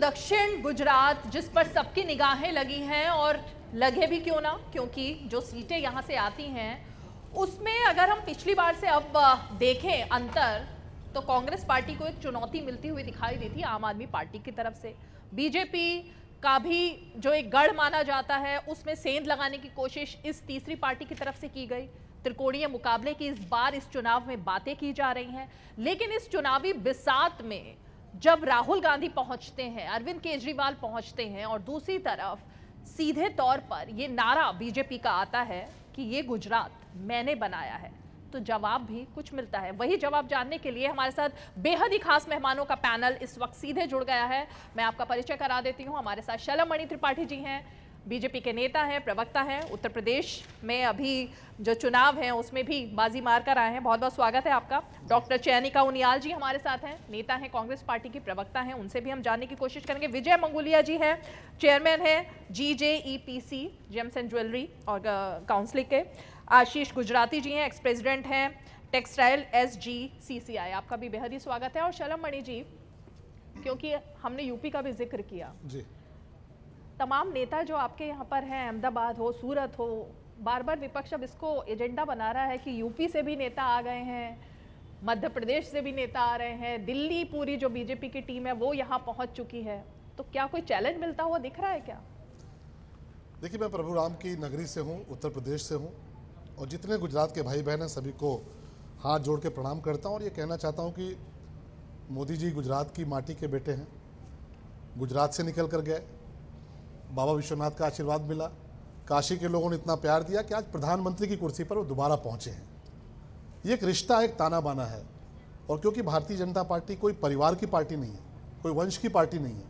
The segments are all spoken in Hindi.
दक्षिण गुजरात जिस पर सबकी निगाहें लगी हैं और लगे भी क्यों ना क्योंकि जो सीटें यहाँ से आती हैं उसमें अगर हम पिछली बार से अब देखें अंतर तो कांग्रेस पार्टी को एक चुनौती मिलती हुई दिखाई देती आम आदमी पार्टी की तरफ से बीजेपी का भी जो एक गढ़ माना जाता है उसमें सेंध लगाने की कोशिश इस तीसरी पार्टी की तरफ से की गई त्रिकोणीय मुकाबले की इस बार इस चुनाव में बातें की जा रही हैं लेकिन इस चुनावी बिसात में जब राहुल गांधी पहुंचते हैं अरविंद केजरीवाल पहुंचते हैं और दूसरी तरफ सीधे तौर पर ये नारा बीजेपी का आता है कि ये गुजरात मैंने बनाया है तो जवाब भी कुछ मिलता है वही जवाब जानने के लिए हमारे साथ बेहद ही खास मेहमानों का पैनल इस वक्त सीधे जुड़ गया है मैं आपका परिचय करा देती हूँ हमारे साथ शैलमणि त्रिपाठी जी हैं बीजेपी के नेता हैं प्रवक्ता हैं उत्तर प्रदेश में अभी जो चुनाव हैं उसमें भी बाजी मार कर आए हैं बहुत बहुत स्वागत है आपका डॉक्टर चयनिका उनियाल जी हमारे साथ हैं नेता हैं कांग्रेस पार्टी की प्रवक्ता हैं उनसे भी हम जानने की कोशिश करेंगे विजय मंगोलिया जी हैं चेयरमैन हैं G J E e P C James and jewellery और काउंसिल के आशीष गुजराती जी हैं एक्स प्रेजिडेंट हैं textile S G C C I आपका भी बेहद ही स्वागत है और शलम मणि जी क्योंकि हमने यूपी का भी जिक्र किया जी तमाम नेता जो आपके यहाँ पर हैं अहमदाबाद हो सूरत हो बार बार विपक्ष अब इसको एजेंडा बना रहा है कि यूपी से भी नेता आ गए हैं मध्य प्रदेश से भी नेता आ रहे हैं दिल्ली पूरी जो बीजेपी की टीम है वो यहाँ पहुँच चुकी है तो क्या कोई चैलेंज मिलता हुआ दिख रहा है क्या देखिए मैं प्रभु राम की नगरी से हूँ उत्तर प्रदेश से हूँ और जितने गुजरात के भाई बहन हैं सभी को हाथ जोड़ के प्रणाम करता हूँ और ये कहना चाहता हूँ कि मोदी जी गुजरात की माटी के बेटे हैं गुजरात से निकल कर गए बाबा विश्वनाथ का आशीर्वाद मिला काशी के लोगों ने इतना प्यार दिया कि आज प्रधानमंत्री की कुर्सी पर वो दोबारा पहुँचे हैं ये एक रिश्ता एक ताना बाना है और क्योंकि भारतीय जनता पार्टी कोई परिवार की पार्टी नहीं है कोई वंश की पार्टी नहीं है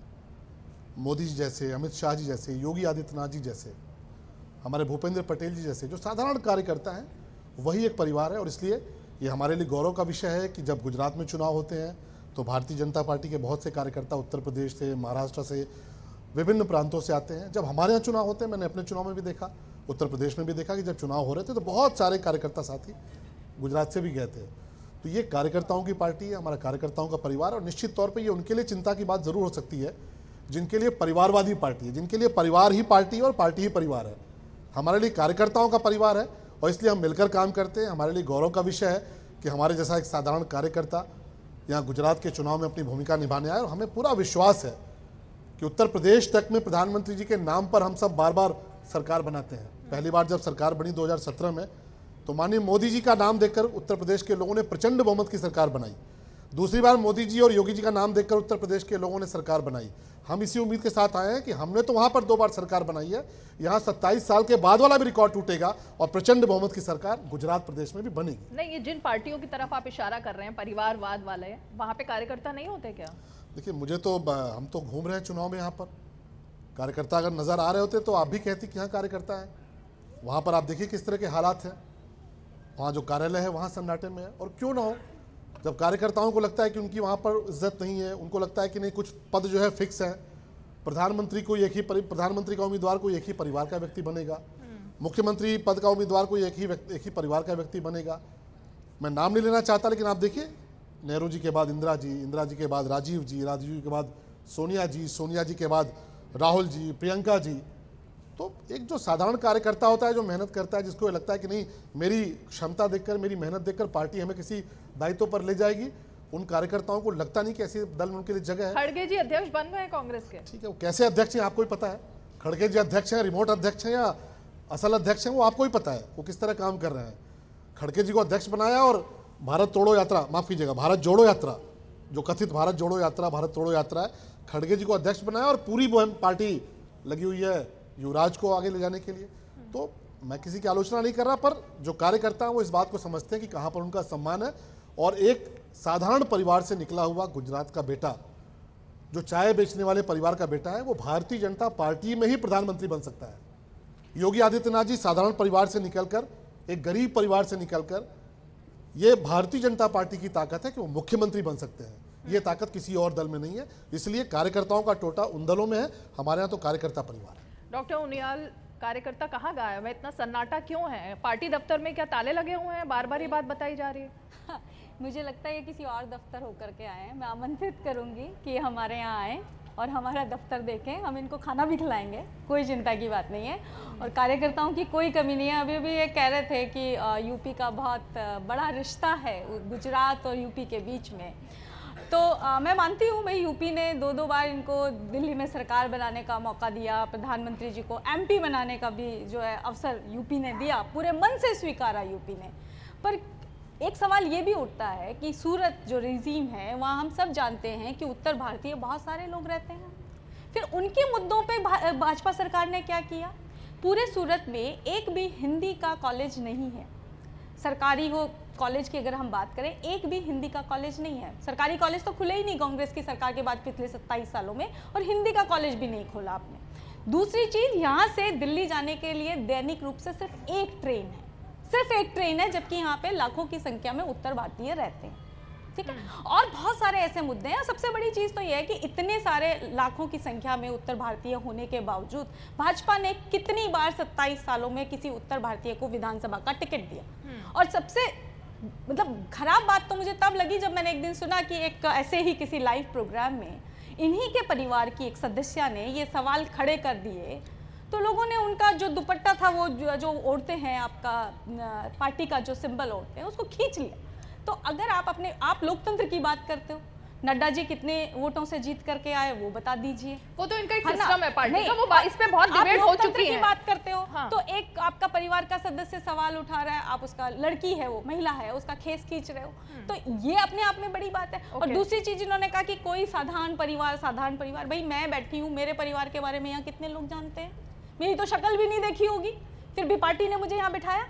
मोदी जी जैसे अमित शाह जी जैसे योगी आदित्यनाथ जी जैसे हमारे भूपेंद्र पटेल जी जैसे जो साधारण कार्यकर्ता हैं वही एक परिवार है और इसलिए ये हमारे लिए गौरव का विषय है कि जब गुजरात में चुनाव होते हैं तो भारतीय जनता पार्टी के बहुत से कार्यकर्ता उत्तर प्रदेश से महाराष्ट्र से विभिन्न प्रांतों से आते हैं जब हमारे यहाँ चुनाव होते हैं मैंने अपने चुनाव में भी देखा उत्तर प्रदेश में भी देखा कि जब चुनाव हो रहे थे तो बहुत सारे कार्यकर्ता साथी गुजरात से भी गए थे तो ये कार्यकर्ताओं की पार्टी है हमारा कार्यकर्ताओं का परिवार और निश्चित तौर पर ये उनके लिए चिंता की बात ज़रूर हो सकती है जिनके लिए परिवारवादी पार्टी है जिनके लिए परिवार ही पार्टी और पार्टी ही परिवार है हमारे लिए कार्यकर्ताओं का परिवार है और इसलिए हम मिलकर काम करते हैं हमारे लिए गौरव का विषय है कि हमारे जैसा एक साधारण कार्यकर्ता यहाँ गुजरात के चुनाव में अपनी भूमिका निभाने आए और हमें पूरा विश्वास है कि उत्तर प्रदेश तक में प्रधानमंत्री जी के नाम पर हम सब बार बार सरकार बनाते हैं पहली बार जब सरकार बनी 2017 में तो माननीय मोदी जी का नाम देखकर उत्तर प्रदेश के लोगों ने प्रचंड बहुमत की सरकार बनाई दूसरी बार मोदी जी और योगी जी का नाम देखकर उत्तर प्रदेश के लोगों ने सरकार बनाई हम इसी उम्मीद के साथ आए हैं कि हमने तो वहाँ पर दो बार सरकार बनाई है यहाँ 27 साल के बाद वाला भी रिकॉर्ड टूटेगा और प्रचंड बहुमत की सरकार गुजरात प्रदेश में भी बनेगी नहीं ये जिन पार्टियों की तरफ आप इशारा कर रहे हैं परिवारवाद वाले वहाँ पे कार्यकर्ता नहीं होते क्या देखिए मुझे तो हम तो घूम रहे हैं चुनाव में यहाँ पर कार्यकर्ता अगर नज़र आ रहे होते तो आप भी कहती कि यहाँ कार्यकर्ता है वहाँ पर आप देखिए किस तरह के हालात हैं वहाँ जो कार्यालय है वहाँ सन्नाटे में है और क्यों ना हो जब कार्यकर्ताओं को लगता है कि उनकी वहाँ पर इज्जत नहीं है उनको लगता है कि नहीं कुछ पद जो है फिक्स है प्रधानमंत्री को एक ही प्रधानमंत्री का उम्मीदवार को एक ही परिवार का व्यक्ति बनेगा हम्म। मुख्यमंत्री पद का उम्मीदवार को एक ही एक ही परिवार का व्यक्ति बनेगा मैं नाम नहीं लेना चाहता लेकिन आप देखिए नेहरू जी के बाद इंदिरा जी इंदिरा जी के बाद राजीव जी राजीव जी के बाद सोनिया जी सोनिया जी के बाद राहुल जी प्रियंका जी तो एक जो साधारण कार्यकर्ता होता है जो मेहनत करता है जिसको लगता है कि नहीं मेरी क्षमता देखकर मेरी मेहनत देखकर पार्टी हमें किसी दायित्व पर ले जाएगी उन कार्यकर्ताओं को लगता नहीं कि ऐसे दल में उनके लिए जगह है खड़गे जी अध्यक्ष बन गए कांग्रेस के ठीक है वो कैसे अध्यक्ष हैं आपको ही पता है खड़गे जी अध्यक्ष हैं रिमोट अध्यक्ष हैं या असल अध्यक्ष हैं वो आपको ही पता है वो किस तरह काम कर रहे हैं खड़गे जी को अध्यक्ष बनाया और भारत तोड़ो यात्रा माफ कीजिएगा भारत जोड़ो यात्रा जो कथित भारत जोड़ो यात्रा भारत तोड़ो यात्रा है खड़गे जी को अध्यक्ष बनाया और पूरी बोहम पार्टी लगी हुई है युवराज को आगे ले जाने के लिए तो मैं किसी की आलोचना नहीं कर रहा पर जो कार्यकर्ता है वो इस बात को समझते हैं कि कहाँ पर उनका सम्मान है और एक साधारण परिवार से निकला हुआ गुजरात का बेटा जो चाय बेचने वाले परिवार का बेटा है वो भारतीय जनता पार्टी में ही प्रधानमंत्री बन सकता है योगी आदित्यनाथ जी साधारण परिवार से निकलकर एक गरीब परिवार से निकलकर ये भारतीय जनता पार्टी की ताकत है कि वो मुख्यमंत्री बन सकते हैं ये ताकत किसी और दल में नहीं है इसलिए कार्यकर्ताओं का टोटा उन दलों में है हमारे यहाँ तो कार्यकर्ता परिवार है डॉक्टर उनियाल कार्यकर्ता कहाँ गायब है इतना सन्नाटा क्यों है पार्टी दफ्तर में क्या ताले लगे हुए हैं बार बार ये बात बताई जा रही है हाँ, मुझे लगता है ये किसी और दफ्तर होकर के आए हैं मैं आमंत्रित करूंगी कि हमारे यहाँ आए और हमारा दफ्तर देखें हम इनको खाना भी खिलाएंगे कोई चिंता की बात नहीं है और कार्यकर्ताओं की कोई कमी नहीं है अभी अभी ये कह रहे थे कि यूपी का बहुत बड़ा रिश्ता है गुजरात और यूपी के बीच में तो आ, मैं मानती हूँ भाई यूपी ने दो दो बार इनको दिल्ली में सरकार बनाने का मौका दिया प्रधानमंत्री जी को एमपी बनाने का भी जो है अवसर यूपी ने दिया पूरे मन से स्वीकारा यूपी ने पर एक सवाल ये भी उठता है कि सूरत जो रिजीम है वहाँ हम सब जानते हैं कि उत्तर भारतीय बहुत सारे लोग रहते हैं फिर उनके मुद्दों पे भाजपा सरकार ने क्या किया पूरे सूरत में एक भी हिंदी का कॉलेज नहीं है सरकारी हो कॉलेज की अगर हम बात करें एक भी हिंदी का कॉलेज नहीं है सरकारी कॉलेज तो खुले ही नहीं कांग्रेस की सरकार के बाद पिछले सत्ताईस सालों में और हिंदी का कॉलेज भी नहीं खोला आपने दूसरी चीज़ यहाँ से दिल्ली जाने के लिए दैनिक रूप से सिर्फ एक ट्रेन है सिर्फ एक ट्रेन है जबकि यहाँ पे लाखों की संख्या में उत्तर भारतीय रहते हैं ठीक है हम्म। और बहुत सारे ऐसे मुद्दे हैं सबसे बड़ी चीज़ तो यह है कि इतने सारे लाखों की संख्या में उत्तर भारतीय होने के बावजूद भाजपा ने कितनी बार 27 सालों में किसी उत्तर भारतीय को विधानसभा का टिकट दिया हम्म। और सबसे मतलब खराब बात तो मुझे तब लगी जब मैंने एक दिन सुना कि एक ऐसे ही किसी लाइव प्रोग्राम में इन्हीं के परिवार की एक सदस्य ने ये सवाल खड़े कर दिए तो लोगों ने उनका जो दुपट्टा था वो जो ओढ़ते हैं आपका पार्टी का जो सिंबल ओढ़ते हैं उसको खींच लिया तो अगर आप अपने आप लोकतंत्र की बात करते हो नड्डा जी कितने वोटों से जीत करके आए वो बता दीजिए वो तो इनका एक सिस्टम है पार्टी का वो इस पे बहुत डिबेट हो चुकी है बात करते हो हाँ। तो एक आपका परिवार का सदस्य सवाल उठा रहा है आप उसका लड़की है वो महिला है उसका खेस खींच रहे हो हम्म। तो ये अपने आप में बड़ी बात है और दूसरी चीज इन्होंने कहा कि कोई साधारण परिवार साधारण परिवार भाई मैं बैठी हूँ मेरे परिवार के बारे में यहाँ कितने लोग जानते हैं मेरी तो शक्ल भी नहीं देखी होगी फिर भी पार्टी ने मुझे यहाँ बिठाया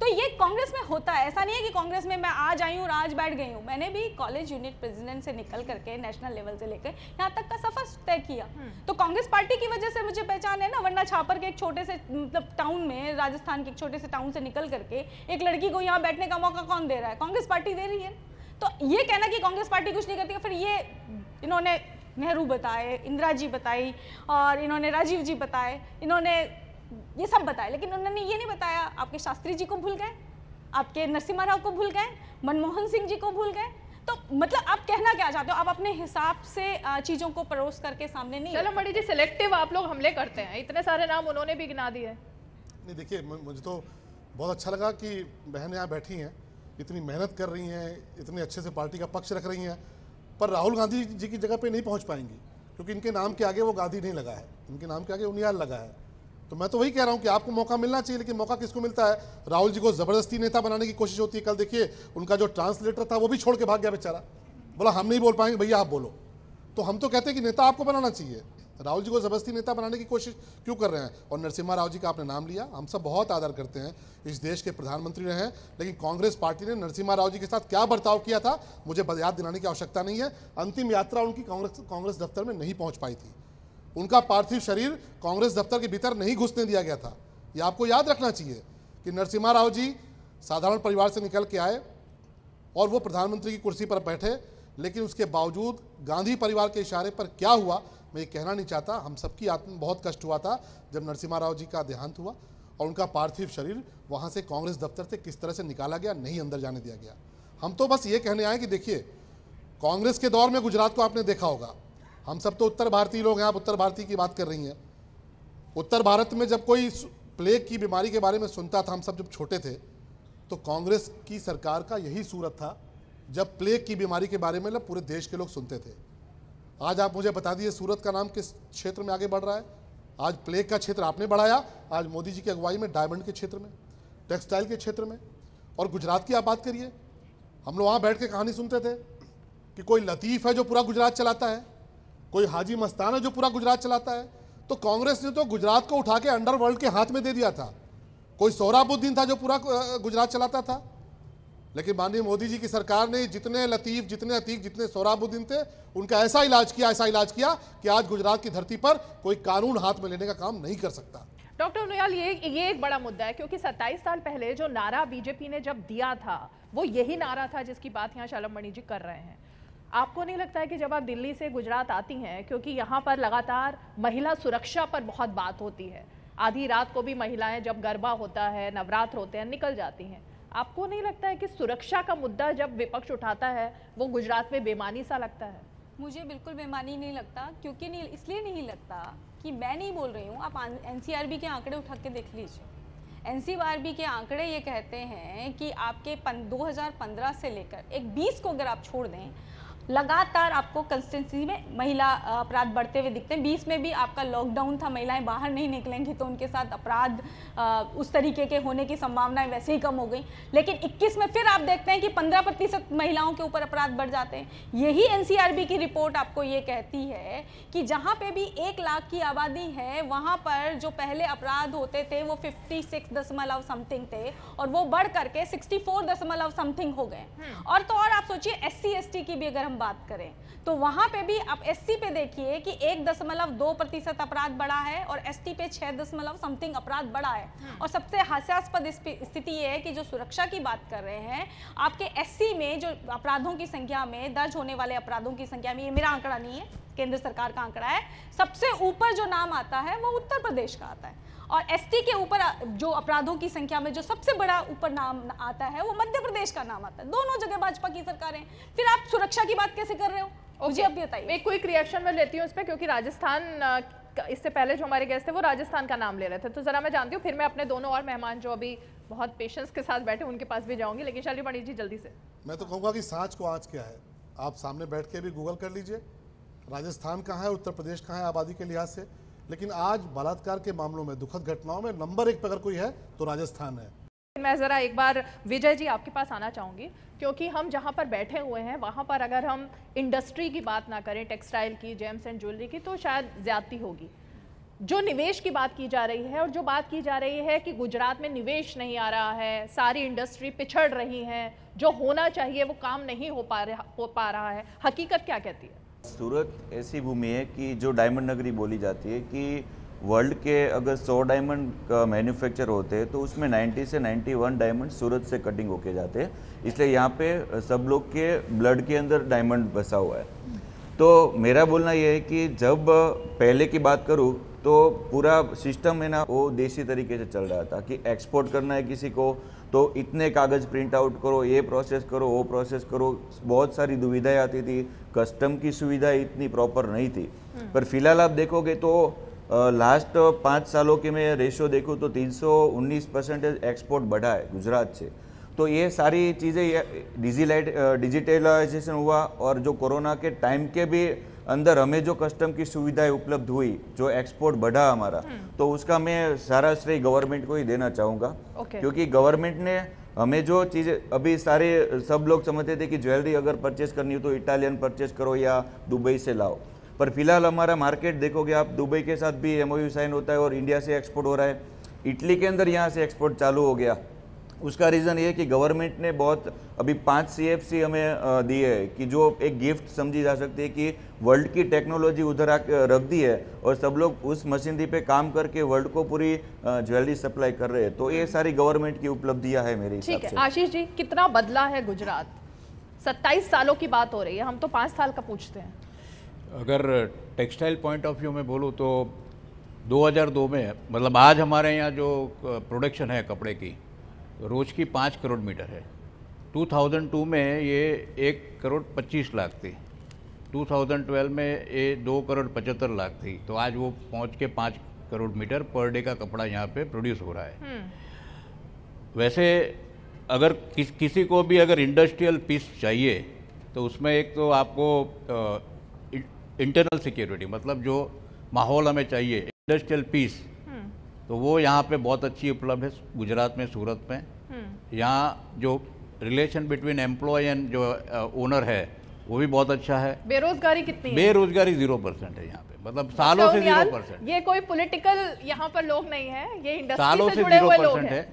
तो ये कांग्रेस में होता है ऐसा नहीं है कि कांग्रेस में मैं आज आई हूँ और आज बैठ गई हूँ मैंने भी कॉलेज यूनिट प्रेसिडेंट से निकल करके नेशनल लेवल से लेकर यहाँ तक का सफर तय किया हम्म। तो कांग्रेस पार्टी की वजह से मुझे पहचान है ना वरना छापर के एक छोटे से मतलब टाउन में राजस्थान के एक छोटे से टाउन से निकल करके एक लड़की को यहाँ बैठने का मौका कौन दे रहा है कांग्रेस पार्टी दे रही है तो ये कहना कि कांग्रेस पार्टी कुछ नहीं करती फिर ये इन्होंने नेहरू बताए इंदिरा जी बताई और इन्होंने राजीव जी बताए इन्होंने ये सब बताया लेकिन उन्होंने ये नहीं बताया आपके शास्त्री जी को भूल गए आपके नरसिम्हा राव को भूल गए मनमोहन सिंह जी को भूल गए तो मतलब आप कहना क्या चाहते हो आप अपने हिसाब से चीजों को परोस करके सामने नहीं चलो मणि जी सिलेक्टिव आप लोग हमले करते हैं इतने सारे नाम उन्होंने भी गिना दिए नहीं देखिए मुझे तो बहुत अच्छा लगा कि बहन यहाँ बैठी हैं इतनी मेहनत कर रही हैं इतने अच्छे से पार्टी का पक्ष रख रही हैं पर राहुल गांधी जी की जगह पे नहीं पहुंच पाएंगी क्योंकि इनके नाम के आगे वो गांधी नहीं लगा है इनके नाम के आगे उनियाल लगा है तो मैं तो वही कह रहा हूं कि आपको मौका मिलना चाहिए लेकिन मौका किसको मिलता है राहुल जी को ज़बरदस्ती नेता बनाने की कोशिश होती है कल देखिए उनका जो ट्रांसलेटर था वो भी छोड़ के भाग गया बेचारा बोला हम नहीं बोल पाएंगे भैया आप बोलो तो हम तो कहते हैं कि नेता आपको बनाना चाहिए राहुल जी को जबरदस्ती नेता बनाने की कोशिश क्यों कर रहे हैं और नरसिम्हा राव जी का आपने नाम लिया हम सब बहुत आदर करते हैं इस देश के प्रधानमंत्री रहे हैं लेकिन कांग्रेस पार्टी ने नरसिम्हा राव जी के साथ क्या बर्ताव किया था मुझे याद दिलाने की आवश्यकता नहीं है अंतिम यात्रा उनकी कांग्रेस कांग्रेस दफ्तर में नहीं पहुंच पाई थी उनका पार्थिव शरीर कांग्रेस दफ्तर के भीतर नहीं घुसने दिया गया था यह आपको याद रखना चाहिए कि नरसिम्हा राव जी साधारण परिवार से निकल के आए और वो प्रधानमंत्री की कुर्सी पर बैठे लेकिन उसके बावजूद गांधी परिवार के इशारे पर क्या हुआ मैं ये कहना नहीं चाहता हम सबकी आत्मा बहुत कष्ट हुआ था जब नरसिम्हा राव जी का देहांत हुआ और उनका पार्थिव शरीर वहाँ से कांग्रेस दफ्तर से किस तरह से निकाला गया नहीं अंदर जाने दिया गया हम तो बस ये कहने आए कि देखिए कांग्रेस के दौर में गुजरात को आपने देखा होगा हम सब तो उत्तर भारतीय लोग हैं आप उत्तर भारतीय की बात कर रही हैं उत्तर भारत में जब कोई प्लेग की बीमारी के बारे में सुनता था हम सब जब छोटे थे तो कांग्रेस की सरकार का यही सूरत था जब प्लेग की बीमारी के बारे में मतलब पूरे देश के लोग सुनते थे आज आप मुझे बता दिए सूरत का नाम किस क्षेत्र में आगे बढ़ रहा है आज प्लेग का क्षेत्र आपने बढ़ाया आज मोदी जी की अगुवाई में डायमंड के क्षेत्र में टेक्सटाइल के क्षेत्र में और गुजरात की आप बात करिए हम लोग वहाँ बैठ के कहानी सुनते थे कि कोई लतीफ़ है जो पूरा गुजरात चलाता है कोई हाजी मस्तान है जो पूरा गुजरात चलाता है तो कांग्रेस ने तो गुजरात को उठा के अंडरवर्ल्ड के हाथ में दे दिया था कोई सोहराबुद्दीन था जो पूरा गुजरात चलाता था लेकिन माननीय मोदी जी की सरकार ने जितने लतीफ़ जितने अतीक जितने सोराबुद्दीन थे उनका ऐसा इलाज किया ऐसा इलाज किया कि आज गुजरात की धरती पर कोई कानून हाथ में लेने का काम नहीं कर सकता डॉक्टर नोयाल ये ये एक बड़ा मुद्दा है क्योंकि 27 साल पहले जो नारा बीजेपी ने जब दिया था वो यही नारा था जिसकी बात यहाँ शलम मणि जी कर रहे हैं आपको नहीं लगता है कि जब आप दिल्ली से गुजरात आती हैं क्योंकि यहाँ पर लगातार महिला सुरक्षा पर बहुत बात होती है आधी रात को भी महिलाएं जब गरबा होता है नवरात्र होते हैं निकल जाती हैं आपको नहीं लगता है कि सुरक्षा का मुद्दा जब विपक्ष उठाता है वो गुजरात में बेमानी सा लगता है मुझे बिल्कुल बेमानी नहीं लगता क्योंकि नहीं इसलिए नहीं लगता कि मैं नहीं बोल रही हूँ आप एन के आंकड़े उठा के देख लीजिए एन के आंकड़े ये कहते हैं कि आपके पन 2015 से लेकर एक 20 को अगर आप छोड़ दें लगातार आपको कंस्टेंसी में महिला अपराध बढ़ते हुए दिखते हैं बीस में भी आपका लॉकडाउन था महिलाएं बाहर नहीं निकलेंगी तो उनके साथ अपराध उस तरीके के होने की संभावनाएं वैसे ही कम हो गई लेकिन 21 में फिर आप देखते हैं कि 15 प्रतिशत महिलाओं के ऊपर अपराध बढ़ जाते हैं यही एन की रिपोर्ट आपको ये कहती है कि जहाँ पर भी एक लाख की आबादी है वहाँ पर जो पहले अपराध होते थे वो फिफ्टी दशमलव समथिंग थे और वो बढ़ करके सिक्सटी दशमलव समथिंग हो गए हम्म। और तो और आप सोचिए एस सी की भी अगर हम बात करें तो वहां पे भी आप एससी पे देखिए कि एक दशमलव दो प्रतिशत अपराध बढ़ा है और एसटी पे छह दशमलव समथिंग अपराध बढ़ा है हाँ। और सबसे हास्यास्पद स्थिति ये है कि जो सुरक्षा की बात कर रहे हैं आपके एससी में जो अपराधों की संख्या में दर्ज होने वाले अपराधों की संख्या में ये मेरा आंकड़ा नहीं है केंद्र सरकार का आंकड़ा है सबसे ऊपर जो नाम आता है वो उत्तर प्रदेश का आता है और एसटी के ऊपर जो अपराधों की संख्या में जो सबसे बड़ा ऊपर नाम आता है वो मध्य प्रदेश का नाम आता है दोनों जगह भाजपा की सरकार है फिर आप सुरक्षा की बात कैसे कर रहे हो मुझे अब बताइए एक क्विक रिएक्शन में लेती हूँ उस पर क्योंकि राजस्थान इससे पहले जो हमारे गेस्ट थे वो राजस्थान का नाम ले रहे थे तो जरा मैं जानती हूँ फिर मैं अपने दोनों और मेहमान जो अभी बहुत पेशेंस के साथ बैठे उनके पास भी जाऊंगी लेकिन शाली पंडित जी जल्दी से मैं तो कहूँगा कि सांच को आज क्या है आप सामने बैठ के भी गूगल कर लीजिए राजस्थान कहाँ है उत्तर प्रदेश कहाँ है आबादी के लिहाज से लेकिन आज बलात्कार के मामलों में दुखद घटनाओं में नंबर एक पर अगर कोई है तो राजस्थान है मैं ज़रा एक बार विजय जी आपके पास आना चाहूंगी क्योंकि हम जहां पर बैठे हुए हैं वहां पर अगर हम इंडस्ट्री की बात ना करें टेक्सटाइल की जेम्स एंड ज्वेलरी की तो शायद ज़्यादती होगी जो निवेश की बात की जा रही है और जो बात की जा रही है कि गुजरात में निवेश नहीं आ रहा है सारी इंडस्ट्री पिछड़ रही है जो होना चाहिए वो काम नहीं हो पा रहा हो पा रहा है हकीकत क्या कहती है सूरत ऐसी भूमि है कि जो डायमंड नगरी बोली जाती है कि वर्ल्ड के अगर 100 डायमंड का मैन्युफैक्चर होते हैं तो उसमें 90 से 91 डायमंड सूरत से कटिंग होके जाते हैं इसलिए यहाँ पे सब लोग के ब्लड के अंदर डायमंड बसा हुआ है तो मेरा बोलना यह है कि जब पहले की बात करूँ तो पूरा सिस्टम है ना वो देसी तरीके से चल रहा था कि एक्सपोर्ट करना है किसी को तो इतने कागज़ प्रिंट आउट करो ये प्रोसेस करो वो प्रोसेस करो बहुत सारी दुविधाएं आती थी कस्टम की सुविधा इतनी प्रॉपर नहीं थी हम्म। पर फिलहाल आप देखोगे तो लास्ट पाँच सालों के मैं रेशो देखूँ तो 319 परसेंटेज एक्सपोर्ट बढ़ा है गुजरात से तो ये सारी चीज़ें डिजिलाइट डिजिटलाइजेशन हुआ और जो कोरोना के टाइम के भी अंदर हमें जो कस्टम की सुविधाएं उपलब्ध हुई जो एक्सपोर्ट बढ़ा हमारा हम्म। तो उसका मैं सारा श्रेय गवर्नमेंट को ही देना चाहूंगा क्योंकि गवर्नमेंट ने हमें जो चीज़ें अभी सारे सब लोग समझते थे कि ज्वेलरी अगर परचेस करनी हो तो इटालियन परचेस करो या दुबई से लाओ पर फिलहाल हमारा मार्केट देखोगे आप दुबई के साथ भी एमओयू साइन होता है और इंडिया से एक्सपोर्ट हो रहा है इटली के अंदर यहाँ से एक्सपोर्ट चालू हो गया उसका रीज़न ये कि गवर्नमेंट ने बहुत अभी पांच सी हमें दिए है कि जो एक गिफ्ट समझी जा सकती है कि वर्ल्ड की टेक्नोलॉजी उधर रख दी है और सब लोग उस मशीनरी पे काम करके वर्ल्ड को पूरी ज्वेलरी सप्लाई कर रहे हैं तो ये सारी गवर्नमेंट की उपलब्धियां है मेरी ठीक है आशीष जी कितना बदला है गुजरात सत्ताईस सालों की बात हो रही है हम तो पाँच साल का पूछते हैं अगर टेक्सटाइल पॉइंट ऑफ व्यू में बोलूँ तो 2002 में मतलब आज हमारे यहाँ जो प्रोडक्शन है कपड़े की रोज़ की पाँच करोड़ मीटर है 2002 में ये एक करोड़ पच्चीस लाख थी 2012 में ये दो करोड़ पचहत्तर लाख थी तो आज वो पहुंच के पाँच करोड़ मीटर पर डे का कपड़ा यहाँ पे प्रोड्यूस हो रहा है हम्म। वैसे अगर किस किसी को भी अगर इंडस्ट्रियल पीस चाहिए तो उसमें एक तो आपको इंटरनल सिक्योरिटी मतलब जो माहौल हमें चाहिए इंडस्ट्रियल पीस तो वो यहाँ पे बहुत अच्छी उपलब्ध है गुजरात में सूरत में हम्म। यहाँ जो रिलेशन बिटवीन एम्प्लॉय एंड जो ओनर है वो भी बहुत अच्छा है बेरोजगारी कितनी बेरोजगारी जीरो परसेंट है यहाँ पे मतलब अच्छा, सालों से जीरो परसेंट ये कोई पोलिटिकल यहाँ पर लोग नहीं है ये इंडस्ट्री सालों से, जीरो परसेंट है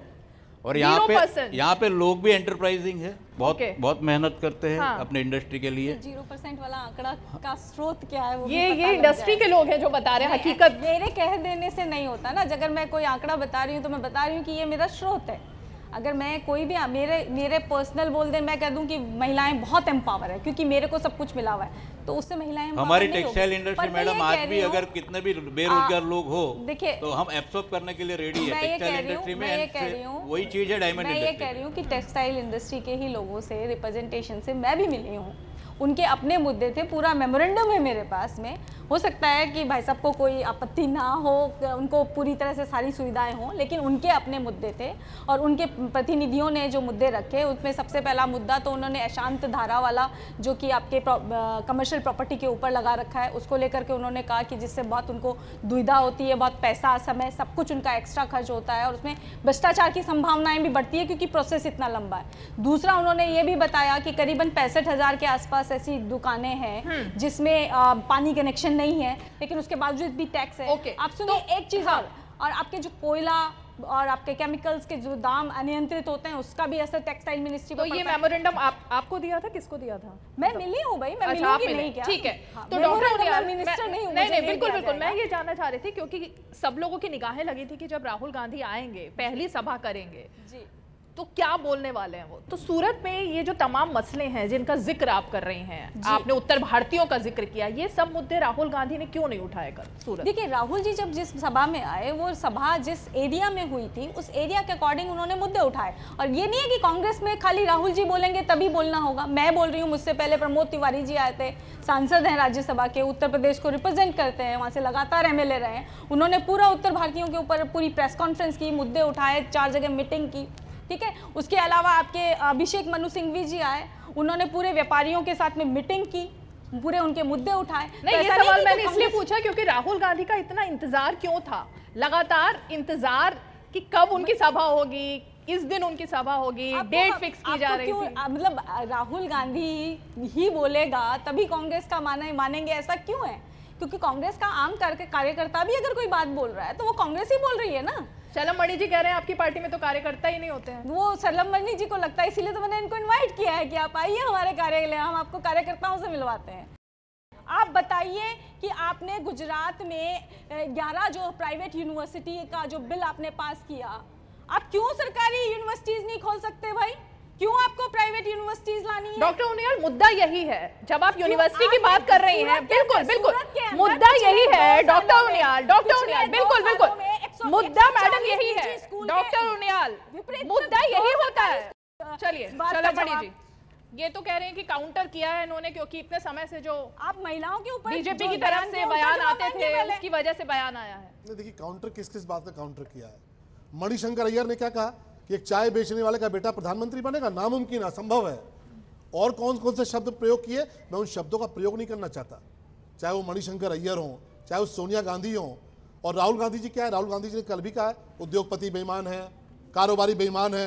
और यहाँ पे यहाँ पे लोग भी एंटरप्राइजिंग है बहुत okay. बहुत मेहनत करते हैं हाँ। अपने इंडस्ट्री के लिए जीरो तो परसेंट वाला आंकड़ा का स्रोत क्या है वो ये ये इंडस्ट्री के लोग हैं जो बता रहे हैं हकीकत मेरे कह देने से नहीं होता ना अगर मैं कोई आंकड़ा बता रही हूँ तो मैं बता रही हूँ कि ये मेरा स्रोत है अगर मैं कोई भी मेरे मेरे पर्सनल बोल दे मैं कह दूं कि महिलाएं बहुत एम्पावर है क्योंकि मेरे को सब कुछ मिला हुआ है तो उससे महिलाएं हमारी टेक्सटाइल इंडस्ट्री मैडम आज भी अगर कितने भी बेरोजगार लोग हो देखिए तो हम एब्सॉर्ब करने के लिए रेडी है टेक्सटाइल इंडस्ट्री में ये कह रही हूँ वही चीज है डायमंड मैं ये कह रही हूँ कि टेक्सटाइल इंडस्ट्री के ही लोगों से रिप्रेजेंटेशन से मैं भी मिली हूँ उनके अपने मुद्दे थे पूरा मेमोरेंडम है मेरे पास में हो सकता है कि भाई साहब को कोई आपत्ति ना हो उनको पूरी तरह से सारी सुविधाएं हों लेकिन उनके अपने मुद्दे थे और उनके प्रतिनिधियों ने जो मुद्दे रखे उसमें सबसे पहला मुद्दा तो उन्होंने अशांत धारा वाला जो कि आपके कमर्शियल प्रॉपर्टी के ऊपर लगा रखा है उसको लेकर के उन्होंने कहा कि जिससे बहुत उनको दुविधा होती है बहुत पैसा समय सब कुछ उनका एक्स्ट्रा खर्च होता है और उसमें भ्रष्टाचार की संभावनाएँ भी बढ़ती है क्योंकि प्रोसेस इतना लंबा है दूसरा उन्होंने ये भी बताया कि करीबन पैंसठ के आसपास ऐसी दुकानें हैं हम्म। जिसमें पानी कनेक्शन नहीं है लेकिन उसके बावजूद भी टैक्स है ओके आप सुनिए तो- एक चीज़ और हाँ। और आपके जो कोयला और आपके केमिकल्स के जो दाम अनियंत्रित होते हैं उसका भी असर टेक्सटाइल मिनिस्ट्री तो ये मेमोरेंडम आप आपको दिया था किसको दिया था मैं मतलब- मिली हूँ भाई मैं अच्छा, मिली नहीं क्या ठीक है हाँ, तो डॉक्टर मिनिस्टर नहीं हूँ नहीं नहीं बिल्कुल बिल्कुल मैं ये जानना चाह रही थी क्योंकि सब लोगों की निगाहें लगी थी कि जब राहुल गांधी आएंगे पहली सभा करेंगे तो क्या बोलने वाले हैं वो तो सूरत में ये जो तमाम मसले हैं जिनका जिक्र आप कर रहे हैं आपने उत्तर भारतीयों का जिक्र किया ये सब मुद्दे राहुल गांधी ने क्यों नहीं उठाए कर सूरत देखिए राहुल जी जब जिस सभा में आए वो सभा जिस एरिया में हुई थी उस एरिया के अकॉर्डिंग उन्होंने मुद्दे उठाए और ये नहीं है कि कांग्रेस में खाली राहुल जी बोलेंगे तभी बोलना होगा मैं बोल रही हूँ मुझसे पहले प्रमोद तिवारी जी आए थे सांसद हैं राज्यसभा के उत्तर प्रदेश को रिप्रेजेंट करते हैं वहाँ से लगातार एम रहे हैं उन्होंने पूरा उत्तर भारतीयों के ऊपर पूरी प्रेस कॉन्फ्रेंस की मुद्दे उठाए चार जगह मीटिंग की ठीक है उसके अलावा आपके अभिषेक मनु सिंघवी जी आए उन्होंने पूरे व्यापारियों के साथ में मीटिंग की पूरे उनके मुद्दे उठाए तो नहीं तो ये सवाल मैंने इसलिए पूछा क्योंकि राहुल गांधी का इतना इंतजार क्यों था लगातार इंतजार कि कब उनकी सभा होगी इस दिन उनकी सभा होगी डेट फिक्स की जा रही है मतलब राहुल गांधी ही बोलेगा तभी कांग्रेस का माने मानेंगे ऐसा क्यों है क्योंकि कांग्रेस का आम कार्यकर्ता भी अगर कोई बात बोल रहा है तो वो कांग्रेस ही बोल रही है ना सलम मणि जी कह रहे हैं आपकी पार्टी में तो कार्यकर्ता ही नहीं होते हैं वो सलम मणि जी को लगता है इसीलिए तो मैंने इनको इनवाइट किया है कि आप आइए हमारे कार्यालय हम आपको कार्यकर्ताओं से मिलवाते हैं आप बताइए कि आपने गुजरात में 11 जो प्राइवेट यूनिवर्सिटी का जो बिल आपने पास किया आप क्यों सरकारी यूनिवर्सिटीज़ नहीं खोल सकते भाई क्यों आपको प्राइवेट यूनिवर्सिटीज लानी है डॉक्टर उन्हें मुद्दा यही है जब आप यूनिवर्सिटी की बात कर रही हैं बिल्कुल बिल्कुल मुद्दा यही है डॉक्टर उनियाल डॉक्टर उनियाल बिल्कुल बिल्कुल मुद्दा मैडम यही है डॉक्टर उनियाल मुद्दा यही होता है चलिए चलो बड़ी जी ये तो कह रहे हैं कि काउंटर किया है इन्होंने क्योंकि इतने समय से जो आप महिलाओं के ऊपर बीजेपी की तरफ से बयान आते तो थे उसकी वजह से बयान आया है देखिए काउंटर किस किस बात का काउंटर किया है मणिशंकर अय्यर ने क्या कहा कि एक चाय बेचने वाले का बेटा प्रधानमंत्री बनेगा नामुमकिन असंभव है और कौन कौन से शब्द प्रयोग किए मैं उन शब्दों का प्रयोग नहीं करना चाहता चाहे वो मणिशंकर अय्यर हों चाहे वो सोनिया गांधी हों और राहुल गांधी जी क्या है राहुल गांधी जी ने कल भी कहा उद्योगपति बेईमान है कारोबारी बेईमान है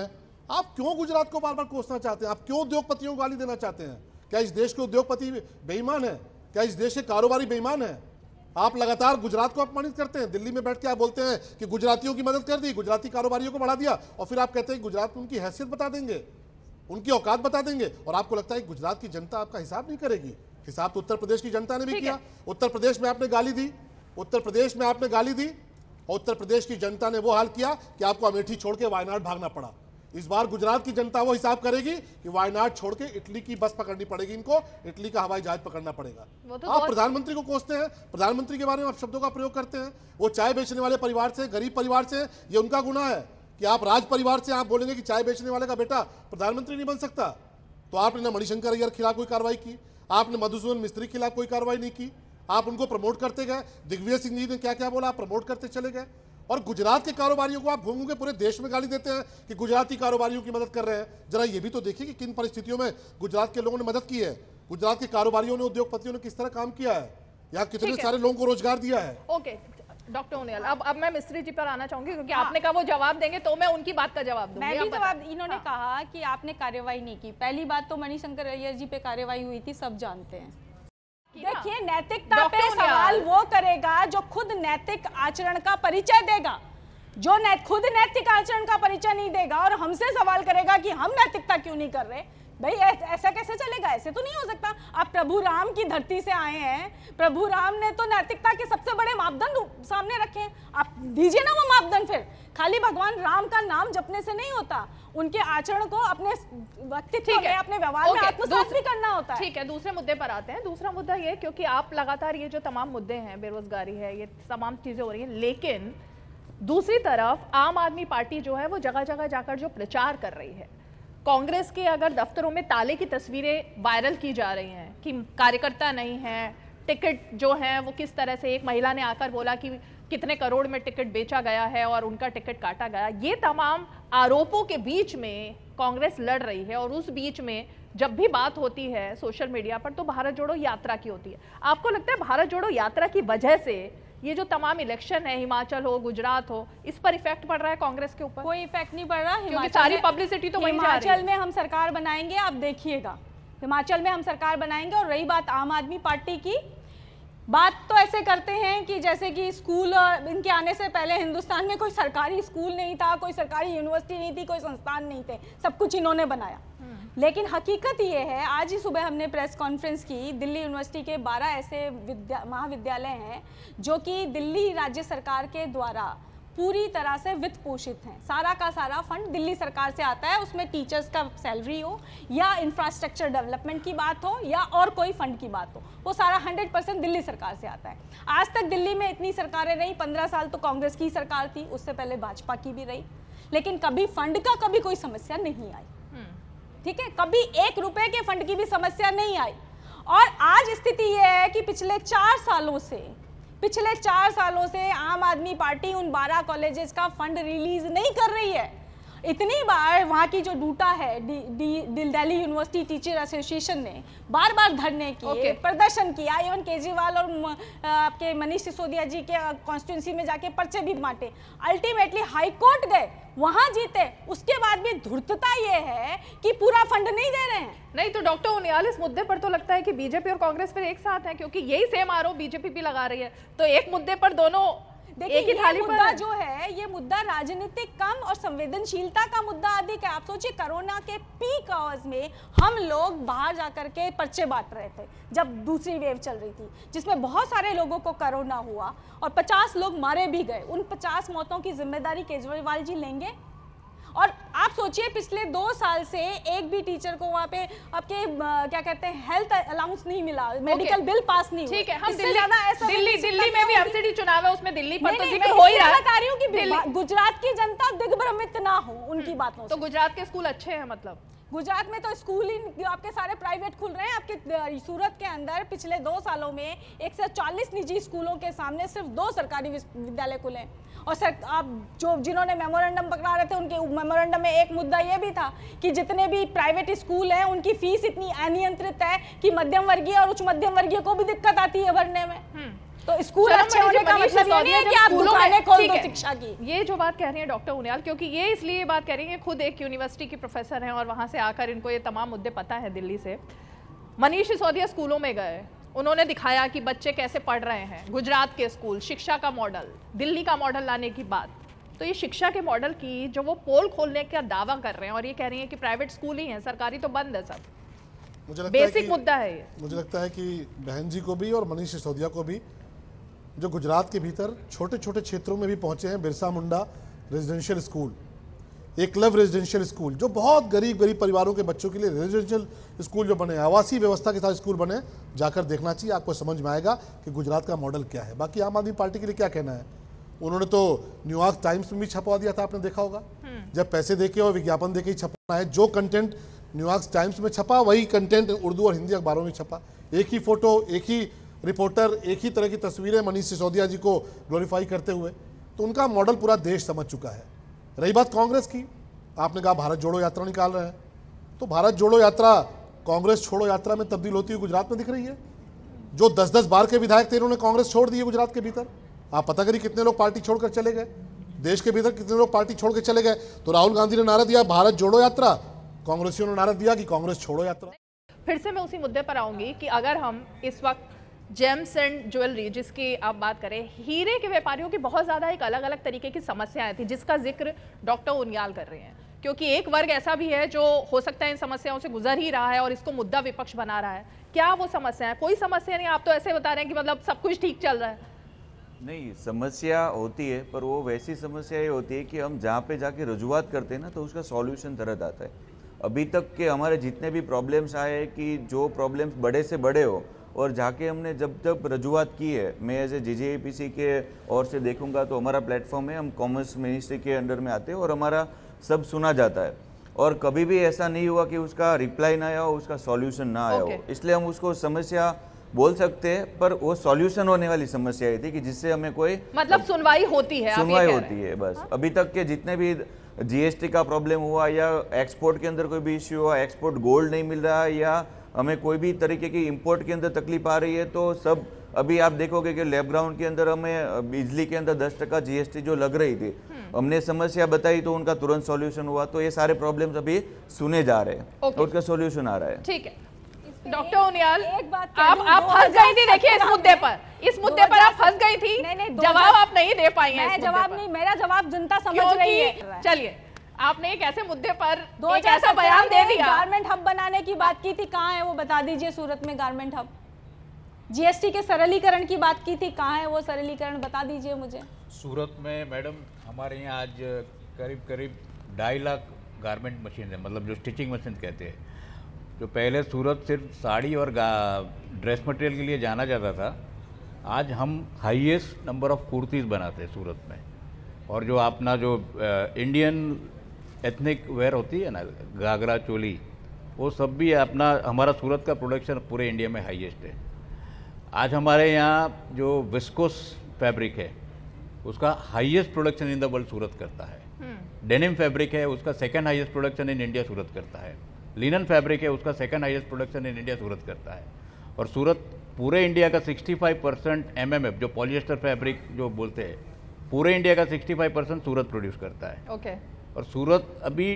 आप क्यों गुजरात को बार बार कोसना चाहते हैं आप क्यों उद्योगपतियों को गाली देना चाहते हैं क्या इस देश के उद्योगपति बेईमान है क्या इस देश के कारोबारी बेईमान है आप लगातार गुजरात को अपमानित करते हैं दिल्ली में बैठ के आप बोलते हैं कि गुजरातियों की मदद कर दी गुजराती कारोबारियों को बढ़ा दिया और फिर आप कहते हैं गुजरात में उनकी हैसियत बता देंगे उनकी औकात बता देंगे और आपको लगता है गुजरात की जनता आपका हिसाब नहीं करेगी हिसाब तो उत्तर प्रदेश की जनता ने भी किया उत्तर प्रदेश में आपने गाली दी उत्तर प्रदेश में आपने गाली दी और उत्तर प्रदेश की जनता ने वो हाल किया कि आपको अमेठी छोड़ के वायनाड भागना पड़ा इस बार गुजरात की जनता वो हिसाब करेगी कि वायनाड छोड़ के इटली की बस पकड़नी पड़ेगी इनको इटली का हवाई जहाज पकड़ना पड़ेगा तो आप हाँ, प्रधानमंत्री को कोसते हैं प्रधानमंत्री के बारे में आप शब्दों का प्रयोग करते हैं वो चाय बेचने वाले परिवार से गरीब परिवार से ये उनका गुना है कि आप राज परिवार से आप बोलेंगे कि चाय बेचने वाले का बेटा प्रधानमंत्री नहीं बन सकता तो आपने ना मणिशंकर अय्यर खिलाफ कोई कार्रवाई की आपने मधुसूदन मिस्त्री खिलाफ कोई कार्रवाई नहीं की आप उनको प्रमोट करते गए दिग्विजय सिंह जी ने क्या क्या बोला आप प्रमोट करते चले गए और गुजरात के कारोबारियों को आप घूमोगे पूरे देश में गाली देते हैं कि गुजराती कारोबारियों की मदद कर रहे हैं जरा ये भी तो देखिए कि किन परिस्थितियों में गुजरात के लोगों ने मदद की है गुजरात के कारोबारियों ने उद्योगपतियों ने किस तरह काम किया है या कितने सारे लोगों को रोजगार दिया है ओके डॉक्टर उनियल अब अब मैं मिस्त्री जी पर आना चाहूंगी क्योंकि हाँ। आपने कहा वो जवाब देंगे तो मैं उनकी बात का जवाब दूंगी मैं भी जवाब इन्होंने हाँ। कहा कि आपने कार्यवाही नहीं की पहली बात तो मणिशंकर अय्यर जी पे कार्यवाही हुई थी सब जानते हैं देखिए नैतिकता पे सवाल वो करेगा जो खुद नैतिक आचरण का परिचय देगा जो नै, खुद नैतिक आचरण का परिचय नहीं देगा और हमसे सवाल करेगा कि हम नैतिकता क्यों नहीं कर रहे भाई ऐसा कैसे चलेगा ऐसे तो नहीं हो सकता आप प्रभु राम की धरती से आए हैं प्रभु राम ने तो नैतिकता के सबसे बड़े मापदंड सामने रखे हैं आप दीजिए ना वो मापदंड फिर खाली भगवान राम का नाम जपने से नहीं होता उनके आचरण को अपने ठीक है अपने व्यवहार में आत्मसात भी करना होता है ठीक है दूसरे मुद्दे पर आते हैं दूसरा मुद्दा ये क्योंकि आप लगातार ये जो तमाम मुद्दे हैं बेरोजगारी है ये तमाम चीजें हो रही है लेकिन दूसरी तरफ आम आदमी पार्टी जो है वो जगह जगह जाकर जो प्रचार कर रही है कांग्रेस के अगर दफ्तरों में ताले की तस्वीरें वायरल की जा रही हैं कि कार्यकर्ता नहीं है टिकट जो है वो किस तरह से एक महिला ने आकर बोला कि कितने करोड़ में टिकट बेचा गया है और उनका टिकट काटा गया ये तमाम आरोपों के बीच में कांग्रेस लड़ रही है और उस बीच में जब भी बात होती है सोशल मीडिया पर तो भारत जोड़ो यात्रा की होती है आपको लगता है भारत जोड़ो यात्रा की वजह से ये जो तमाम इलेक्शन है हिमाचल हो गुजरात हो इस पर इफेक्ट पड़ रहा है कांग्रेस के ऊपर कोई इफेक्ट नहीं पड़ रहा क्योंकि सारी पब्लिसिटी तो हिमाचल में हम सरकार बनाएंगे आप देखिएगा हिमाचल में हम सरकार बनाएंगे और रही बात आम आदमी पार्टी की बात तो ऐसे करते हैं कि जैसे कि स्कूल इनके आने से पहले हिंदुस्तान में कोई सरकारी स्कूल नहीं था कोई सरकारी यूनिवर्सिटी नहीं थी कोई संस्थान नहीं थे सब कुछ इन्होंने बनाया लेकिन हकीकत ये है आज ही सुबह हमने प्रेस कॉन्फ्रेंस की दिल्ली यूनिवर्सिटी के 12 ऐसे विद्या महाविद्यालय हैं जो कि दिल्ली राज्य सरकार के द्वारा पूरी तरह से वित्त पोषित हैं सारा का सारा फंड दिल्ली सरकार से आता है उसमें टीचर्स का सैलरी हो या इंफ्रास्ट्रक्चर डेवलपमेंट की बात हो या और कोई फंड की बात हो वो सारा 100 परसेंट दिल्ली सरकार से आता है आज तक दिल्ली में इतनी सरकारें रही पंद्रह साल तो कांग्रेस की सरकार थी उससे पहले भाजपा की भी रही लेकिन कभी फंड का कभी कोई समस्या नहीं आई ठीक है कभी एक रुपए के फंड की भी समस्या नहीं आई और आज स्थिति यह है कि पिछले चार सालों से पिछले चार सालों से आम आदमी पार्टी उन बारह कॉलेजेस का फंड रिलीज नहीं कर रही है इतनी बार वहाँ की जो डूटा है दिल दिल्ली यूनिवर्सिटी टीचर एसोसिएशन ने बार बार धरने किए okay. प्रदर्शन किया इवन केजरीवाल और आपके मनीष सिसोदिया जी के कॉन्स्टिट्यूंसी में जाके पर्चे भी बांटे अल्टीमेटली हाईकोर्ट गए वहाँ जीते उसके बाद भी धूर्तता ये है कि पूरा फंड नहीं दे रहे हैं नहीं तो डॉक्टर उनियाल इस मुद्दे पर तो लगता है कि बीजेपी और कांग्रेस फिर एक साथ है क्योंकि यही सेम आरोप बीजेपी भी लगा रही है तो एक मुद्दे पर दोनों देखिए ये मुद्दा जो है ये मुद्दा राजनीतिक कम और संवेदनशीलता का मुद्दा अधिक है आप सोचिए कोरोना के पीक आवर्स में हम लोग बाहर जाकर के पर्चे बांट रहे थे जब दूसरी वेव चल रही थी जिसमें बहुत सारे लोगों को कोरोना हुआ और पचास लोग मारे भी गए उन पचास मौतों की जिम्मेदारी केजरीवाल जी लेंगे और आप सोचिए पिछले दो साल से एक भी टीचर को वहाँ पे आपके क्या कहते हैं हेल्थ अलाउंस नहीं मिला मेडिकल बिल पास नहीं ठीक है हम दिल्ली दिल्ली दिल्ली में भी एमसीडी चुनाव है उसमें दिल्ली पर तो जिक्र हो ही रहा है गुजरात की जनता दिग्भ्रमित ना हो उनकी हम्म। बातों तो गुजरात के स्कूल अच्छे हैं मतलब गुजरात में तो स्कूल ही आपके सारे प्राइवेट खुल रहे हैं आपके सूरत के अंदर पिछले दो सालों में एक सौ चालीस निजी स्कूलों के सामने सिर्फ दो सरकारी विद्यालय खुले हैं और सर आप जो जिन्होंने मेमोरेंडम पकड़ा रहे थे उनके मेमोरेंडम में एक मुद्दा ये भी था कि जितने भी प्राइवेट स्कूल हैं उनकी फीस इतनी अनियंत्रित है कि मध्यम वर्गीय और उच्च मध्यम वर्गीय को भी दिक्कत आती है भरने में हम्म। तो स्कूल अच्छे होने का मतलब ये नहीं है कि आप दुकानें खोल दो शिक्षा की ये जो बात कह रही है डॉक्टर उनियाल क्योंकि ये इसलिए ये बात कह रही है खुद एक यूनिवर्सिटी की प्रोफेसर हैं और वहां से आकर इनको ये तमाम मुद्दे पता है दिल्ली से मनीष सिसोदिया स्कूलों में गए उन्होंने दिखाया कि बच्चे कैसे पढ़ रहे हैं गुजरात के स्कूल शिक्षा का मॉडल दिल्ली का मॉडल लाने की बात तो ये शिक्षा के मॉडल की जो वो पोल खोलने का दावा कर रहे हैं और ये कह रही है कि प्राइवेट स्कूल ही हैं सरकारी तो बंद है सब मुझे लगता बेसिक है कि, मुद्दा है मुझे लगता है कि बहन जी को भी और मनीष सिसोदिया को भी जो गुजरात के भीतर छोटे छोटे क्षेत्रों में भी पहुंचे हैं बिरसा मुंडा रेजिडेंशियल स्कूल लव रेजिडेंशियल स्कूल जो बहुत गरीब गरीब परिवारों के बच्चों के लिए रेजिडेंशियल स्कूल जो बने आवासीय व्यवस्था के साथ स्कूल बने जाकर देखना चाहिए आपको समझ में आएगा कि गुजरात का मॉडल क्या है बाकी आम आदमी पार्टी के लिए क्या कहना है उन्होंने तो न्यूयॉर्क टाइम्स में भी छपवा दिया था आपने देखा होगा हम्म। जब पैसे देके और विज्ञापन देके ही छपना है जो कंटेंट न्यूयॉर्क टाइम्स में छपा वही कंटेंट उर्दू और हिंदी अखबारों में छपा एक ही फोटो एक ही रिपोर्टर एक ही तरह की तस्वीरें मनीष सिसोदिया जी को ग्लोरीफाई करते हुए तो उनका मॉडल पूरा देश समझ चुका है रही बात कांग्रेस की आपने कहा भारत जोड़ो यात्रा निकाल रहे हैं तो भारत जोड़ो यात्रा कांग्रेस छोड़ो यात्रा में तब्दील होती हुई गुजरात में दिख रही है जो दस दस बार के विधायक थे इन्होंने कांग्रेस छोड़ दी है गुजरात के भीतर आप पता करिए कितने लोग पार्टी छोड़कर चले गए देश के भीतर कितने लोग पार्टी छोड़कर चले गए तो राहुल गांधी ने नारा दिया भारत जोड़ो यात्रा कांग्रेसियों ने नारा दिया कि कांग्रेस छोड़ो यात्रा फिर से मैं उसी मुद्दे पर आऊंगी कि अगर हम इस वक्त जेम्स एंड ज्वेलरी जिसकी आप बात करें हीरे के व्यापारियों की बहुत ज़्यादा एक अलग अलग तरीके की समस्याएं थी जिसका जिक्र डॉक्टर उनियाल कर रहे हैं क्योंकि एक वर्ग ऐसा भी है जो हो सकता है इन समस्याओं से गुजर ही रहा है और इसको मुद्दा विपक्ष बना रहा है क्या वो समस्या है कोई समस्या नहीं आप तो ऐसे बता रहे हैं कि मतलब सब कुछ ठीक चल रहा है नहीं समस्या होती है पर वो वैसी समस्या ये होती है कि हम जहाँ पे जाके रजुआत करते हैं ना तो उसका सॉल्यूशन तुरंत आता है अभी तक के हमारे जितने भी प्रॉब्लम्स आए हैं कि जो प्रॉब्लम्स बड़े से बड़े हो और जाके हमने जब जब रजूआत की है मैं एज ए जे जे के और से देखूंगा तो हमारा प्लेटफॉर्म है हम कॉमर्स मिनिस्ट्री के अंडर में आते हैं और हमारा सब सुना जाता है और कभी भी ऐसा नहीं हुआ कि उसका रिप्लाई ना आया हो उसका सॉल्यूशन ना आया okay. हो इसलिए हम उसको समस्या बोल सकते हैं पर वो सॉल्यूशन होने वाली समस्या थी कि जिससे हमें कोई मतलब सुनवाई होती है सुनवाई होती है बस हा? अभी तक के जितने भी जीएसटी का प्रॉब्लम हुआ या एक्सपोर्ट के अंदर कोई भी इश्यू हुआ एक्सपोर्ट गोल्ड नहीं मिल रहा या हमें कोई भी तरीके की इम्पोर्ट के अंदर तकलीफ आ रही है तो सब अभी आप देखोगे कि लैब ग्राउंड के अंदर हमें बिजली के अंदर दस टका जीएसटी जो लग रही थी हम्म। हमने समस्या बताई तो उनका तुरंत सॉल्यूशन हुआ तो ये सारे प्रॉब्लम्स अभी सुने जा रहे हैं okay. तो उसका सॉल्यूशन आ रहा है ठीक है डॉक्टर उनियाल आप आप फंस गई थी देखिए इस मुद्दे पर इस मुद्दे पर आप फंस गई थी जवाब आप नहीं दे पाई हैं जवाब नहीं मेरा जवाब जनता समझ रही है चलिए आपने एक ऐसे मुद्दे पर दो एक ऐसा बयान दे दिया गारमेंट हब बनाने की बात की थी कहाँ है वो बता दीजिए सूरत में गारमेंट हब जीएसटी के सरलीकरण की बात की थी कहाँ है वो सरलीकरण बता दीजिए मुझे सूरत में मैडम हमारे यहाँ आज करीब करीब ढाई लाख गारमेंट मशीन है मतलब जो स्टिचिंग मशीन कहते हैं जो पहले सूरत सिर्फ साड़ी और ड्रेस मटेरियल के लिए जाना जाता था आज हम हाईएस्ट नंबर ऑफ कुर्तीज़ बनाते हैं सूरत में और जो अपना जो इंडियन एथनिक वेयर होती है ना घाघरा चोली वो सब भी अपना हमारा सूरत का प्रोडक्शन पूरे इंडिया में हाईएस्ट है आज हमारे यहाँ जो विस्कोस फैब्रिक है उसका highest production in the world Surat करता है डेनिम हम्म। फैब्रिक है उसका second highest production in India Surat करता है लिनन फैब्रिक है उसका second highest production in India Surat करता है और सूरत पूरे इंडिया का 65 परसेंट एम जो पॉलिएस्टर फैब्रिक जो बोलते हैं पूरे इंडिया का 65 परसेंट सूरत प्रोड्यूस करता है ओके okay. और सूरत अभी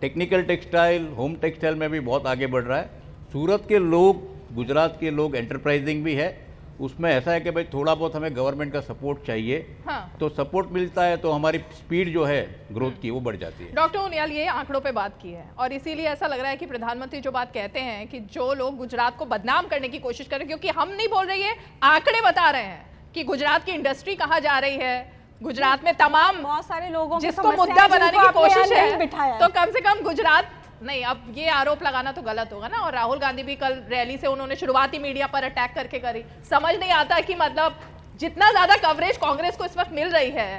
टेक्निकल टेक्सटाइल होम टेक्सटाइल में भी बहुत आगे बढ़ रहा है सूरत के लोग गुजरात के लोग एंटरप्राइजिंग भी है उसमें ऐसा है कि भाई थोड़ा बहुत हमें गवर्नमेंट का सपोर्ट चाहिए हाँ। तो सपोर्ट मिलता है तो हमारी स्पीड जो है ग्रोथ की वो बढ़ जाती है डॉक्टर उनियाल ये आंकड़ों पे बात की है और इसीलिए ऐसा लग रहा है कि प्रधानमंत्री जो बात कहते हैं कि जो लोग गुजरात को बदनाम करने की कोशिश कर रहे हैं क्योंकि हम नहीं बोल रहे ये आंकड़े बता रहे हैं कि गुजरात की इंडस्ट्री कहाँ जा रही है गुजरात में तमाम बहुत सारे लोगों जिसको मुद्दा बनाने की कोशिश है तो कम से कम गुजरात नहीं अब ये आरोप लगाना तो गलत होगा ना और राहुल गांधी भी कल रैली से उन्होंने शुरुआती मीडिया पर अटैक करके करी समझ नहीं आता कि मतलब जितना ज्यादा कवरेज कांग्रेस को इस वक्त मिल रही है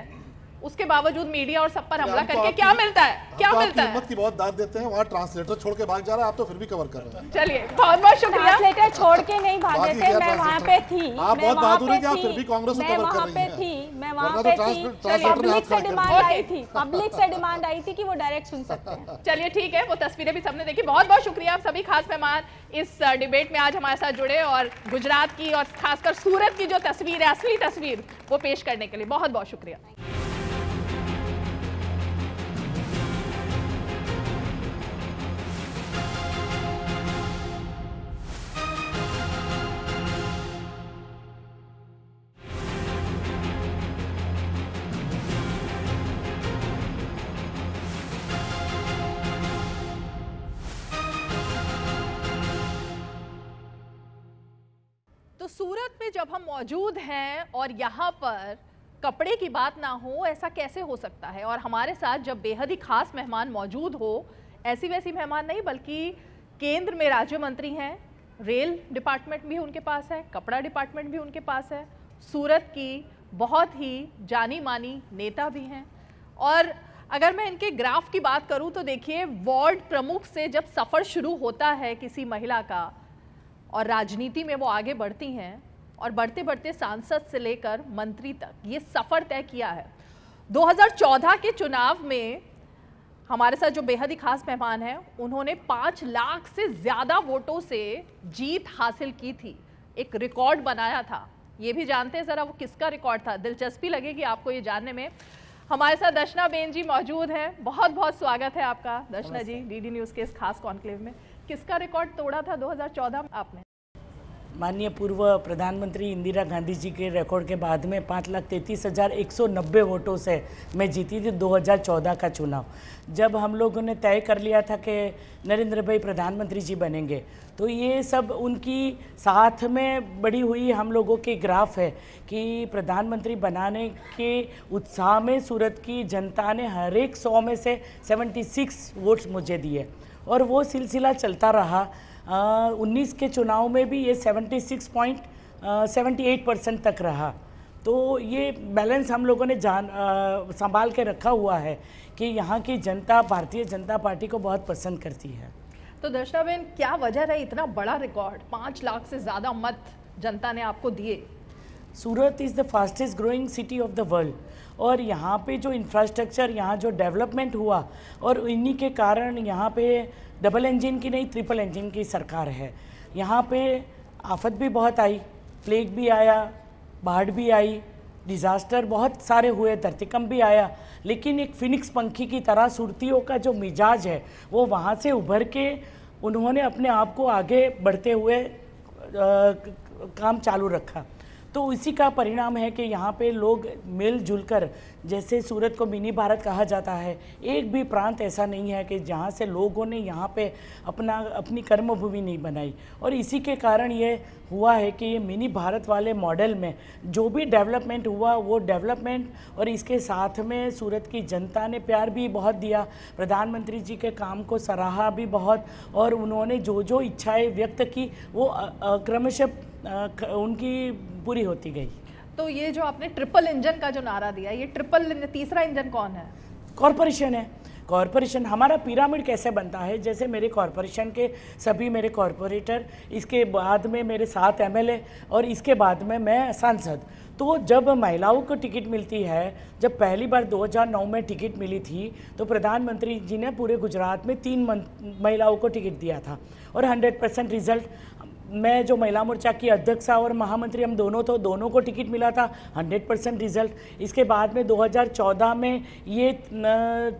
उसके बावजूद मीडिया और सब पर हमला करके क्या मिलता है क्या मिलता है की बहुत दाद देते हैं वहाँ ट्रांसलेटर छोड़ के भाग जा रहा है आप तो फिर भी कवर कर रहे हैं चलिए बहुत बहुत शुक्रिया ट्रांसलेटर छोड़ के नहीं भाग रहे थे मैं वहाँ पे थी आप बहुत बहादुर हैं फिर भी कांग्रेस में कवर कर थी मैं वहाँ तो पे थी पब्लिक से डिमांड आई थी पब्लिक से डिमांड आई थी कि वो डायरेक्ट सुन सकते हैं चलिए ठीक है वो तस्वीरें भी सबने देखी बहुत बहुत शुक्रिया आप सभी खास मेहमान इस डिबेट में आज हमारे साथ जुड़े और गुजरात की और खासकर सूरत की जो तस्वीर है असली तस्वीर वो पेश करने के लिए बहुत बहुत शुक्रिया हम मौजूद हैं और यहाँ पर कपड़े की बात ना हो ऐसा कैसे हो सकता है और हमारे साथ जब बेहद ही खास मेहमान मौजूद हो ऐसी वैसी मेहमान नहीं बल्कि केंद्र में राज्य मंत्री हैं रेल डिपार्टमेंट भी उनके पास है कपड़ा डिपार्टमेंट भी उनके पास है सूरत की बहुत ही जानी मानी नेता भी हैं और अगर मैं इनके ग्राफ की बात करूं तो देखिए वार्ड प्रमुख से जब सफ़र शुरू होता है किसी महिला का और राजनीति में वो आगे बढ़ती हैं और बढ़ते बढ़ते सांसद से लेकर मंत्री तक ये सफ़र तय किया है 2014 के चुनाव में हमारे साथ जो बेहद ही खास मेहमान हैं उन्होंने पाँच लाख से ज़्यादा वोटों से जीत हासिल की थी एक रिकॉर्ड बनाया था ये भी जानते हैं ज़रा वो किसका रिकॉर्ड था दिलचस्पी लगेगी आपको ये जानने में हमारे साथ दर्शना बेन जी मौजूद हैं बहुत बहुत स्वागत है आपका दर्शना जी डीडी न्यूज़ के इस खास कॉन्क्लेव में किसका रिकॉर्ड तोड़ा था 2014 में आपने माननीय पूर्व प्रधानमंत्री इंदिरा गांधी जी के रिकॉर्ड के बाद में पाँच लाख तैंतीस हज़ार एक सौ नब्बे वोटों से मैं जीती थी 2014 का चुनाव जब हम लोगों ने तय कर लिया था कि नरेंद्र भाई प्रधानमंत्री जी बनेंगे तो ये सब उनकी साथ में बड़ी हुई हम लोगों के ग्राफ है कि प्रधानमंत्री बनाने के उत्साह में सूरत की जनता ने हर एक सौ में से सेवेंटी वोट्स मुझे दिए और वो सिलसिला चलता रहा उन्नीस के चुनाव में भी ये seventy six point seventy eight percent तक रहा तो ये बैलेंस हम लोगों ने जान आ, संभाल के रखा हुआ है कि यहाँ की जनता भारतीय जनता पार्टी को बहुत पसंद करती है तो दर्शाबेन क्या वजह रही इतना बड़ा रिकॉर्ड पाँच लाख से ज़्यादा मत जनता ने आपको दिए Surat is the fastest growing city of the world और यहाँ पे जो इंफ्रास्ट्रक्चर यहाँ जो डेवलपमेंट हुआ और इन्हीं के कारण यहाँ पे डबल इंजन की नहीं ट्रिपल इंजन की सरकार है यहाँ पे आफत भी बहुत आई प्लेग भी आया बाढ़ भी आई डिज़ास्टर बहुत सारे हुए धरतीकम भी आया लेकिन एक फिनिक्स पंखी की तरह सुरतियों का जो मिजाज है वो वहाँ से उभर के उन्होंने अपने आप को आगे बढ़ते हुए आ, काम चालू रखा तो इसी का परिणाम है कि यहाँ पे लोग मिलजुल कर जैसे सूरत को मिनी भारत कहा जाता है एक भी प्रांत ऐसा नहीं है कि जहाँ से लोगों ने यहाँ पे अपना अपनी कर्मभूमि नहीं बनाई और इसी के कारण ये हुआ है कि ये मिनी भारत वाले मॉडल में जो भी डेवलपमेंट हुआ वो डेवलपमेंट और इसके साथ में सूरत की जनता ने प्यार भी बहुत दिया प्रधानमंत्री जी के काम को सराहा भी बहुत और उन्होंने जो जो इच्छाएँ व्यक्त की वो क्रमशः उनकी पूरी होती गई तो ये जो आपने ट्रिपल इंजन का जो नारा दिया ये ट्रिपल तीसरा इंजन कौन है कॉरपोरेशन है कॉरपोरेशन हमारा पिरामिड कैसे बनता है जैसे मेरे कॉरपोरेशन के सभी मेरे कॉरपोरेटर इसके बाद में मेरे सात एमएलए और इसके बाद में मैं सांसद तो जब महिलाओं को टिकट मिलती है जब पहली बार 2009 में टिकट मिली थी तो प्रधानमंत्री जी ने पूरे गुजरात में तीन महिलाओं को टिकट दिया था और 100 परसेंट रिजल्ट मैं जो महिला मोर्चा की अध्यक्षा और महामंत्री हम दोनों तो दोनों को टिकट मिला था 100 परसेंट रिजल्ट इसके बाद में 2014 में ये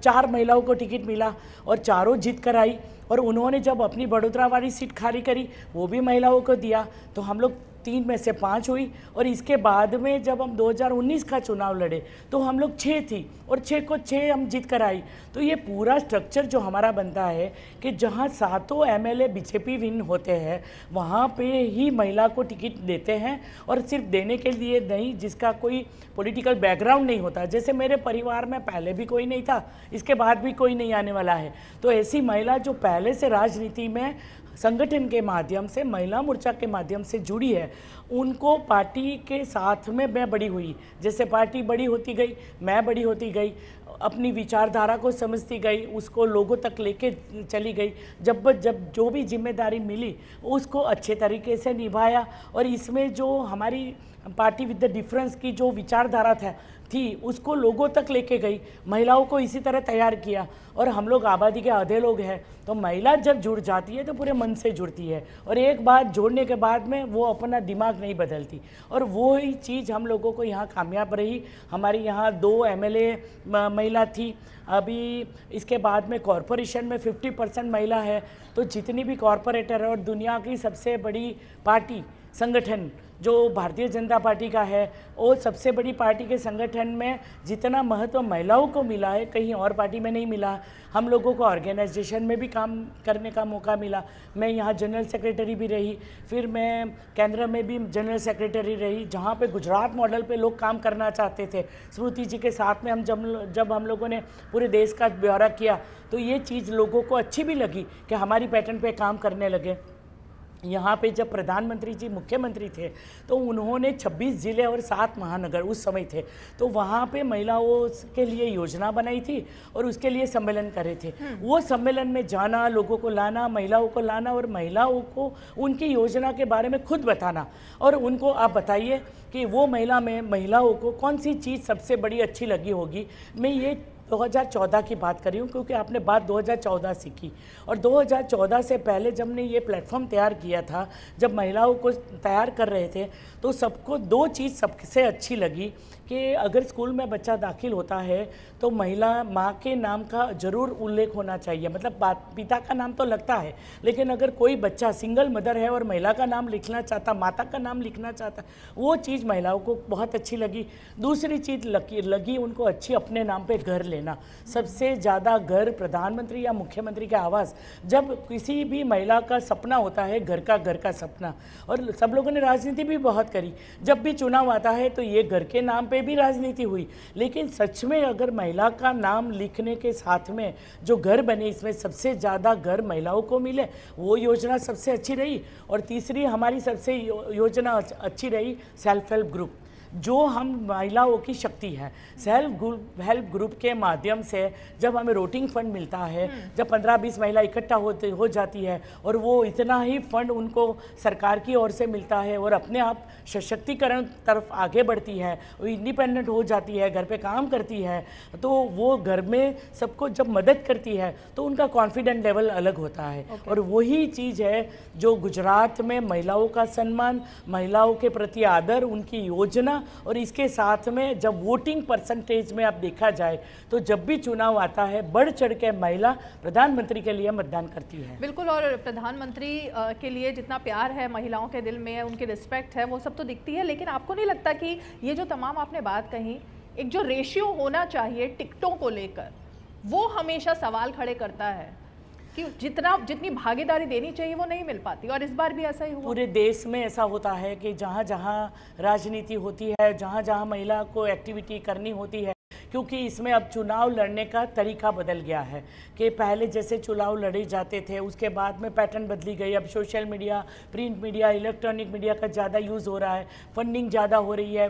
चार महिलाओं को टिकट मिला और चारों जीत कर आई और उन्होंने जब अपनी बड़ोदरा वाली सीट खाली करी वो भी महिलाओं को दिया तो हम लोग तीन में से पाँच हुई और इसके बाद में जब हम 2019 का चुनाव लड़े तो हम लोग छः थी और छः को छः हम जीत कर आई तो ये पूरा स्ट्रक्चर जो हमारा बनता है कि जहाँ सातों एमएलए बीजेपी विन होते हैं वहाँ पे ही महिला को टिकट देते हैं और सिर्फ देने के लिए नहीं जिसका कोई पॉलिटिकल बैकग्राउंड नहीं होता जैसे मेरे परिवार में पहले भी कोई नहीं था इसके बाद भी कोई नहीं आने वाला है तो ऐसी महिला जो पहले से राजनीति में संगठन के माध्यम से महिला मोर्चा के माध्यम से जुड़ी है उनको पार्टी के साथ में मैं बड़ी हुई जैसे पार्टी बड़ी होती गई मैं बड़ी होती गई अपनी विचारधारा को समझती गई उसको लोगों तक लेके चली गई जब जब जो भी जिम्मेदारी मिली उसको अच्छे तरीके से निभाया और इसमें जो हमारी पार्टी विद द डिफरेंस की जो विचारधारा था थी उसको लोगों तक लेके गई महिलाओं को इसी तरह तैयार किया और हम लोग आबादी के आधे लोग हैं तो महिला जब जुड़ जाती है तो पूरे मन से जुड़ती है और एक बात जोड़ने के बाद में वो अपना दिमाग नहीं बदलती और वो ही चीज़ हम लोगों को यहाँ कामयाब रही हमारे यहाँ दो एमएलए महिला थी अभी इसके बाद में कॉरपोरेशन में 50 परसेंट महिला है तो जितनी भी कॉरपोरेटर है और दुनिया की सबसे बड़ी पार्टी संगठन जो भारतीय जनता पार्टी का है वो सबसे बड़ी पार्टी के संगठन में जितना महत्व महिलाओं को मिला है कहीं और पार्टी में नहीं मिला हम लोगों को ऑर्गेनाइजेशन में भी काम करने का मौका मिला मैं यहाँ जनरल सेक्रेटरी भी रही फिर मैं केंद्र में भी जनरल सेक्रेटरी रही जहाँ पे गुजरात मॉडल पे लोग काम करना चाहते थे स्मृति जी के साथ में हम जब जब हम लोगों ने पूरे देश का ब्यौरा किया तो ये चीज़ लोगों को अच्छी भी लगी कि हमारी पैटर्न पर काम करने लगे यहाँ पे जब प्रधानमंत्री जी मुख्यमंत्री थे तो उन्होंने 26 ज़िले और सात महानगर उस समय थे तो वहाँ पे महिलाओं के लिए योजना बनाई थी और उसके लिए सम्मेलन करे थे हम्म। वो सम्मेलन में जाना लोगों को लाना महिलाओं को लाना और महिलाओं को उनकी योजना के बारे में खुद बताना और उनको आप बताइए कि वो महिला में महिलाओं को कौन सी चीज़ सबसे बड़ी अच्छी लगी होगी मैं ये 2014 की बात करी हूँ क्योंकि आपने बात 2014 से की और 2014 से पहले जब ने ये प्लेटफॉर्म तैयार किया था जब महिलाओं को तैयार कर रहे थे तो सबको दो चीज़ सबसे अच्छी लगी कि अगर स्कूल में बच्चा दाखिल होता है तो महिला माँ के नाम का जरूर उल्लेख होना चाहिए मतलब पिता का नाम तो लगता है लेकिन अगर कोई बच्चा सिंगल मदर है और महिला का नाम लिखना चाहता माता का नाम लिखना चाहता वो चीज़ महिलाओं को बहुत अच्छी लगी दूसरी चीज़ लगी लगी उनको अच्छी अपने नाम पे घर लेना सबसे ज़्यादा घर प्रधानमंत्री या मुख्यमंत्री का आवास जब किसी भी महिला का सपना होता है घर का घर का सपना और सब लोगों ने राजनीति भी बहुत करी जब भी चुनाव आता है तो ये घर के नाम पर भी राजनीति हुई लेकिन सच में अगर महिला महिला का नाम लिखने के साथ में जो घर बने इसमें सबसे ज़्यादा घर महिलाओं को मिले वो योजना सबसे अच्छी रही और तीसरी हमारी सबसे योजना अच्छी रही सेल्फ हेल्प ग्रुप जो हम महिलाओं की शक्ति है सेल्फ ग्रुप हेल्प ग्रुप के माध्यम से जब हमें रोटिंग फंड मिलता है हम्म। जब पंद्रह बीस महिला इकट्ठा होते हो जाती है और वो इतना ही फंड उनको सरकार की ओर से मिलता है और अपने आप सशक्तिकरण तरफ आगे बढ़ती है वो इंडिपेंडेंट हो जाती है घर पे काम करती है तो वो घर में सबको जब मदद करती है तो उनका कॉन्फिडेंट लेवल अलग होता है okay. और वही चीज़ है जो गुजरात में महिलाओं का सम्मान महिलाओं के प्रति आदर उनकी योजना ना और इसके साथ में जब वोटिंग परसेंटेज में आप देखा जाए तो जब भी चुनाव आता है बढ़ चढ़ के महिला प्रधानमंत्री के लिए मतदान करती है बिल्कुल और प्रधानमंत्री के लिए जितना प्यार है महिलाओं के दिल में उनके रिस्पेक्ट है वो सब तो दिखती है लेकिन आपको नहीं लगता कि ये जो तमाम आपने बात कही एक जो रेशियो होना चाहिए टिकटों को लेकर वो हमेशा सवाल खड़े करता है कि जितना जितनी भागीदारी देनी चाहिए वो नहीं मिल पाती और इस बार भी ऐसा ही हुआ पूरे देश में ऐसा होता है कि जहाँ जहाँ राजनीति होती है जहाँ जहाँ महिला को एक्टिविटी करनी होती है क्योंकि इसमें अब चुनाव लड़ने का तरीका बदल गया है कि पहले जैसे चुनाव लड़े जाते थे उसके बाद में पैटर्न बदली गई अब social media print media electronic media का ज़्यादा यूज़ हो रहा है फंडिंग ज़्यादा हो रही है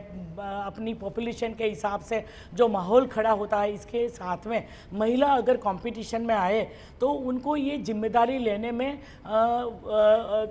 अपनी पॉपुलेशन के हिसाब से जो माहौल खड़ा होता है इसके साथ में महिला अगर कॉम्पिटिशन में आए तो उनको ये जिम्मेदारी लेने में आ, आ, आ,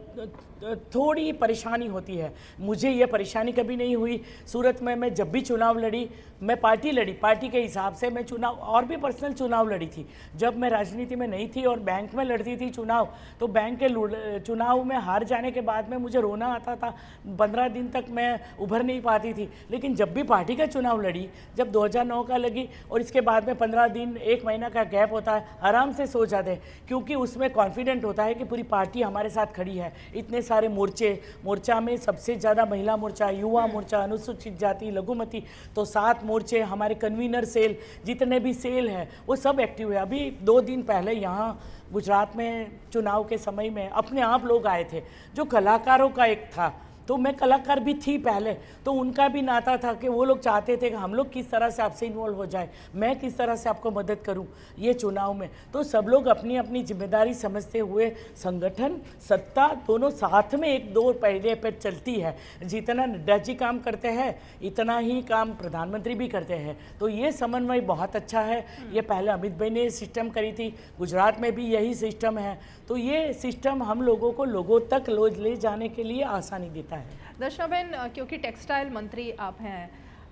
तो थोड़ी परेशानी होती है मुझे ये परेशानी कभी नहीं हुई सूरत में मैं जब भी चुनाव लड़ी मैं पार्टी लड़ी पार्टी के हिसाब से मैं चुनाव और भी पर्सनल चुनाव लड़ी थी जब मैं राजनीति में नहीं थी और बैंक में लड़ती थी चुनाव तो बैंक के चुनाव में हार जाने के बाद में मुझे रोना आता था पंद्रह दिन तक मैं उभर नहीं पाती थी लेकिन जब भी पार्टी का चुनाव लड़ी जब दो का लगी और इसके बाद में पंद्रह दिन एक महीना का गैप होता है आराम से सो जाते क्योंकि उसमें कॉन्फिडेंट होता है कि पूरी पार्टी हमारे साथ खड़ी है इतने सारे मोर्चे मोर्चा में सबसे ज़्यादा महिला मोर्चा युवा मोर्चा अनुसूचित जाति लघुमती तो सात मोर्चे हमारे कन्वीनर सेल जितने भी सेल हैं वो सब एक्टिव है अभी दो दिन पहले यहाँ गुजरात में चुनाव के समय में अपने आप लोग आए थे जो कलाकारों का एक था तो मैं कलाकार भी थी पहले तो उनका भी नाता था कि वो लोग चाहते थे कि हम लोग किस तरह से आपसे इन्वॉल्व हो जाए मैं किस तरह से आपको मदद करूँ ये चुनाव में तो सब लोग अपनी अपनी जिम्मेदारी समझते हुए संगठन सत्ता दोनों साथ में एक दो पहले पर चलती है जितना नड्डा जी काम करते हैं इतना ही काम प्रधानमंत्री भी करते हैं तो ये समन्वय बहुत अच्छा है ये पहले अमित भाई ने सिस्टम करी थी गुजरात में भी यही सिस्टम है तो ये सिस्टम हम लोगों को लोगों तक लोज ले जाने के लिए आसानी देता है दर्शना बहन क्योंकि टेक्सटाइल मंत्री आप हैं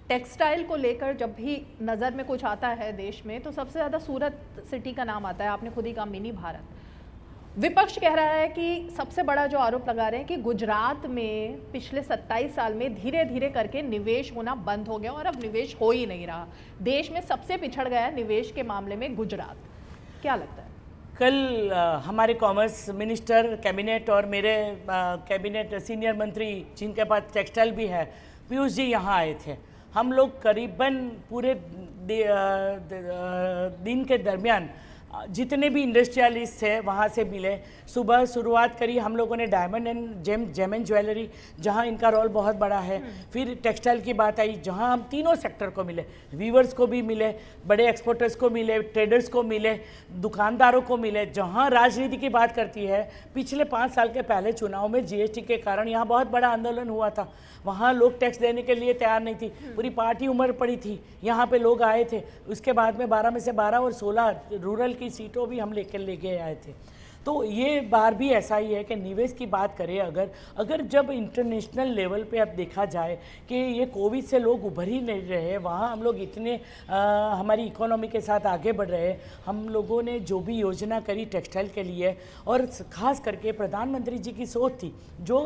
टेक्सटाइल को लेकर जब भी नज़र में कुछ आता है देश में तो सबसे ज़्यादा सूरत सिटी का नाम आता है आपने खुद ही कहा मिनी भारत विपक्ष कह रहा है कि सबसे बड़ा जो आरोप लगा रहे हैं कि गुजरात में पिछले 27 साल में धीरे धीरे करके निवेश होना बंद हो गया और अब निवेश हो ही नहीं रहा देश में सबसे पिछड़ गया निवेश के मामले में गुजरात क्या लगता है कल हमारे कॉमर्स मिनिस्टर कैबिनेट और मेरे कैबिनेट सीनियर मंत्री जिनके पास टेक्सटाइल भी है पीयूष जी यहाँ आए थे हम लोग करीबन पूरे दिन के दरमियान जितने भी इंडस्ट्रियलिस्ट है वहाँ से मिले सुबह शुरुआत करी हम लोगों ने diamond and gem gem and jewellery जहाँ इनका रोल बहुत बड़ा है हम्म। फिर टेक्सटाइल की बात आई जहाँ हम तीनों सेक्टर को मिले व्यूवर्स को भी मिले बड़े एक्सपोर्टर्स को मिले ट्रेडर्स को मिले दुकानदारों को मिले जहाँ राजनीति की बात करती है पिछले पाँच साल के पहले चुनाव में जी के कारण यहाँ बहुत बड़ा आंदोलन हुआ था वहाँ लोग टैक्स देने के लिए तैयार नहीं थी हम्म। पूरी पार्टी उम्र पड़ी थी यहाँ पे लोग आए थे उसके बाद में बारह में से बारह और सोलह रूरल की सीटों भी हम लेकर लेके आए थे तो ये बार भी ऐसा ही है कि निवेश की बात करें अगर अगर जब इंटरनेशनल लेवल पे अब देखा जाए कि ये कोविड से लोग उभर ही नहीं रहे वहाँ हम लोग इतने आ, हमारी इकोनॉमी के साथ आगे बढ़ रहे हैं हम लोगों ने जो भी योजना करी टेक्सटाइल के लिए और ख़ास करके प्रधानमंत्री जी की सोच थी जो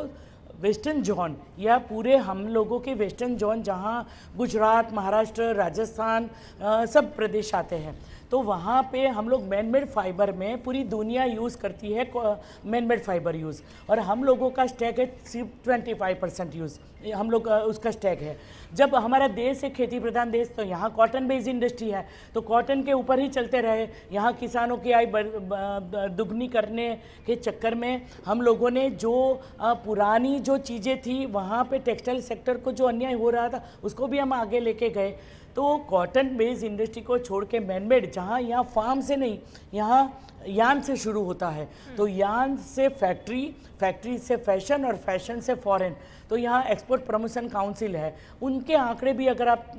वेस्टर्न जोन या पूरे हम लोगों के वेस्टर्न जोन जहाँ गुजरात महाराष्ट्र राजस्थान सब प्रदेश आते हैं तो वहाँ पे हम लोग मैनमेड फाइबर में पूरी दुनिया यूज़ करती है मैनमेड फाइबर यूज़ और हम लोगों का स्टैक है सिर्फ ट्वेंटी फाइव परसेंट यूज़ हम लोग उसका स्टैक है जब हमारा देश है खेती प्रधान देश तो यहाँ कॉटन बेस्ड इंडस्ट्री है तो कॉटन के ऊपर ही चलते रहे यहाँ किसानों की आय दुगनी करने के चक्कर में हम लोगों ने जो पुरानी जो चीज़ें थी वहाँ पे टेक्सटाइल सेक्टर को जो अन्याय हो रहा था उसको भी हम आगे लेके गए तो कॉटन बेस्ड इंडस्ट्री को छोड़ के मैनमेड जहाँ यहाँ फार्म से नहीं यहाँ यान से शुरू होता है तो यान से फैक्ट्री फैक्ट्री से फैशन और फैशन से फॉरेन तो यहाँ एक्सपोर्ट प्रमोशन काउंसिल है उनके आंकड़े भी अगर आप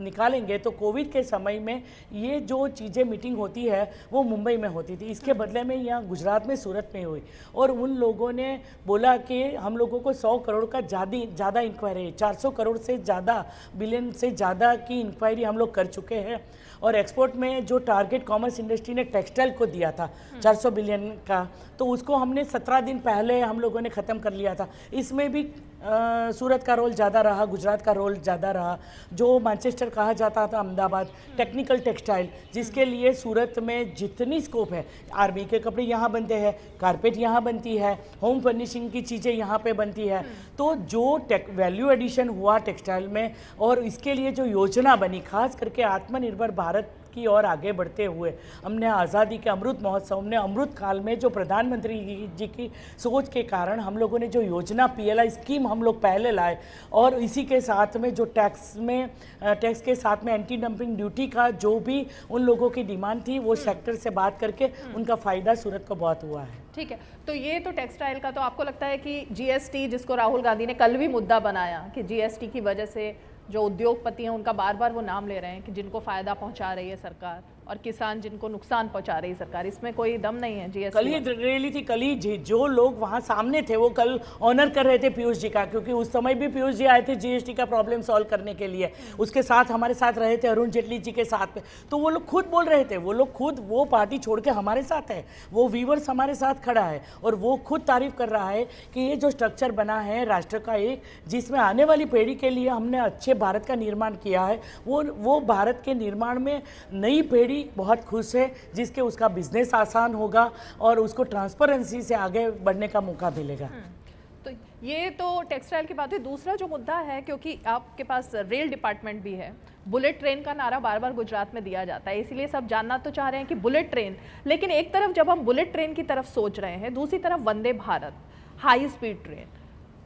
निकालेंगे तो कोविड के समय में ये जो चीज़ें मीटिंग होती है वो मुंबई में होती थी इसके बदले में यहाँ गुजरात में सूरत में हुई और उन लोगों ने बोला कि हम लोगों को सौ करोड़ का ज़्यादा ज़्यादा इंक्वायरी चार सौ करोड़ से ज़्यादा बिलियन से ज़्यादा की इंक्वायरी हम लोग कर चुके हैं और एक्सपोर्ट में जो टारगेट कॉमर्स इंडस्ट्री ने टेक्सटाइल को दिया था 400 हम्म। बिलियन का तो उसको हमने सत्रह दिन पहले हम लोगों ने ख़त्म कर लिया था इसमें भी आ, सूरत का रोल ज़्यादा रहा गुजरात का रोल ज़्यादा रहा जो मानचेस्टर कहा जाता था अहमदाबाद टेक्निकल टेक्सटाइल जिसके लिए सूरत में जितनी स्कोप है आर्मी के कपड़े यहाँ बनते हैं कारपेट यहाँ बनती है होम फर्निशिंग की चीज़ें यहाँ पर बनती है हम्म। तो जो टेक वैल्यू एडिशन हुआ टेक्सटाइल में और इसके लिए जो योजना बनी खास करके आत्मनिर्भर भारत की ओर आगे बढ़ते हुए हमने आज़ादी के अमृत महोत्सव ने अमृत काल में जो प्रधानमंत्री जी की सोच के कारण हम लोगों ने जो योजना पीएलआई स्कीम हम लोग पहले लाए और इसी के साथ में जो टैक्स में टैक्स के साथ में एंटी डंपिंग ड्यूटी का जो भी उन लोगों की डिमांड थी वो सेक्टर हम्म। से बात करके हम्म। उनका फ़ायदा सूरत को बहुत हुआ है ठीक है तो ये तो टेक्सटाइल का तो आपको लगता है कि जीएसटी जिसको राहुल गांधी ने कल भी मुद्दा बनाया कि जीएसटी की वजह से जो उद्योगपति हैं उनका बार बार वो नाम ले रहे हैं कि जिनको फ़ायदा पहुंचा रही है सरकार और किसान जिनको नुकसान पहुंचा रही सरकार इसमें कोई दम नहीं है जीएसटी कल ही रैली थी कल ही जो लोग वहां सामने थे वो कल ऑनर कर रहे थे पीयूष जी का क्योंकि उस समय भी पीयूष जी आए थे जीएसटी का प्रॉब्लम सॉल्व करने के लिए उसके साथ हमारे साथ रहे थे अरुण जेटली जी के साथ में तो वो लोग खुद बोल रहे थे वो लोग खुद वो पार्टी छोड़ के हमारे साथ है वो व्यूवर्स हमारे साथ खड़ा है और वो खुद तारीफ कर रहा है कि ये जो स्ट्रक्चर बना है राष्ट्र का एक जिसमें आने वाली पीढ़ी के लिए हमने अच्छे भारत का निर्माण किया है वो वो भारत के निर्माण में नई पीढ़ी भी बहुत खुश है जिसके उसका बिजनेस आसान होगा और उसको ट्रांसपेरेंसी से आगे बढ़ने का मौका मिलेगा हम्म, तो ये तो टेक्सटाइल की बात है दूसरा जो मुद्दा है क्योंकि आपके पास रेल डिपार्टमेंट भी है बुलेट ट्रेन का नारा बार बार गुजरात में दिया जाता है इसीलिए सब जानना तो चाह रहे हैं कि बुलेट ट्रेन लेकिन एक तरफ जब हम बुलेट ट्रेन की तरफ सोच रहे हैं दूसरी तरफ Vande Bharat high speed train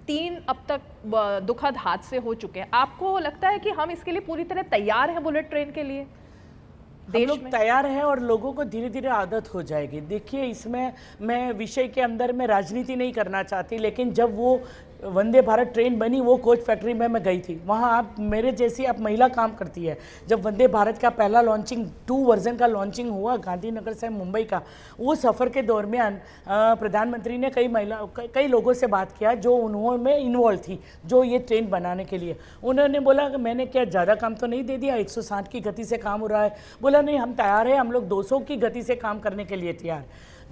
तीन अब तक दुखद हादसे हो चुके हैं आपको लगता है कि हम इसके लिए पूरी तरह तैयार हैं बुलेट ट्रेन के लिए हम लोग तैयार हैं और लोगों को धीरे धीरे आदत हो जाएगी देखिए इसमें मैं विषय के अंदर में राजनीति नहीं करना चाहती लेकिन जब वो वंदे भारत ट्रेन बनी वो कोच फैक्ट्री में मैं गई थी वहाँ आप मेरे जैसी आप महिला काम करती है जब वंदे भारत का पहला लॉन्चिंग टू वर्जन का लॉन्चिंग हुआ गांधीनगर से मुंबई का वो सफ़र के दौरान प्रधानमंत्री ने कई महिला कई लोगों से बात किया जो उन्होंने इन्वॉल्व थी जो ये ट्रेन बनाने के लिए उन्होंने बोला कि मैंने क्या ज़्यादा काम तो नहीं दे दिया एक की गति से काम हो रहा है बोला नहीं हम तैयार हैं हम लोग दो की गति से काम करने के लिए तैयार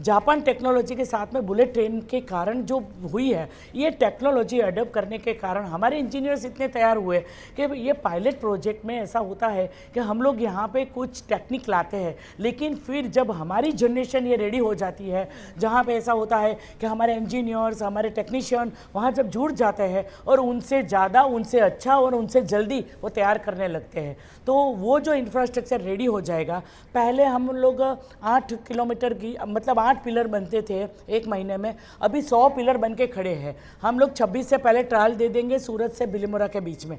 जापान टेक्नोलॉजी के साथ में बुलेट ट्रेन के कारण जो हुई है ये टेक्नोलॉजी अडोप्ट करने के कारण हमारे इंजीनियर्स इतने तैयार हुए कि ये पायलट प्रोजेक्ट में ऐसा होता है कि हम लोग यहाँ पे कुछ टेक्निक लाते हैं लेकिन फिर जब हमारी जनरेशन ये रेडी हो जाती है जहाँ पे ऐसा होता है कि हमारे इंजीनियर्स हमारे टेक्नीशियन वहाँ जब जुड़ जाते हैं और उनसे ज़्यादा उनसे अच्छा और उनसे जल्दी वो तैयार करने लगते हैं तो वो जो इंफ्रास्ट्रक्चर रेडी हो जाएगा पहले हम लोग आठ किलोमीटर की मतलब आठ पिलर बनते थे एक महीने में अभी सौ पिलर बन के खड़े हैं हम लोग छब्बीस से पहले ट्रायल दे देंगे सूरत से बिलमुरा के बीच में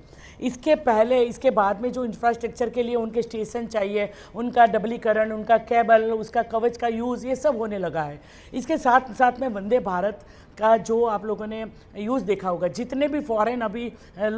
इसके पहले इसके बाद में जो इंफ्रास्ट्रक्चर के लिए उनके स्टेशन चाहिए उनका डबलीकरण उनका केबल उसका कवच का यूज़ ये सब होने लगा है इसके साथ साथ में वंदे भारत का जो आप लोगों ने यूज़ देखा होगा जितने भी फॉरेन अभी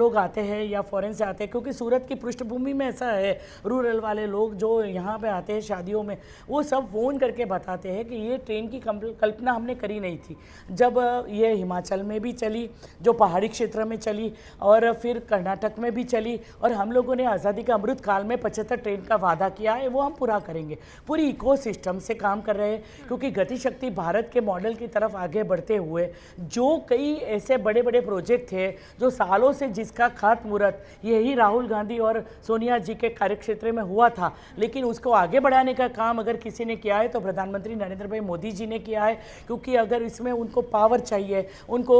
लोग आते हैं या फॉरेन से आते हैं क्योंकि सूरत की पृष्ठभूमि में ऐसा है रूरल वाले लोग जो यहाँ पे आते हैं शादियों में वो सब फ़ोन करके बताते हैं कि ये ट्रेन की कल्पना हमने करी नहीं थी जब ये हिमाचल में भी चली जो पहाड़ी क्षेत्र में चली और फिर कर्नाटक में भी चली और हम लोगों ने आज़ादी के अमृत काल में पचहत्तर ट्रेन का वादा किया है वो हम पूरा करेंगे पूरी इको सिस्टम से काम कर रहे हैं क्योंकि गतिशक्ति भारत के मॉडल की तरफ आगे बढ़ते हुए जो कई ऐसे बड़े बड़े प्रोजेक्ट थे जो सालों से जिसका मुहूर्त यही राहुल गांधी और सोनिया जी के कार्यक्षेत्र में हुआ था लेकिन उसको आगे बढ़ाने का काम अगर किसी ने किया है तो प्रधानमंत्री नरेंद्र भाई मोदी जी ने किया है क्योंकि अगर इसमें उनको पावर चाहिए उनको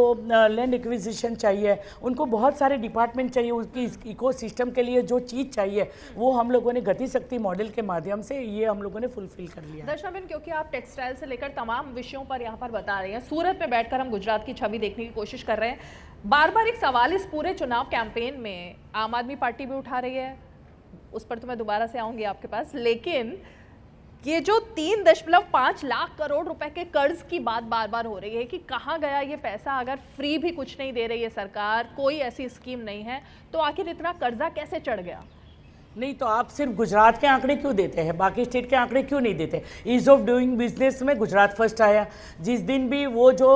लैंड एक्विजिशन चाहिए उनको बहुत सारे डिपार्टमेंट चाहिए उसकी इको सिस्टम के लिए जो चीज़ चाहिए वो हम लोगों ने गतिशक्ति मॉडल के माध्यम से ये हम लोगों ने फुलफिल कर लिया दर्शनाबिन क्योंकि आप टेक्सटाइल से लेकर तमाम विषयों पर यहाँ पर बता रहे हैं सूरत में बैठकर हम गुजरात की छवि देखने की कोशिश कर रहे हैं बार बार एक सवाल इस पूरे चुनाव कैंपेन में आम आदमी पार्टी भी उठा रही है उस पर तो मैं दोबारा से आऊंगी आपके पास लेकिन ये जो तीन दशमलव पांच लाख करोड़ रुपए के कर्ज की बात बार बार हो रही है कि कहाँ गया ये पैसा अगर फ्री भी कुछ नहीं दे रही है सरकार कोई ऐसी स्कीम नहीं है तो आखिर इतना कर्जा कैसे चढ़ गया नहीं तो आप सिर्फ गुजरात के आंकड़े क्यों देते हैं बाकी स्टेट के आंकड़े क्यों नहीं देते ईज़ ऑफ डूइंग बिजनेस में गुजरात फर्स्ट आया जिस दिन भी वो जो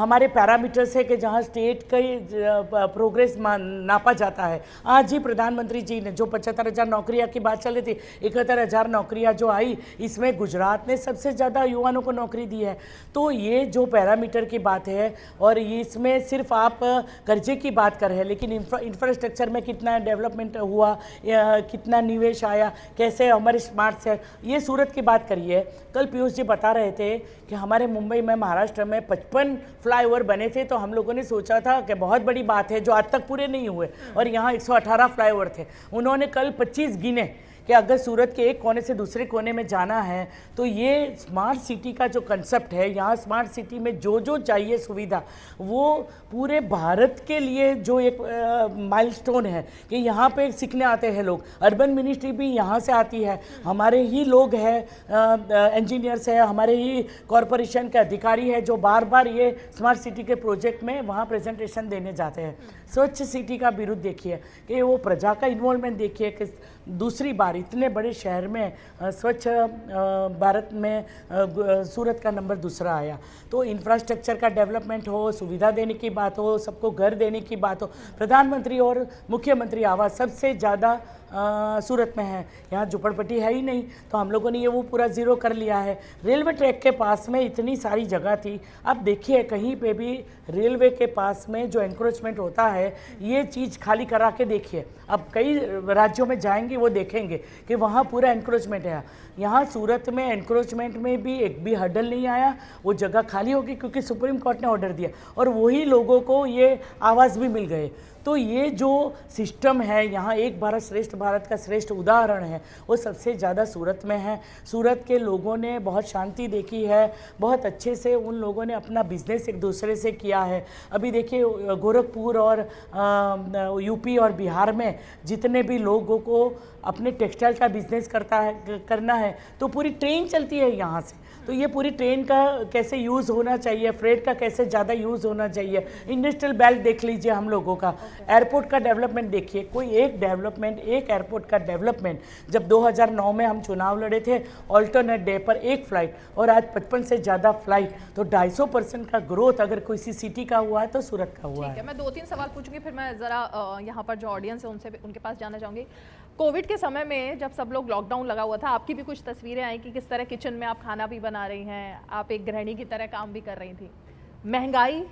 हमारे पैरामीटर्स है कि जहाँ स्टेट का प्रोग्रेस नापा जाता है आज ही प्रधानमंत्री जी ने जो पचहत्तर हज़ार नौकरियाँ की बात चल रही थी इकहत्तर हज़ार नौकरियाँ जो आई इसमें गुजरात ने सबसे ज़्यादा युवाओं को नौकरी दी है तो ये जो पैरामीटर की बात है और इसमें सिर्फ आप कर्जे की बात कर रहे हैं लेकिन इंफ्रास्ट्रक्चर में कितना डेवलपमेंट हुआ कितना निवेश आया कैसे हमारे स्मार्ट से ये सूरत की बात करिए कल पीयूष जी बता रहे थे कि हमारे मुंबई में महाराष्ट्र में पचपन फ्लाईओवर बने थे तो हम लोगों ने सोचा था कि बहुत बड़ी बात है जो आज तक पूरे नहीं हुए और यहाँ एक फ्लाईओवर थे उन्होंने कल पच्चीस गिने कि अगर सूरत के एक कोने से दूसरे कोने में जाना है तो ये स्मार्ट सिटी का जो कंसेप्ट है यहाँ स्मार्ट सिटी में जो जो चाहिए सुविधा वो पूरे भारत के लिए जो एक माइल है कि यहाँ पर सीखने आते हैं लोग अर्बन मिनिस्ट्री भी यहाँ से आती है हमारे ही लोग हैं इंजीनियर्स हैं हमारे ही कॉरपोरेशन के अधिकारी है जो बार बार ये स्मार्ट सिटी के प्रोजेक्ट में वहाँ प्रेजेंटेशन देने जाते हैं स्वच्छ सिटी का विरुद्ध देखिए कि वो प्रजा का इन्वॉल्वमेंट देखिए कि दूसरी बार इतने बड़े शहर में स्वच्छ भारत में सूरत का नंबर दूसरा आया तो इंफ्रास्ट्रक्चर का डेवलपमेंट हो सुविधा देने की बात हो सबको घर देने की बात हो प्रधानमंत्री और मुख्यमंत्री आवास सबसे ज़्यादा सूरत में है यहाँ झुपड़पट्टी है ही नहीं तो हम लोगों ने ये वो पूरा ज़ीरो कर लिया है रेलवे ट्रैक के पास में इतनी सारी जगह थी अब देखिए कहीं पे भी रेलवे के पास में जो इंक्रोचमेंट होता है ये चीज़ खाली करा के देखिए अब कई राज्यों में जाएंगे वो देखेंगे कि वहाँ पूरा इंक्रोचमेंट है यहाँ सूरत में इंक्रोचमेंट में भी एक भी हडल नहीं आया वो जगह खाली होगी क्योंकि सुप्रीम कोर्ट ने ऑर्डर दिया और वही लोगों को ये आवाज़ भी मिल गए तो ये जो सिस्टम है यहाँ एक भारत श्रेष्ठ भारत का श्रेष्ठ उदाहरण है वो सबसे ज़्यादा सूरत में है सूरत के लोगों ने बहुत शांति देखी है बहुत अच्छे से उन लोगों ने अपना बिजनेस एक दूसरे से किया है अभी देखिए गोरखपुर और यूपी और बिहार में जितने भी लोगों को अपने टेक्सटाइल का बिजनेस करता है करना है तो पूरी ट्रेन चलती है यहाँ से तो ये पूरी ट्रेन का कैसे यूज़ होना चाहिए फ्रेट का कैसे ज़्यादा यूज़ होना चाहिए इंडस्ट्रियल बेल्ट देख लीजिए हम लोगों का एयरपोर्ट का डेवलपमेंट देखिए कोई एक डेवलपमेंट एक एयरपोर्ट का डेवलपमेंट जब 2009 में हम चुनाव लड़े थे ऑल्टरनेट डे पर एक फ़्लाइट और आज पचपन से ज़्यादा फ़्लाइट तो ढाई परसेंट का ग्रोथ अगर किसी सिटी का हुआ है तो सूरत का हुआ है मैं दो तीन सवाल पूछूंगी फिर मैं ज़रा यहाँ पर जो ऑडियंस है उनसे उनके पास जाना चाहूँगी कोविड के समय में जब सब लोग लॉकडाउन लगा हुआ था आपकी भी कुछ तस्वीरें आई कि किस तरह किचन में आप खाना भी बना रही हैं आप एक गृहिणी की तरह काम भी कर रही थी महंगाई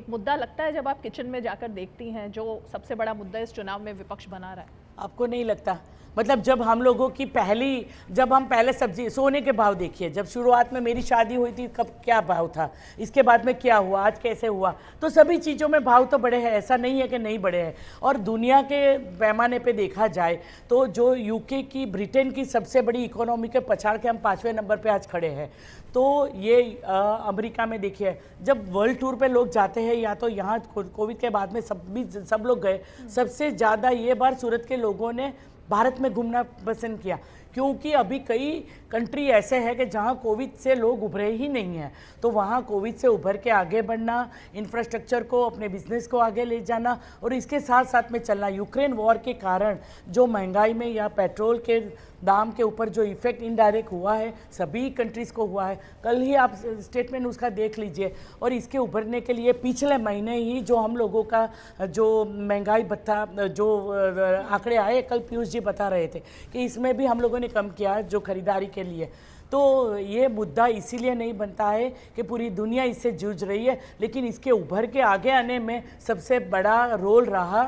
एक मुद्दा लगता है जब आप किचन में जाकर देखती हैं जो सबसे बड़ा मुद्दा इस चुनाव में विपक्ष बना रहा है आपको नहीं लगता मतलब जब हम लोगों की पहली जब हम पहले सब्जी सोने के भाव देखिए जब शुरुआत में मेरी शादी हुई थी कब क्या भाव था इसके बाद में क्या हुआ आज कैसे हुआ तो सभी चीज़ों में भाव तो बढ़े हैं ऐसा नहीं है कि नहीं बढ़े हैं और दुनिया के पैमाने पे देखा जाए तो जो यूके की ब्रिटेन की सबसे बड़ी इकोनॉमी के पछाड़ के हम पाँचवें नंबर पर आज खड़े हैं तो ये अमरीका में देखिए जब वर्ल्ड टूर पर लोग जाते हैं या तो यहाँ कोविड के बाद में सब भी सब लोग गए सबसे ज़्यादा ये बार सूरत के लोगों ने भारत में घूमना पसंद किया क्योंकि अभी कई कंट्री ऐसे हैं कि जहाँ कोविड से लोग उभरे ही नहीं हैं तो वहाँ कोविड से उभर के आगे बढ़ना इंफ्रास्ट्रक्चर को अपने बिजनेस को आगे ले जाना और इसके साथ साथ में चलना यूक्रेन वॉर के कारण जो महंगाई में या पेट्रोल के दाम के ऊपर जो इफेक्ट इनडायरेक्ट हुआ है सभी कंट्रीज़ को हुआ है कल ही आप स्टेटमेंट उसका देख लीजिए और इसके उभरने के लिए पिछले महीने ही जो हम लोगों का जो महंगाई भत्ता जो आंकड़े आए कल पीयूष जी बता रहे थे कि इसमें भी हम लोगों ने कम किया जो खरीदारी के लिए तो ये मुद्दा इसीलिए नहीं बनता है कि पूरी दुनिया इससे जूझ रही है लेकिन इसके उभर के आगे आने में सबसे बड़ा रोल रहा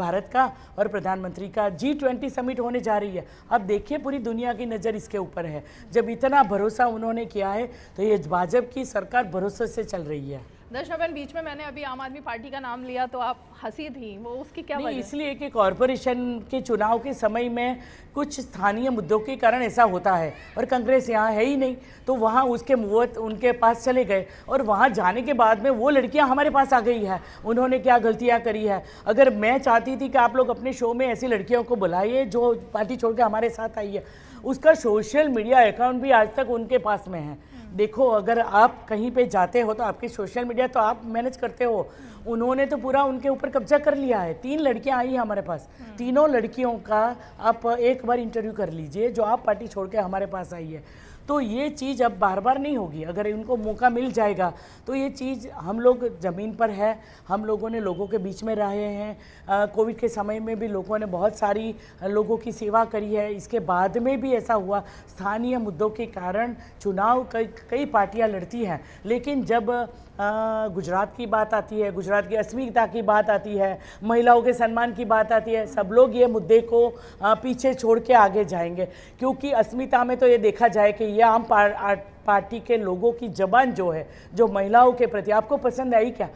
भारत का और प्रधानमंत्री का जी ट्वेंटी समिट होने जा रही है अब देखिए पूरी दुनिया की नज़र इसके ऊपर है जब इतना भरोसा उन्होंने किया है तो ये भाजपा की सरकार भरोसे से चल रही है दर्शन बीच में मैंने अभी आम आदमी पार्टी का नाम लिया तो आप हंसी थी वो उसकी क्या इसलिए कि कॉरपोरेशन के चुनाव के समय में कुछ स्थानीय मुद्दों के कारण ऐसा होता है और कांग्रेस यहाँ है ही नहीं तो वहाँ उसके मुवत उनके पास चले गए और वहाँ जाने के बाद में वो लड़कियाँ हमारे पास आ गई है उन्होंने क्या गलतियाँ करी है अगर मैं चाहती थी कि आप लोग अपने शो में ऐसी लड़कियों को बुलाइए जो पार्टी छोड़ हमारे साथ आई है उसका सोशल मीडिया अकाउंट भी आज तक उनके पास में है देखो अगर आप कहीं पे जाते हो तो आपके सोशल मीडिया तो आप मैनेज करते हो उन्होंने तो पूरा उनके ऊपर कब्जा कर लिया है तीन लड़कियां आई हैं हमारे पास तीनों लड़कियों का आप एक बार इंटरव्यू कर लीजिए जो आप पार्टी छोड़ के हमारे पास आई है तो ये चीज़ अब बार बार नहीं होगी अगर इनको मौका मिल जाएगा तो ये चीज़ हम लोग ज़मीन पर है हम लोगों ने लोगों के बीच में रहे हैं कोविड के समय में भी लोगों ने बहुत सारी लोगों की सेवा करी है इसके बाद में भी ऐसा हुआ स्थानीय मुद्दों के कारण चुनाव कई कई पार्टियाँ लड़ती हैं लेकिन जब गुजरात की बात आती है गुजरात की अस्मिता की बात आती है महिलाओं के सम्मान की बात आती है सब लोग ये मुद्दे को पीछे छोड़ के आगे जाएंगे क्योंकि अस्मिता में तो ये देखा जाए कि ये आम पार्टी के लोगों की जबान जो है जो महिलाओं के प्रति आपको पसंद आई क्या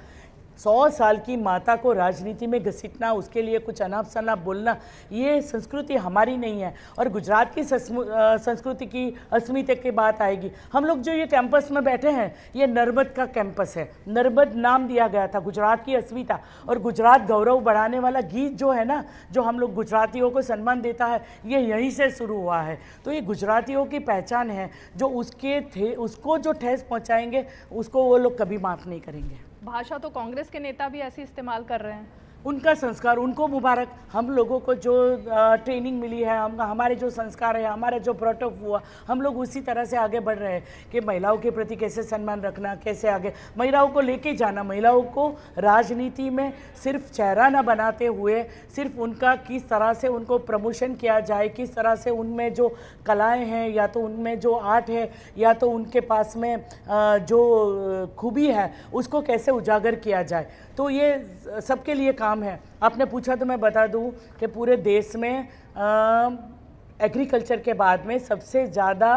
सौ साल की माता को राजनीति में घसीटना उसके लिए कुछ अनाप शनाप बोलना ये संस्कृति हमारी नहीं है और गुजरात की संस्कृति की अस्मिता की बात आएगी हम लोग जो ये कैंपस में बैठे हैं ये नर्मद का कैंपस है नर्मद नाम दिया गया था गुजरात की अस्मिता और गुजरात गौरव बढ़ाने वाला गीत जो है ना जो हम लोग गुजरातियों को सम्मान देता है ये यहीं से शुरू हुआ है तो ये गुजरातियों की पहचान है जो उसके थे उसको जो ठेस पहुँचाएंगे उसको वो लोग कभी माफ़ नहीं करेंगे भाषा तो कांग्रेस के नेता भी ऐसी इस्तेमाल कर रहे हैं उनका संस्कार उनको मुबारक हम लोगों को जो ट्रेनिंग मिली है हम हमारे जो संस्कार है हमारा जो प्रोटोप हुआ हम लोग उसी तरह से आगे बढ़ रहे हैं कि महिलाओं के प्रति कैसे सम्मान रखना कैसे आगे महिलाओं को लेके जाना महिलाओं को राजनीति में सिर्फ चेहरा ना बनाते हुए सिर्फ उनका किस तरह से उनको प्रमोशन किया जाए किस तरह से उनमें जो कलाएँ हैं या तो उनमें जो आर्ट है या तो उनके पास में जो खूबी है उसको कैसे उजागर किया जाए तो ये सबके लिए काम काम है आपने पूछा तो मैं बता दूं कि पूरे देश में एग्रीकल्चर के बाद में सबसे ज़्यादा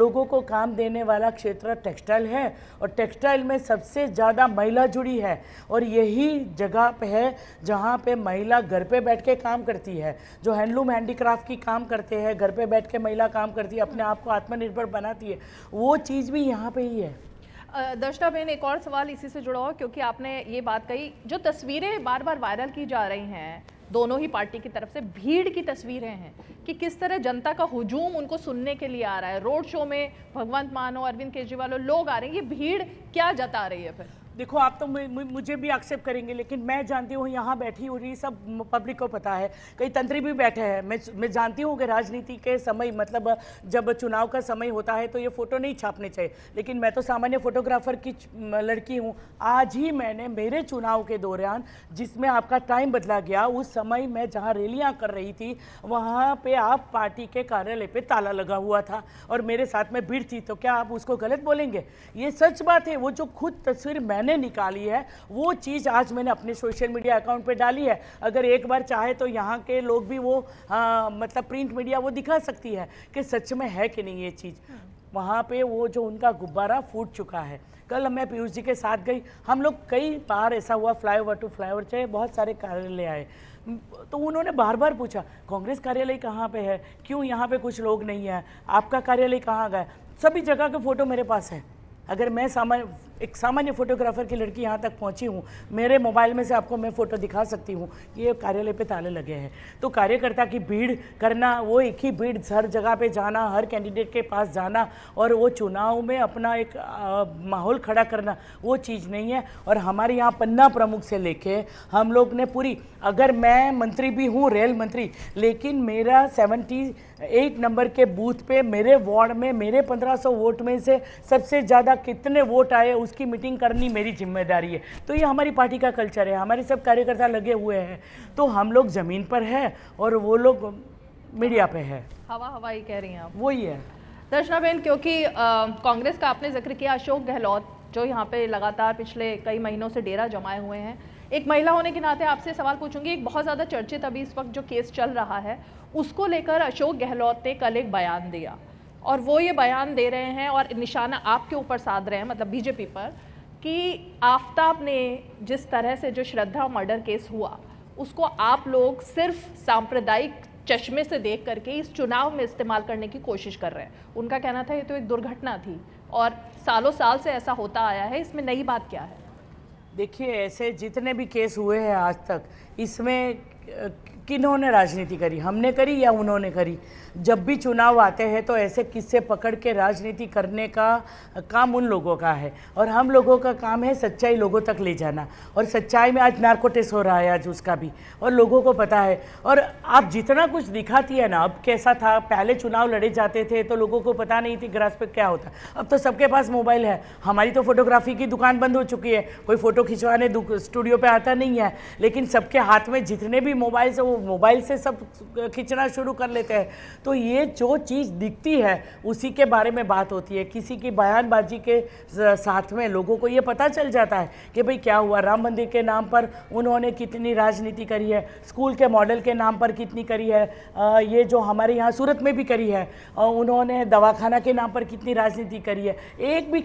लोगों को काम देने वाला क्षेत्र टेक्सटाइल है और टेक्सटाइल में सबसे ज़्यादा महिला जुड़ी है और यही जगह पे है जहाँ पे महिला घर पे बैठ के काम करती है जो हैंडलूम हैंडीक्राफ्ट की काम करते हैं घर पे बैठ के महिला काम करती है अपने आप को आत्मनिर्भर बनाती है वो चीज़ भी यहाँ पर ही है दर्शना बहन एक और सवाल इसी से जुड़ा हो क्योंकि आपने ये बात कही जो तस्वीरें बार बार वायरल की जा रही हैं दोनों ही पार्टी की तरफ से भीड़ की तस्वीरें हैं कि किस तरह जनता का हुजूम उनको सुनने के लिए आ रहा है रोड शो में भगवंत मान हो अरविंद केजरीवाल हो लोग आ रहे हैं ये भीड़ क्या जता रही है फिर देखो आप तो मुझे भी एक्सेप्ट करेंगे लेकिन मैं जानती हूँ यहाँ बैठी हुई सब पब्लिक को पता है कई तंत्री भी बैठे हैं मैं मैं जानती हूँ कि राजनीति के समय मतलब जब चुनाव का समय होता है तो ये फ़ोटो नहीं छापने चाहिए लेकिन मैं तो सामान्य फोटोग्राफर की लड़की हूँ आज ही मैंने मेरे चुनाव के दौरान जिसमें आपका टाइम बदला गया उस समय मैं जहाँ रैलियाँ कर रही थी वहाँ पर आप पार्टी के कार्यालय पर ताला लगा हुआ था और मेरे साथ में भीड़ थी तो क्या आप उसको गलत बोलेंगे ये सच बात है वो जो खुद तस्वीर मैंने मैंने निकाली है वो चीज़ आज मैंने अपने सोशल मीडिया अकाउंट पे डाली है अगर एक बार चाहे तो यहाँ के लोग भी वो आ, हाँ, मतलब प्रिंट मीडिया वो दिखा सकती है कि सच में है कि नहीं ये चीज़ वहाँ पे वो जो उनका गुब्बारा फूट चुका है कल मैं पीयूष जी के साथ गई हम लोग कई बार ऐसा हुआ फ्लाईओवर टू फ्लाईओवर चाहे बहुत सारे कार्यालय आए तो उन्होंने बार बार पूछा कांग्रेस कार्यालय कहाँ पे है क्यों यहाँ पे कुछ लोग नहीं है आपका कार्यालय कहाँ गए सभी जगह के फ़ोटो मेरे पास है अगर मैं सामान एक सामान्य फोटोग्राफर की लड़की यहाँ तक पहुँची हूँ मेरे मोबाइल में से आपको मैं फ़ोटो दिखा सकती हूँ कि ये कार्यालय पे ताले लगे हैं तो कार्यकर्ता की भीड़ करना वो एक ही भीड़ हर जगह पे जाना हर कैंडिडेट के पास जाना और वो चुनाव में अपना एक आ, माहौल खड़ा करना वो चीज़ नहीं है और हमारे यहाँ पन्ना प्रमुख से लेके हम लोग ने पूरी अगर मैं मंत्री भी हूँ रेल मंत्री लेकिन मेरा सेवेंटी एट नंबर के बूथ पे मेरे वार्ड में मेरे पंद्रह सौ वोट में से सबसे ज़्यादा कितने वोट आए उस उसकी मीटिंग करनी मेरी जिम्मेदारी है तो ये हमारी पार्टी का कल्चर है हमारे सब कार्यकर्ता लगे हुए हैं तो हम लोग ज़मीन पर है और वो लोग मीडिया पे है हवा हवाई कह रही हैं आप वही है दर्शना बहन क्योंकि कांग्रेस का आपने जिक्र किया अशोक गहलोत जो यहाँ पे लगातार पिछले कई महीनों से डेरा जमाए हुए हैं एक महिला होने के नाते आपसे सवाल पूछूंगी एक बहुत ज़्यादा चर्चित अभी इस वक्त जो केस चल रहा है उसको लेकर अशोक गहलोत ने कल एक बयान दिया और वो ये बयान दे रहे हैं और निशाना आपके ऊपर साध रहे हैं मतलब बीजेपी पर कि आफ्ताब ने जिस तरह से जो श्रद्धा मर्डर केस हुआ उसको आप लोग सिर्फ सांप्रदायिक चश्मे से देख करके इस चुनाव में इस्तेमाल करने की कोशिश कर रहे हैं उनका कहना था ये तो एक दुर्घटना थी और सालों साल से ऐसा होता आया है इसमें नई बात क्या है देखिए ऐसे जितने भी केस हुए हैं आज तक इसमें किन्होंने राजनीति करी हमने करी या उन्होंने करी जब भी चुनाव आते हैं तो ऐसे किस्से पकड़ के राजनीति करने का काम उन लोगों का है और हम लोगों का काम है सच्चाई लोगों तक ले जाना और सच्चाई में आज नार्कोटिक्स हो रहा है आज उसका भी और लोगों को पता है और आप जितना कुछ दिखाती है ना अब कैसा था पहले चुनाव लड़े जाते थे तो लोगों को पता नहीं थी ग्रास पे क्या होता अब तो सबके पास मोबाइल है हमारी तो फोटोग्राफी की दुकान बंद हो चुकी है कोई फ़ोटो खिंचवाने स्टूडियो पर आता नहीं है लेकिन सबके हाथ में जितने भी मोबाइल्स है वो मोबाइल से सब खींचना शुरू कर लेते हैं तो ये जो चीज़ दिखती है उसी के बारे में बात होती है किसी की बयानबाजी के साथ में लोगों को ये पता चल जाता है कि भाई क्या हुआ राम मंदिर के नाम पर उन्होंने कितनी राजनीति करी है स्कूल के मॉडल के नाम पर कितनी करी है ये जो हमारे यहाँ सूरत में भी करी है उन्होंने दवाखाना के नाम पर कितनी राजनीति करी है एक भी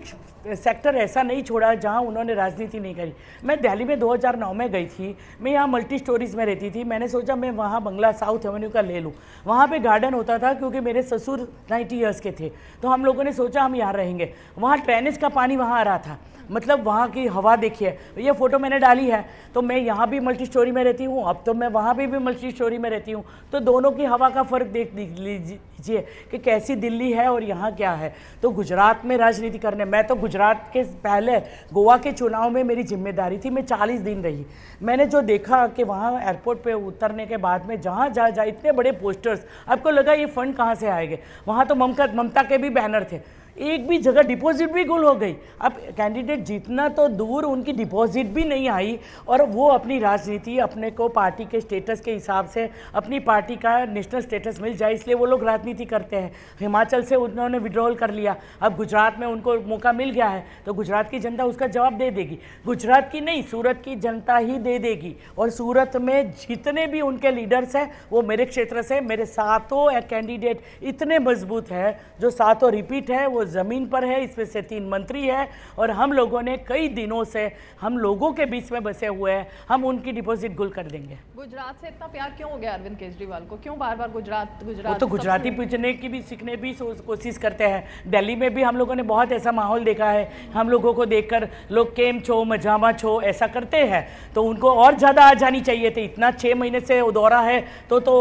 सेक्टर ऐसा नहीं छोड़ा जहाँ उन्होंने राजनीति नहीं करी मैं दिल्ली में 2009 में गई थी मैं यहाँ मल्टी स्टोरीज़ में रहती थी मैंने सोचा मैं वहाँ बंगला साउथ एवेन्यू का ले लूँ वहाँ पे गार्डन होता था क्योंकि मेरे ससुर नाइन्टी ईयर्स के थे तो हम लोगों ने सोचा हम यहाँ रहेंगे वहाँ ट्रेनेज का पानी वहाँ आ रहा था मतलब वहाँ की हवा देखिए तो ये फ़ोटो मैंने डाली है तो मैं यहाँ भी मल्टी स्टोरी में रहती हूँ अब तो मैं वहाँ भी भी मल्टी स्टोरी में रहती हूँ तो दोनों की हवा का फ़र्क देख लीजिए कि कैसी दिल्ली है और यहाँ क्या है तो गुजरात में राजनीति करने मैं तो गुजरात के पहले गोवा के चुनाव में मेरी जिम्मेदारी थी मैं चालीस दिन रही मैंने जो देखा कि वहाँ एयरपोर्ट पर उतरने के बाद में जहाँ जहाँ जाए इतने बड़े पोस्टर्स आपको लगा ये फ़ंड कहाँ से आएंगे वहाँ तो ममता ममता के भी बैनर थे एक भी जगह डिपॉजिट भी गुल हो गई अब कैंडिडेट जीतना तो दूर उनकी डिपॉजिट भी नहीं आई और वो अपनी राजनीति अपने को पार्टी के स्टेटस के हिसाब से अपनी पार्टी का नेशनल स्टेटस मिल जाए इसलिए वो लोग राजनीति करते हैं हिमाचल से उन्होंने विड्रॉल कर लिया अब गुजरात में उनको मौका मिल गया है तो गुजरात की जनता उसका जवाब दे देगी गुजरात की नहीं सूरत की जनता ही दे देगी और सूरत में जितने भी उनके लीडर्स हैं वो मेरे क्षेत्र से मेरे सातों कैंडिडेट इतने मजबूत हैं जो सातों रिपीट हैं वो ज़मीन पर है इसमें से तीन मंत्री है और हम लोगों ने कई दिनों से हम लोगों के बीच में बसे हुए हैं हम उनकी डिपॉजिट गुल कर देंगे गुजरात से इतना प्यार क्यों हो गया अरविंद केजरीवाल को क्यों बार बार गुजरात तो गुजरात तो गुजराती पूछने की भी सीखने भी कोशिश करते हैं दिल्ली में भी हम लोगों ने बहुत ऐसा माहौल देखा है हम लोगों को देख लोग केम छो मजामा छो ऐसा करते हैं तो उनको और ज़्यादा आ जानी चाहिए थे इतना छह महीने से दौरा है तो तो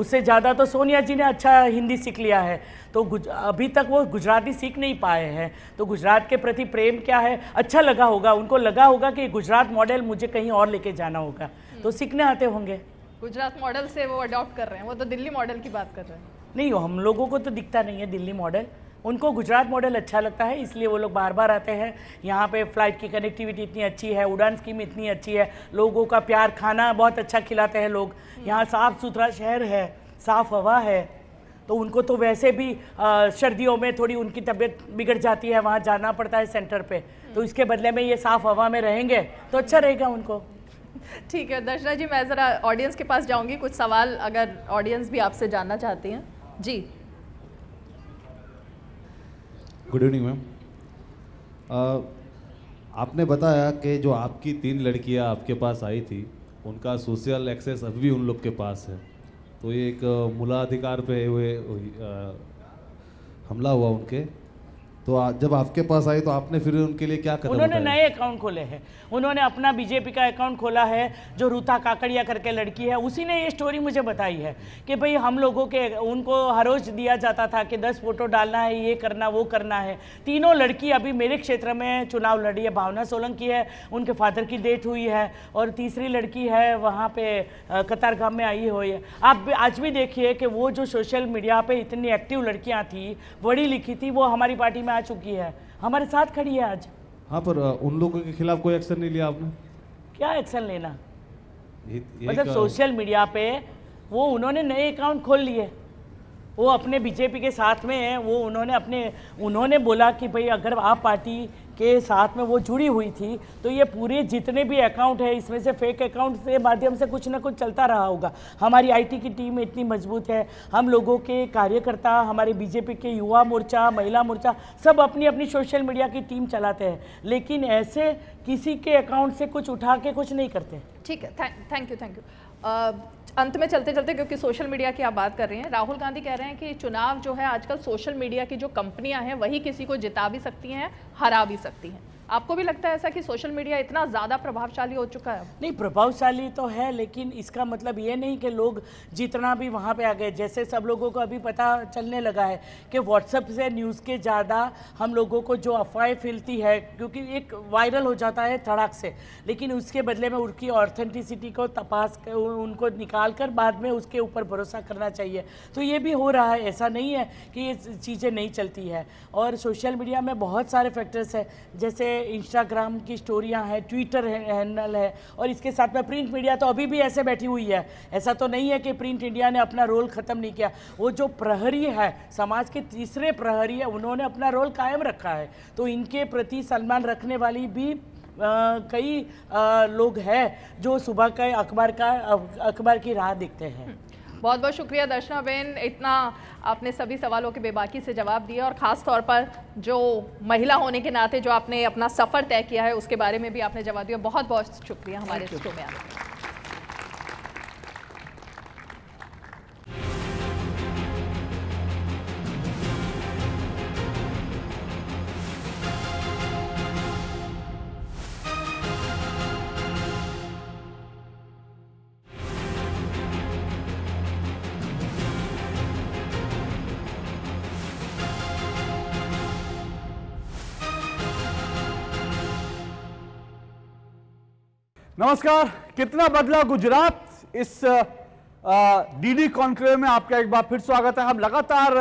उससे ज़्यादा तो सोनिया जी ने अच्छा हिंदी सीख लिया है तो अभी तक वो गुजराती सीख नहीं पाए हैं तो गुजरात के प्रति प्रेम क्या है अच्छा लगा होगा उनको लगा होगा कि गुजरात मॉडल मुझे कहीं और लेके जाना होगा हम्म। तो सीखने आते होंगे गुजरात मॉडल से वो अडॉप्ट कर रहे हैं वो तो दिल्ली मॉडल की बात कर रहे हैं नहीं हम लोगों को तो दिखता नहीं है दिल्ली मॉडल उनको गुजरात मॉडल अच्छा लगता है इसलिए वो लोग बार बार आते हैं यहाँ पे फ्लाइट की कनेक्टिविटी इतनी अच्छी है उड़ान स्कीम इतनी अच्छी है लोगों का प्यार खाना बहुत अच्छा खिलाते हैं लोग हम्म। यहाँ साफ़ सुथरा शहर है साफ़ हवा है तो उनको तो वैसे भी सर्दियों में थोड़ी उनकी तबीयत बिगड़ जाती है वहाँ जाना पड़ता है सेंटर पे तो इसके बदले में ये साफ़ हवा में रहेंगे तो अच्छा रहेगा उनको ठीक है दर्शना जी मैं ज़रा ऑडियंस के पास जाऊँगी कुछ सवाल अगर ऑडियंस भी आपसे जानना चाहती हैं जी गुड इवनिंग मैम आपने बताया कि जो आपकी तीन लड़कियां आपके पास आई थी उनका सोशल एक्सेस अभी भी उन लोग के पास है तो ये एक मूला अधिकार पे हुए हमला हुआ उनके तो जब आपके पास आई तो आपने फिर उनके लिए क्या कदम उन्होंने नए अकाउंट खोले हैं उन्होंने अपना बीजेपी का अकाउंट खोला है जो रूता काकड़िया करके लड़की है उसी ने ये स्टोरी मुझे बताई है कि भाई हम लोगों के उनको हर रोज दिया जाता था कि दस फोटो डालना है ये करना वो करना है तीनों लड़की अभी मेरे क्षेत्र में चुनाव लड़ी है भावना सोलंकी है उनके फादर की डेथ हुई है और तीसरी लड़की है वहाँ पे कतारगाम में आई हुई है आप आज भी देखिए कि वो जो सोशल मीडिया पर इतनी एक्टिव लड़कियाँ थी पढ़ी लिखी थी वो हमारी पार्टी में आ चुकी है हमारे साथ खड़ी है आज हाँ पर उन लोगों के खिलाफ कोई एक्शन नहीं लिया आपने क्या एक्शन लेना ये, ये मतलब सोशल मीडिया पे वो उन्होंने नए अकाउंट खोल लिए वो अपने बीजेपी के साथ में है वो उन्होंने अपने उन्होंने बोला कि भाई अगर आप पार्टी के साथ में वो जुड़ी हुई थी तो ये पूरे जितने भी अकाउंट है इसमें से फेक अकाउंट के माध्यम से कुछ ना कुछ चलता रहा होगा हमारी आईटी की टीम इतनी मजबूत है हम लोगों के कार्यकर्ता हमारे बीजेपी के युवा मोर्चा महिला मोर्चा सब अपनी अपनी सोशल मीडिया की टीम चलाते हैं लेकिन ऐसे किसी के अकाउंट से कुछ उठा के कुछ नहीं करते ठीक है थैंक यू थैंक यू अंत में चलते चलते क्योंकि सोशल मीडिया की आप बात कर रहे हैं राहुल गांधी कह रहे हैं कि चुनाव जो है आजकल सोशल मीडिया की जो कंपनियां हैं वही किसी को जिता भी सकती हैं हरा भी सकती हैं आपको भी लगता है ऐसा कि सोशल मीडिया इतना ज़्यादा प्रभावशाली हो चुका है नहीं प्रभावशाली तो है लेकिन इसका मतलब ये नहीं कि लोग जितना भी वहाँ पे आ गए जैसे सब लोगों को अभी पता चलने लगा है कि व्हाट्सएप से न्यूज़ के ज़्यादा हम लोगों को जो अफवाहें फैलती है क्योंकि एक वायरल हो जाता है धड़ाक से लेकिन उसके बदले में उनकी ऑथेंटिसिटी को तपास उनको निकाल कर बाद में उसके ऊपर भरोसा करना चाहिए तो ये भी हो रहा है ऐसा नहीं है कि ये चीज़ें नहीं चलती है और सोशल मीडिया में बहुत सारे फैक्टर्स हैं जैसे इंस्टाग्राम की स्टोरियाँ हैं ट्विटर हैंडल है और इसके साथ में प्रिंट मीडिया तो अभी भी ऐसे बैठी हुई है ऐसा तो नहीं है कि प्रिंट इंडिया ने अपना रोल ख़त्म नहीं किया वो जो प्रहरी है समाज के तीसरे प्रहरी है उन्होंने अपना रोल कायम रखा है तो इनके प्रति सम्मान रखने वाली भी आ, कई आ, लोग हैं जो सुबह का अखबार का अखबार की राह देखते हैं बहुत बहुत शुक्रिया दर्शना बेन इतना आपने सभी सवालों के बेबाकी से जवाब दिया और ख़ास तौर पर जो महिला होने के नाते जो आपने अपना सफ़र तय किया है उसके बारे में भी आपने जवाब दिया बहुत बहुत शुक्रिया हमारे शो में आपका नमस्कार कितना बदला गुजरात इस डीडी कॉन्क्लेव में आपका एक बार फिर स्वागत है हम लगातार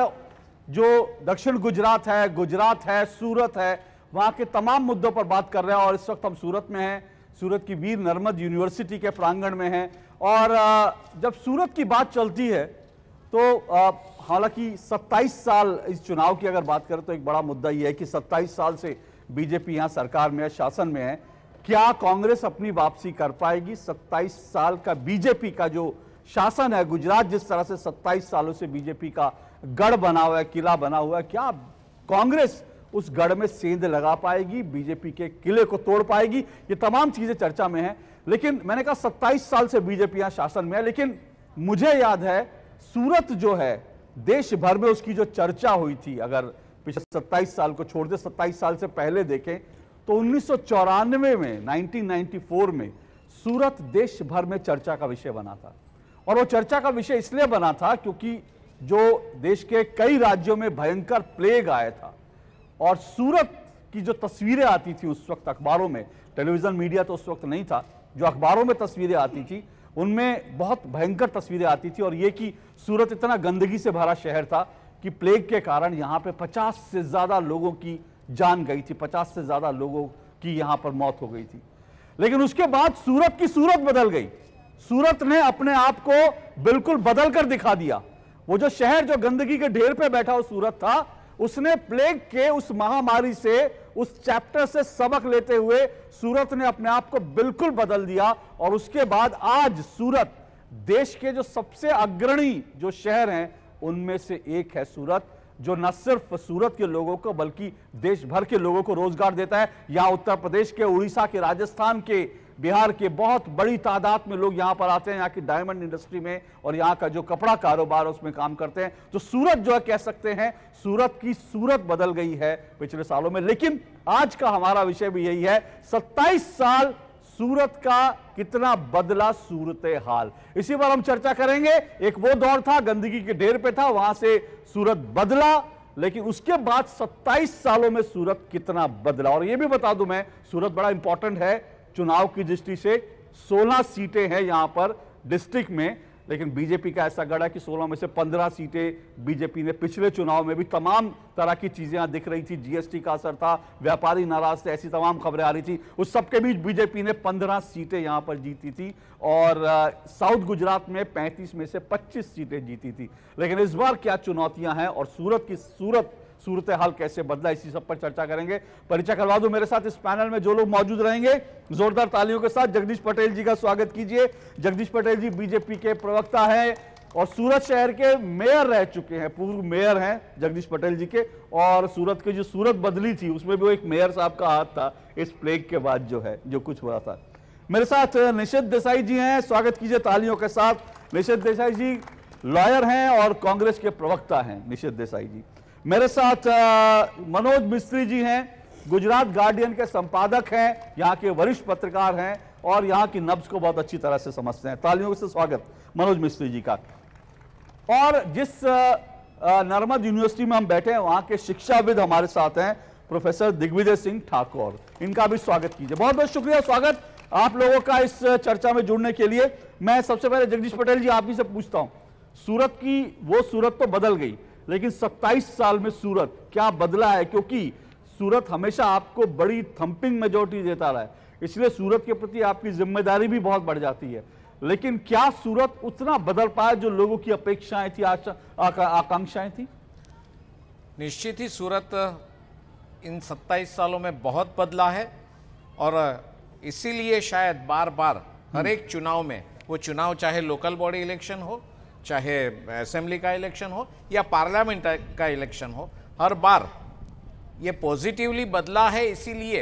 जो दक्षिण गुजरात है गुजरात है सूरत है वहाँ के तमाम मुद्दों पर बात कर रहे हैं और इस वक्त हम सूरत में हैं सूरत की वीर नर्मद यूनिवर्सिटी के प्रांगण में हैं और जब सूरत की बात चलती है तो हालांकि 27 साल इस चुनाव की अगर बात करें तो एक बड़ा मुद्दा यह है कि 27 साल से बीजेपी यहाँ सरकार में है शासन में है क्या कांग्रेस अपनी वापसी कर पाएगी 27 साल का बीजेपी का जो शासन है गुजरात जिस तरह से 27 सालों से बीजेपी का गढ़ बना हुआ है किला बना हुआ है क्या कांग्रेस उस गढ़ में सेंध लगा पाएगी बीजेपी के किले को तोड़ पाएगी ये तमाम चीजें चर्चा में है लेकिन मैंने कहा सत्ताईस साल से बीजेपी यहां शासन में है लेकिन मुझे याद है सूरत जो है देश भर में उसकी जो चर्चा हुई थी अगर पिछले सत्ताईस साल को छोड़ दे सत्ताईस साल से पहले देखें तो उन्नीस में 1994 में सूरत देश भर में चर्चा का विषय बना था और वो चर्चा का विषय इसलिए बना था क्योंकि जो देश के कई राज्यों में भयंकर प्लेग आया था और सूरत की जो तस्वीरें आती थी उस वक्त अखबारों में टेलीविज़न मीडिया तो उस वक्त नहीं था जो अखबारों में तस्वीरें आती थी उनमें बहुत भयंकर तस्वीरें आती थी और ये कि सूरत इतना गंदगी से भरा शहर था कि प्लेग के कारण यहाँ पे 50 से ज़्यादा लोगों की जान गई थी पचास से ज्यादा लोगों की यहां पर मौत हो गई थी लेकिन उसके बाद सूरत की सूरत बदल गई सूरत ने अपने आप को बिल्कुल बदल कर दिखा दिया वो जो शहर जो गंदगी के ढेर पे बैठा हुआ सूरत था उसने प्लेग के उस महामारी से उस चैप्टर से सबक लेते हुए सूरत ने अपने आप को बिल्कुल बदल दिया और उसके बाद आज सूरत देश के जो सबसे अग्रणी जो शहर हैं उनमें से एक है सूरत जो न सिर्फ सूरत के लोगों को बल्कि देश भर के लोगों को रोजगार देता है यहाँ उत्तर प्रदेश के उड़ीसा के राजस्थान के बिहार के बहुत बड़ी तादाद में लोग यहाँ पर आते हैं यहाँ की डायमंड इंडस्ट्री में और यहाँ का जो कपड़ा कारोबार उसमें काम करते हैं तो सूरत जो है कह सकते हैं सूरत की सूरत बदल गई है पिछले सालों में लेकिन आज का हमारा विषय भी यही है सत्ताईस साल सूरत का कितना बदला सूरत हाल इसी पर हम चर्चा करेंगे एक वो दौर था गंदगी के ढेर पे था वहां से सूरत बदला लेकिन उसके बाद 27 सालों में सूरत कितना बदला और ये भी बता दूं मैं सूरत बड़ा इंपॉर्टेंट है चुनाव की दृष्टि से 16 सीटें हैं यहां पर डिस्ट्रिक्ट में लेकिन बीजेपी का ऐसा गढ़ है कि 16 में से 15 सीटें बीजेपी ने पिछले चुनाव में भी तमाम तरह की चीजें दिख रही थी जीएसटी का असर था व्यापारी नाराज थे ऐसी तमाम खबरें आ रही थी उस सबके बीच बीजेपी ने 15 सीटें यहाँ पर जीती थी और साउथ गुजरात में 35 में से 25 सीटें जीती थी लेकिन इस बार क्या चुनौतियां हैं और सूरत की सूरत सूरत हाल कैसे बदला इसी सब पर चर्चा करेंगे परिचय करवा दो मेरे साथ इस पैनल में जो लोग मौजूद रहेंगे जोरदार तालियों के साथ जगदीश पटेल जी का स्वागत कीजिए जगदीश पटेल जी बीजेपी के प्रवक्ता है और सूरत शहर के मेयर रह चुके हैं पूर्व मेयर हैं जगदीश पटेल जी के और सूरत के जो सूरत बदली थी उसमें भी वो एक मेयर साहब का हाथ था इस प्लेग के बाद जो है जो कुछ हुआ था मेरे साथ निशित देसाई जी हैं स्वागत कीजिए तालियों के साथ निशित देसाई जी लॉयर हैं और कांग्रेस के प्रवक्ता हैं निशित देसाई जी मेरे साथ मनोज मिस्त्री जी हैं गुजरात गार्डियन के संपादक हैं यहाँ के वरिष्ठ पत्रकार हैं और यहाँ की नब्ज को बहुत अच्छी तरह से समझते हैं तालियों से स्वागत मनोज मिस्त्री जी का और जिस नर्मद यूनिवर्सिटी में हम बैठे हैं वहाँ के शिक्षाविद हमारे साथ हैं प्रोफेसर दिग्विजय सिंह ठाकुर इनका भी स्वागत कीजिए बहुत बहुत शुक्रिया स्वागत आप लोगों का इस चर्चा में जुड़ने के लिए मैं सबसे पहले जगदीश पटेल जी आप ही से पूछता हूँ सूरत की वो सूरत तो बदल गई लेकिन 27 साल में सूरत क्या बदला है क्योंकि सूरत हमेशा आपको बड़ी थम्पिंग मेजोरिटी देता रहा है इसलिए सूरत के प्रति आपकी जिम्मेदारी भी बहुत बढ़ जाती है लेकिन क्या सूरत उतना बदल पाया जो लोगों की अपेक्षाएं थी आकांक्षाएं थी निश्चित ही सूरत इन 27 सालों में बहुत बदला है और इसीलिए शायद बार बार हर हम्म। एक चुनाव में वो चुनाव चाहे लोकल बॉडी इलेक्शन हो चाहे असेंबली का इलेक्शन हो या पार्लियामेंट का इलेक्शन हो हर बार ये पॉजिटिवली बदला है इसीलिए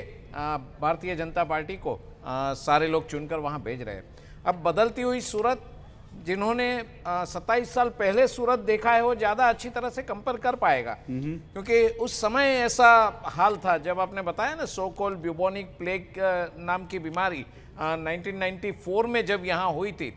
भारतीय जनता पार्टी को आ, सारे लोग चुनकर वहाँ भेज रहे हैं अब बदलती हुई सूरत जिन्होंने सत्ताईस साल पहले सूरत देखा है वो ज़्यादा अच्छी तरह से कंपेयर कर पाएगा हम्म। क्योंकि उस समय ऐसा हाल था जब आपने बताया ना सो कॉल ब्यूबोनिक प्लेग नाम की बीमारी आ, 1994 में जब यहाँ हुई थी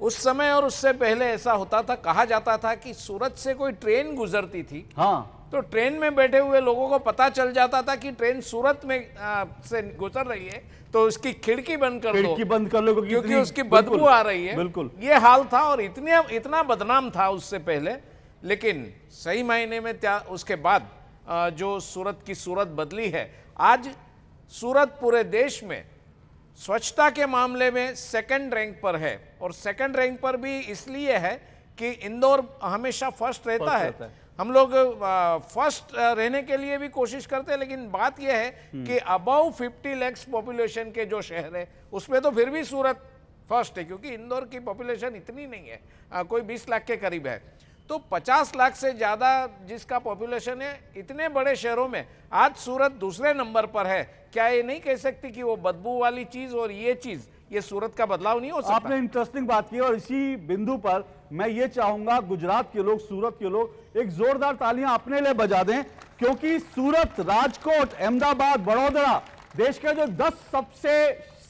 उस समय और उससे पहले ऐसा होता था कहा जाता था कि सूरत से कोई ट्रेन गुजरती थी हाँ तो ट्रेन में बैठे हुए लोगों को पता चल जाता था कि ट्रेन सूरत में आ, से गुजर रही है तो उसकी खिड़की बंद कर खिड़की बंद कर लो क्योंकि उसकी बदबू आ रही है बिल्कुल ये हाल था और इतने इतना बदनाम था उससे पहले लेकिन सही महीने में त्या उसके बाद आ, जो सूरत की सूरत बदली है आज सूरत पूरे देश में स्वच्छता के मामले में सेकंड रैंक पर है और सेकंड रैंक पर भी इसलिए है कि इंदौर हमेशा फर्स्ट रहता है।, है हम लोग फर्स्ट रहने के लिए भी कोशिश करते हैं लेकिन बात यह है हम्म। कि अबाउ 50 लैक्स पॉपुलेशन के जो शहर है उसमें तो फिर भी सूरत फर्स्ट है क्योंकि इंदौर की पॉपुलेशन इतनी नहीं है आ, कोई 20 लाख के करीब है तो 50 लाख से ज़्यादा जिसका पॉपुलेशन है इतने बड़े शहरों में आज सूरत दूसरे नंबर पर है क्या ये नहीं कह सकती कि वो बदबू वाली चीज़ और ये चीज़ ये सूरत का बदलाव नहीं हो सकता आपने इंटरेस्टिंग बात की और इसी बिंदु पर मैं ये चाहूंगा गुजरात के लोग सूरत के लोग एक जोरदार तालियां अपने लिए बजा दें क्योंकि सूरत राजकोट अहमदाबाद बड़ोदरा देश के जो दस सबसे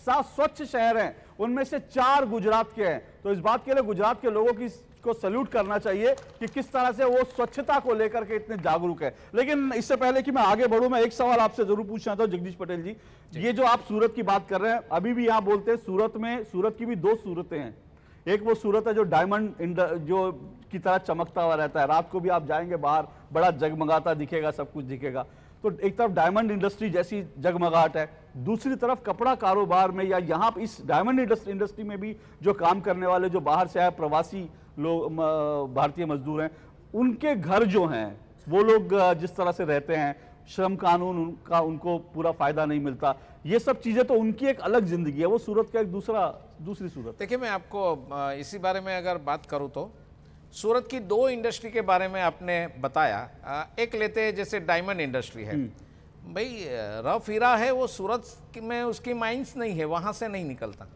स्वच्छ शहर हैं उनमें से चार गुजरात के हैं तो इस बात के लिए गुजरात के लोगों की को सल्यूट करना चाहिए कि किस तरह से वो स्वच्छता को लेकर के इतने जागरूक है लेकिन इससे पहले कि मैं आगे बढ़ू मैं एक सवाल आपसे जरूर पूछना था जगदीश पटेल जी, ये जो आप सूरत की बात कर रहे हैं अभी भी यहाँ बोलते हैं सूरत में सूरत की भी दो सूरतें हैं एक वो सूरत है जो डायमंड जो की तरह चमकता हुआ रहता है रात को भी आप जाएंगे बाहर बड़ा जगमगाता दिखेगा सब कुछ दिखेगा तो एक तरफ डायमंड इंडस्ट्री जैसी जगमगाहट है दूसरी तरफ कपड़ा कारोबार में या यहाँ इस डायमंड इंडस्ट्री में भी जो काम करने वाले जो बाहर से आए प्रवासी लोग भारतीय मजदूर हैं उनके घर जो हैं वो लोग जिस तरह से रहते हैं श्रम कानून उनका उनको पूरा फायदा नहीं मिलता ये सब चीजें तो उनकी एक अलग जिंदगी है वो सूरत का एक दूसरा दूसरी सूरत देखिए मैं आपको इसी बारे में अगर बात करूँ तो सूरत की दो इंडस्ट्री के बारे में आपने बताया एक लेते हैं जैसे डायमंड इंडस्ट्री है हम्म। भाई रफ हीरा है वो सूरत में उसकी माइंस नहीं है वहाँ से नहीं निकलता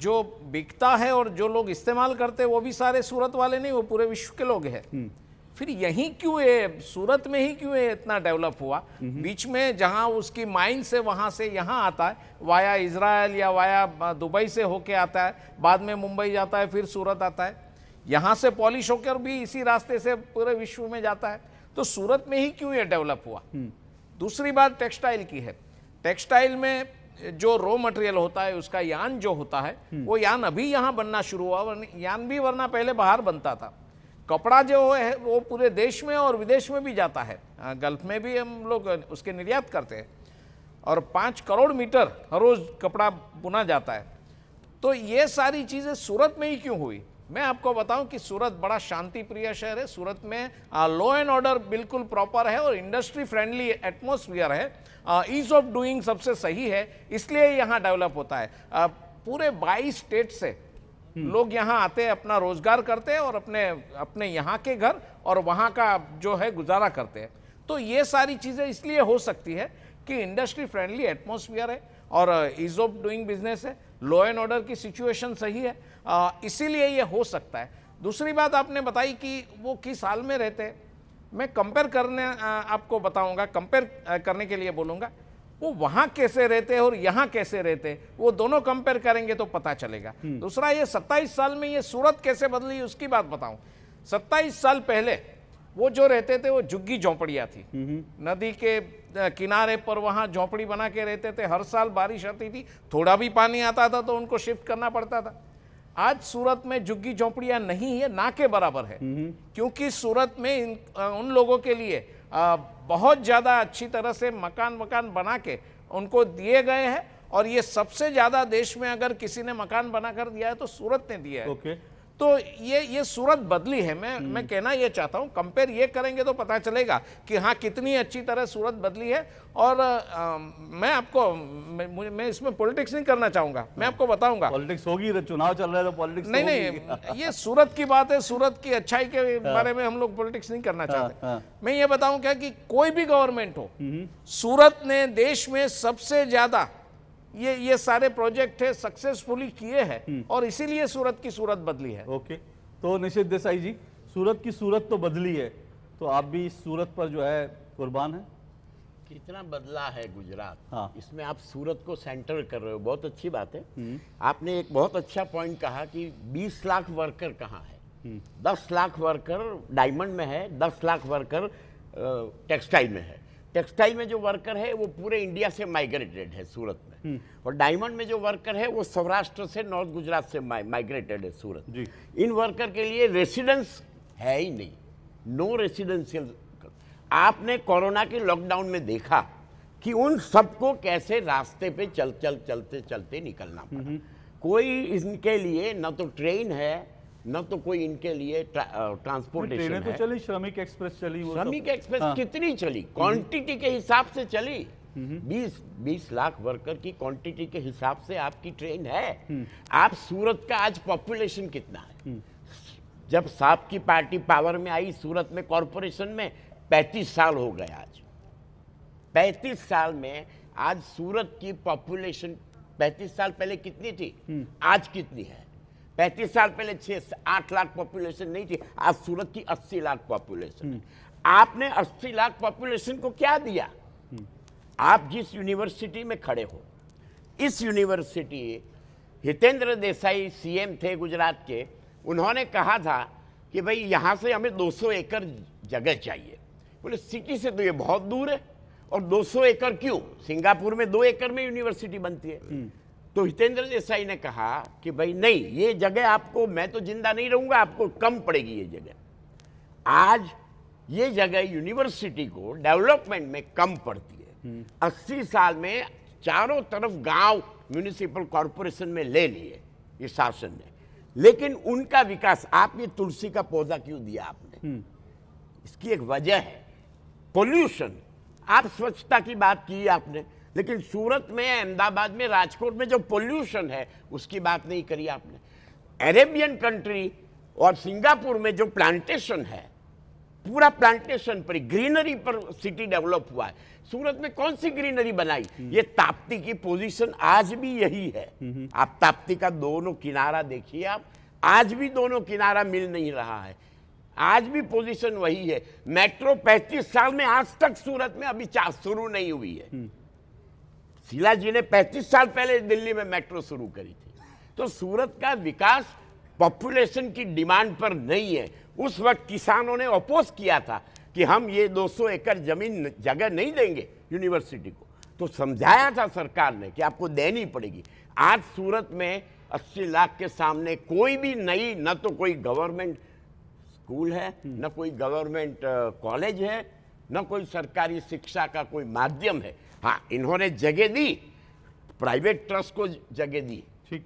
जो बिकता है और जो लोग इस्तेमाल करते हैं वो भी सारे सूरत वाले नहीं वो पूरे विश्व के लोग हैं हम्म। फिर यहीं क्यों ये सूरत में ही क्यों ये इतना डेवलप हुआ हम्म। बीच में जहां उसकी माइन से वहां से यहां आता है वाया इसराइल या वाया दुबई से होके आता है बाद में मुंबई जाता है फिर सूरत आता है यहाँ से पॉलिश होकर भी इसी रास्ते से पूरे विश्व में जाता है तो सूरत में ही क्यों ये डेवलप हुआ हम्म। दूसरी बात टेक्सटाइल की है टेक्सटाइल में जो रॉ मटेरियल होता है उसका यान जो होता है हम्म। वो यान अभी यहाँ बनना शुरू हुआ यान भी वरना पहले बाहर बनता था कपड़ा जो है वो पूरे देश में और विदेश में भी जाता है गल्फ में भी हम लोग उसके निर्यात करते हैं और पाँच करोड़ मीटर हर रोज़ कपड़ा बुना जाता है तो ये सारी चीज़ें सूरत में ही क्यों हुई मैं आपको बताऊं कि सूरत बड़ा शांति प्रिय शहर है सूरत में लॉ एंड ऑर्डर बिल्कुल प्रॉपर है और इंडस्ट्री फ्रेंडली एटमोसफियर है ईज ऑफ डूइंग सबसे सही है इसलिए यहाँ डेवलप होता है आ, पूरे 22 स्टेट से हम्म। लोग यहाँ आते हैं अपना रोजगार करते हैं और अपने अपने यहाँ के घर और वहाँ का जो है गुजारा करते हैं तो ये सारी चीज़ें इसलिए हो सकती है कि इंडस्ट्री फ्रेंडली एटमोसफियर है और ईज ऑफ डूइंग बिजनेस है लॉ एंड ऑर्डर की सिचुएशन सही है इसीलिए ये हो सकता है दूसरी बात आपने बताई कि वो किस हाल में रहते हैं मैं कंपेयर करने आपको बताऊंगा कंपेयर करने के लिए बोलूंगा वो वहाँ कैसे रहते और यहाँ कैसे रहते वो दोनों कंपेयर करेंगे तो पता चलेगा हम्म। दूसरा ये सत्ताईस साल में ये सूरत कैसे बदली उसकी बात बताऊँ सत्ताईस साल पहले वो जो रहते थे वो झुग्गी झोंपड़ियाँ थी हम्म। नदी के किनारे पर वहाँ झोंपड़ी बना के रहते थे हर साल बारिश आती थी थोड़ा भी पानी आता था तो उनको शिफ्ट करना पड़ता था आज सूरत में झुग्गी झोंपड़ियां नहीं है ना के बराबर है हम्म हम्म। क्योंकि सूरत में इन, उन लोगों के लिए आ, बहुत ज़्यादा अच्छी तरह से मकान वकान बना के उनको दिए गए हैं और ये सबसे ज़्यादा देश में अगर किसी ने मकान बनाकर दिया है तो सूरत ने दिया है okay. तो ये ये सूरत बदली है मैं मैं हम्म। कहना ये चाहता हूँ कंपेयर ये करेंगे तो पता चलेगा कि हाँ कितनी अच्छी तरह सूरत बदली है और आ, मैं आपको मैं, मैं इसमें पॉलिटिक्स नहीं करना चाहूंगा मैं हाँ। आपको बताऊंगा पॉलिटिक्स होगी तो चुनाव चल रहा है तो पॉलिटिक्स नहीं तो नहीं ये सूरत की बात है सूरत की अच्छाई के हाँ। बारे में हम लोग पॉलिटिक्स नहीं करना हाँ, चाहते मैं ये बताऊँ क्या कि कोई भी गवर्नमेंट हो हम्म। सूरत ने देश में सबसे ज़्यादा ये ये सारे प्रोजेक्ट है सक्सेसफुली किए हैं हम्म। और इसीलिए सूरत की सूरत बदली है ओके तो निशित देसाई जी सूरत की सूरत तो बदली है तो आप भी सूरत पर जो है कुर्बान है कितना बदला है गुजरात हाँ। इसमें आप सूरत को सेंटर कर रहे हो बहुत अच्छी बात है हम्म। आपने एक बहुत अच्छा पॉइंट कहा कि 20 लाख वर्कर कहाँ है 10 हम्म। लाख वर्कर डायमंड में है 10 लाख वर्कर टेक्सटाइल में है टेक्सटाइल में जो वर्कर है वो पूरे इंडिया से माइग्रेटेड है सूरत में हम्म। और डायमंड में जो वर्कर है वो सौराष्ट्र से नॉर्थ गुजरात से माइग्रेटेड है सूरत जी। इन वर्कर के लिए रेसिडेंस है ही नहीं नो रेसिडेंशियल आपने कोरोना के लॉकडाउन में देखा कि उन सबको कैसे रास्ते पे चल चल चलते चलते निकलना पड़ा हम्म। कोई इनके लिए न तो ट्रेन है न तो कोई इनके लिए ट्रांसपोर्टेशन तो चली श्रमिक एक्सप्रेस चली वो श्रमिक एक्सप्रेस हाँ। कितनी चली क्वांटिटी हम्म। के हिसाब से चली 20 हम्म। 20 लाख वर्कर की क्वांटिटी के हिसाब से आपकी ट्रेन है हम्म। आप सूरत का आज पॉपुलेशन कितना है जब साहब की पार्टी पावर में आई सूरत में कॉरपोरेशन में 35 साल हो गए आज 35 साल में आज सूरत की पॉपुलेशन 35 साल पहले कितनी थी आज कितनी है पैंतीस साल पहले छह आठ लाख पॉपुलेशन नहीं थी आज सूरत की अस्सी लाख पॉपुलेशन आपने अस्सी लाख पॉपुलेशन को क्या दिया आप जिस यूनिवर्सिटी में खड़े हो इस यूनिवर्सिटी हितेंद्र देसाई सीएम थे गुजरात के उन्होंने कहा था कि भाई यहाँ से हमें 200 एकड़ जगह चाहिए बोले सिटी से तो ये बहुत दूर है और 200 एकड़ क्यों सिंगापुर में दो एकड़ में यूनिवर्सिटी बनती है तो हितेंद्र देसाई ने कहा कि भाई नहीं ये जगह आपको मैं तो जिंदा नहीं रहूंगा आपको कम पड़ेगी ये जगह आज ये जगह यूनिवर्सिटी को डेवलपमेंट में कम पड़ती है हम्म। अस्सी साल में चारों तरफ गांव म्यूनिसिपल कॉरपोरेशन में ले लिए ये शासन ने लेकिन उनका विकास आप ये तुलसी का पौधा क्यों दिया आपने हम्म। इसकी एक वजह है पोल्यूशन आप स्वच्छता की बात की आपने लेकिन सूरत में अहमदाबाद में राजकोट में जो पोल्यूशन है उसकी बात नहीं करी आपने अरेबियन कंट्री और सिंगापुर में जो प्लांटेशन है पूरा प्लांटेशन पर ग्रीनरी पर सिटी डेवलप हुआ है सूरत में कौन सी ग्रीनरी बनाई हम्म। ये ताप्ती की पोजीशन आज भी यही है हम्म, हम्म। आप ताप्ती का दोनों किनारा देखिए आप आज भी दोनों किनारा मिल नहीं रहा है आज भी पोजीशन वही है मेट्रो 35 साल में आज तक सूरत में अभी शुरू नहीं हुई है शिला जी ने 35 साल पहले दिल्ली में मेट्रो शुरू करी थी तो सूरत का विकास पॉपुलेशन की डिमांड पर नहीं है उस वक्त किसानों ने अपोज किया था कि हम ये 200 एकड़ जमीन जगह नहीं देंगे यूनिवर्सिटी को तो समझाया था सरकार ने कि आपको देनी पड़ेगी आज सूरत में 80 लाख के सामने कोई भी नई न तो कोई गवर्नमेंट स्कूल है न कोई गवर्नमेंट कॉलेज है न कोई सरकारी शिक्षा का कोई माध्यम है हाँ इन्होंने जगह दी प्राइवेट ट्रस्ट को जगह दी ठीक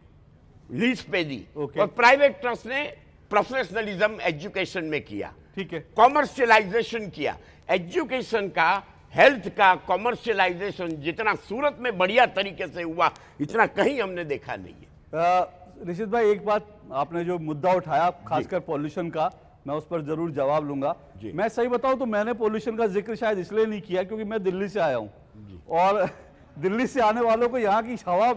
लीज पे दी okay. और प्राइवेट ट्रस्ट ने प्रोफेशनलिज्म एजुकेशन में किया ठीक है कॉमर्शियलाइजेशन किया एजुकेशन का हेल्थ का कॉमर्शियलाइजेशन जितना सूरत में बढ़िया तरीके से हुआ इतना कहीं हमने देखा नहीं है निशित भाई एक बात आपने जो मुद्दा उठाया खासकर पॉल्यूशन का मैं उस पर जरूर जवाब लूंगा मैं सही बताऊं तो मैंने पॉल्यूशन का जिक्र शायद इसलिए नहीं किया क्योंकि मैं दिल्ली से आया हूं और दिल्ली से आने वालों को यहाँ की हवा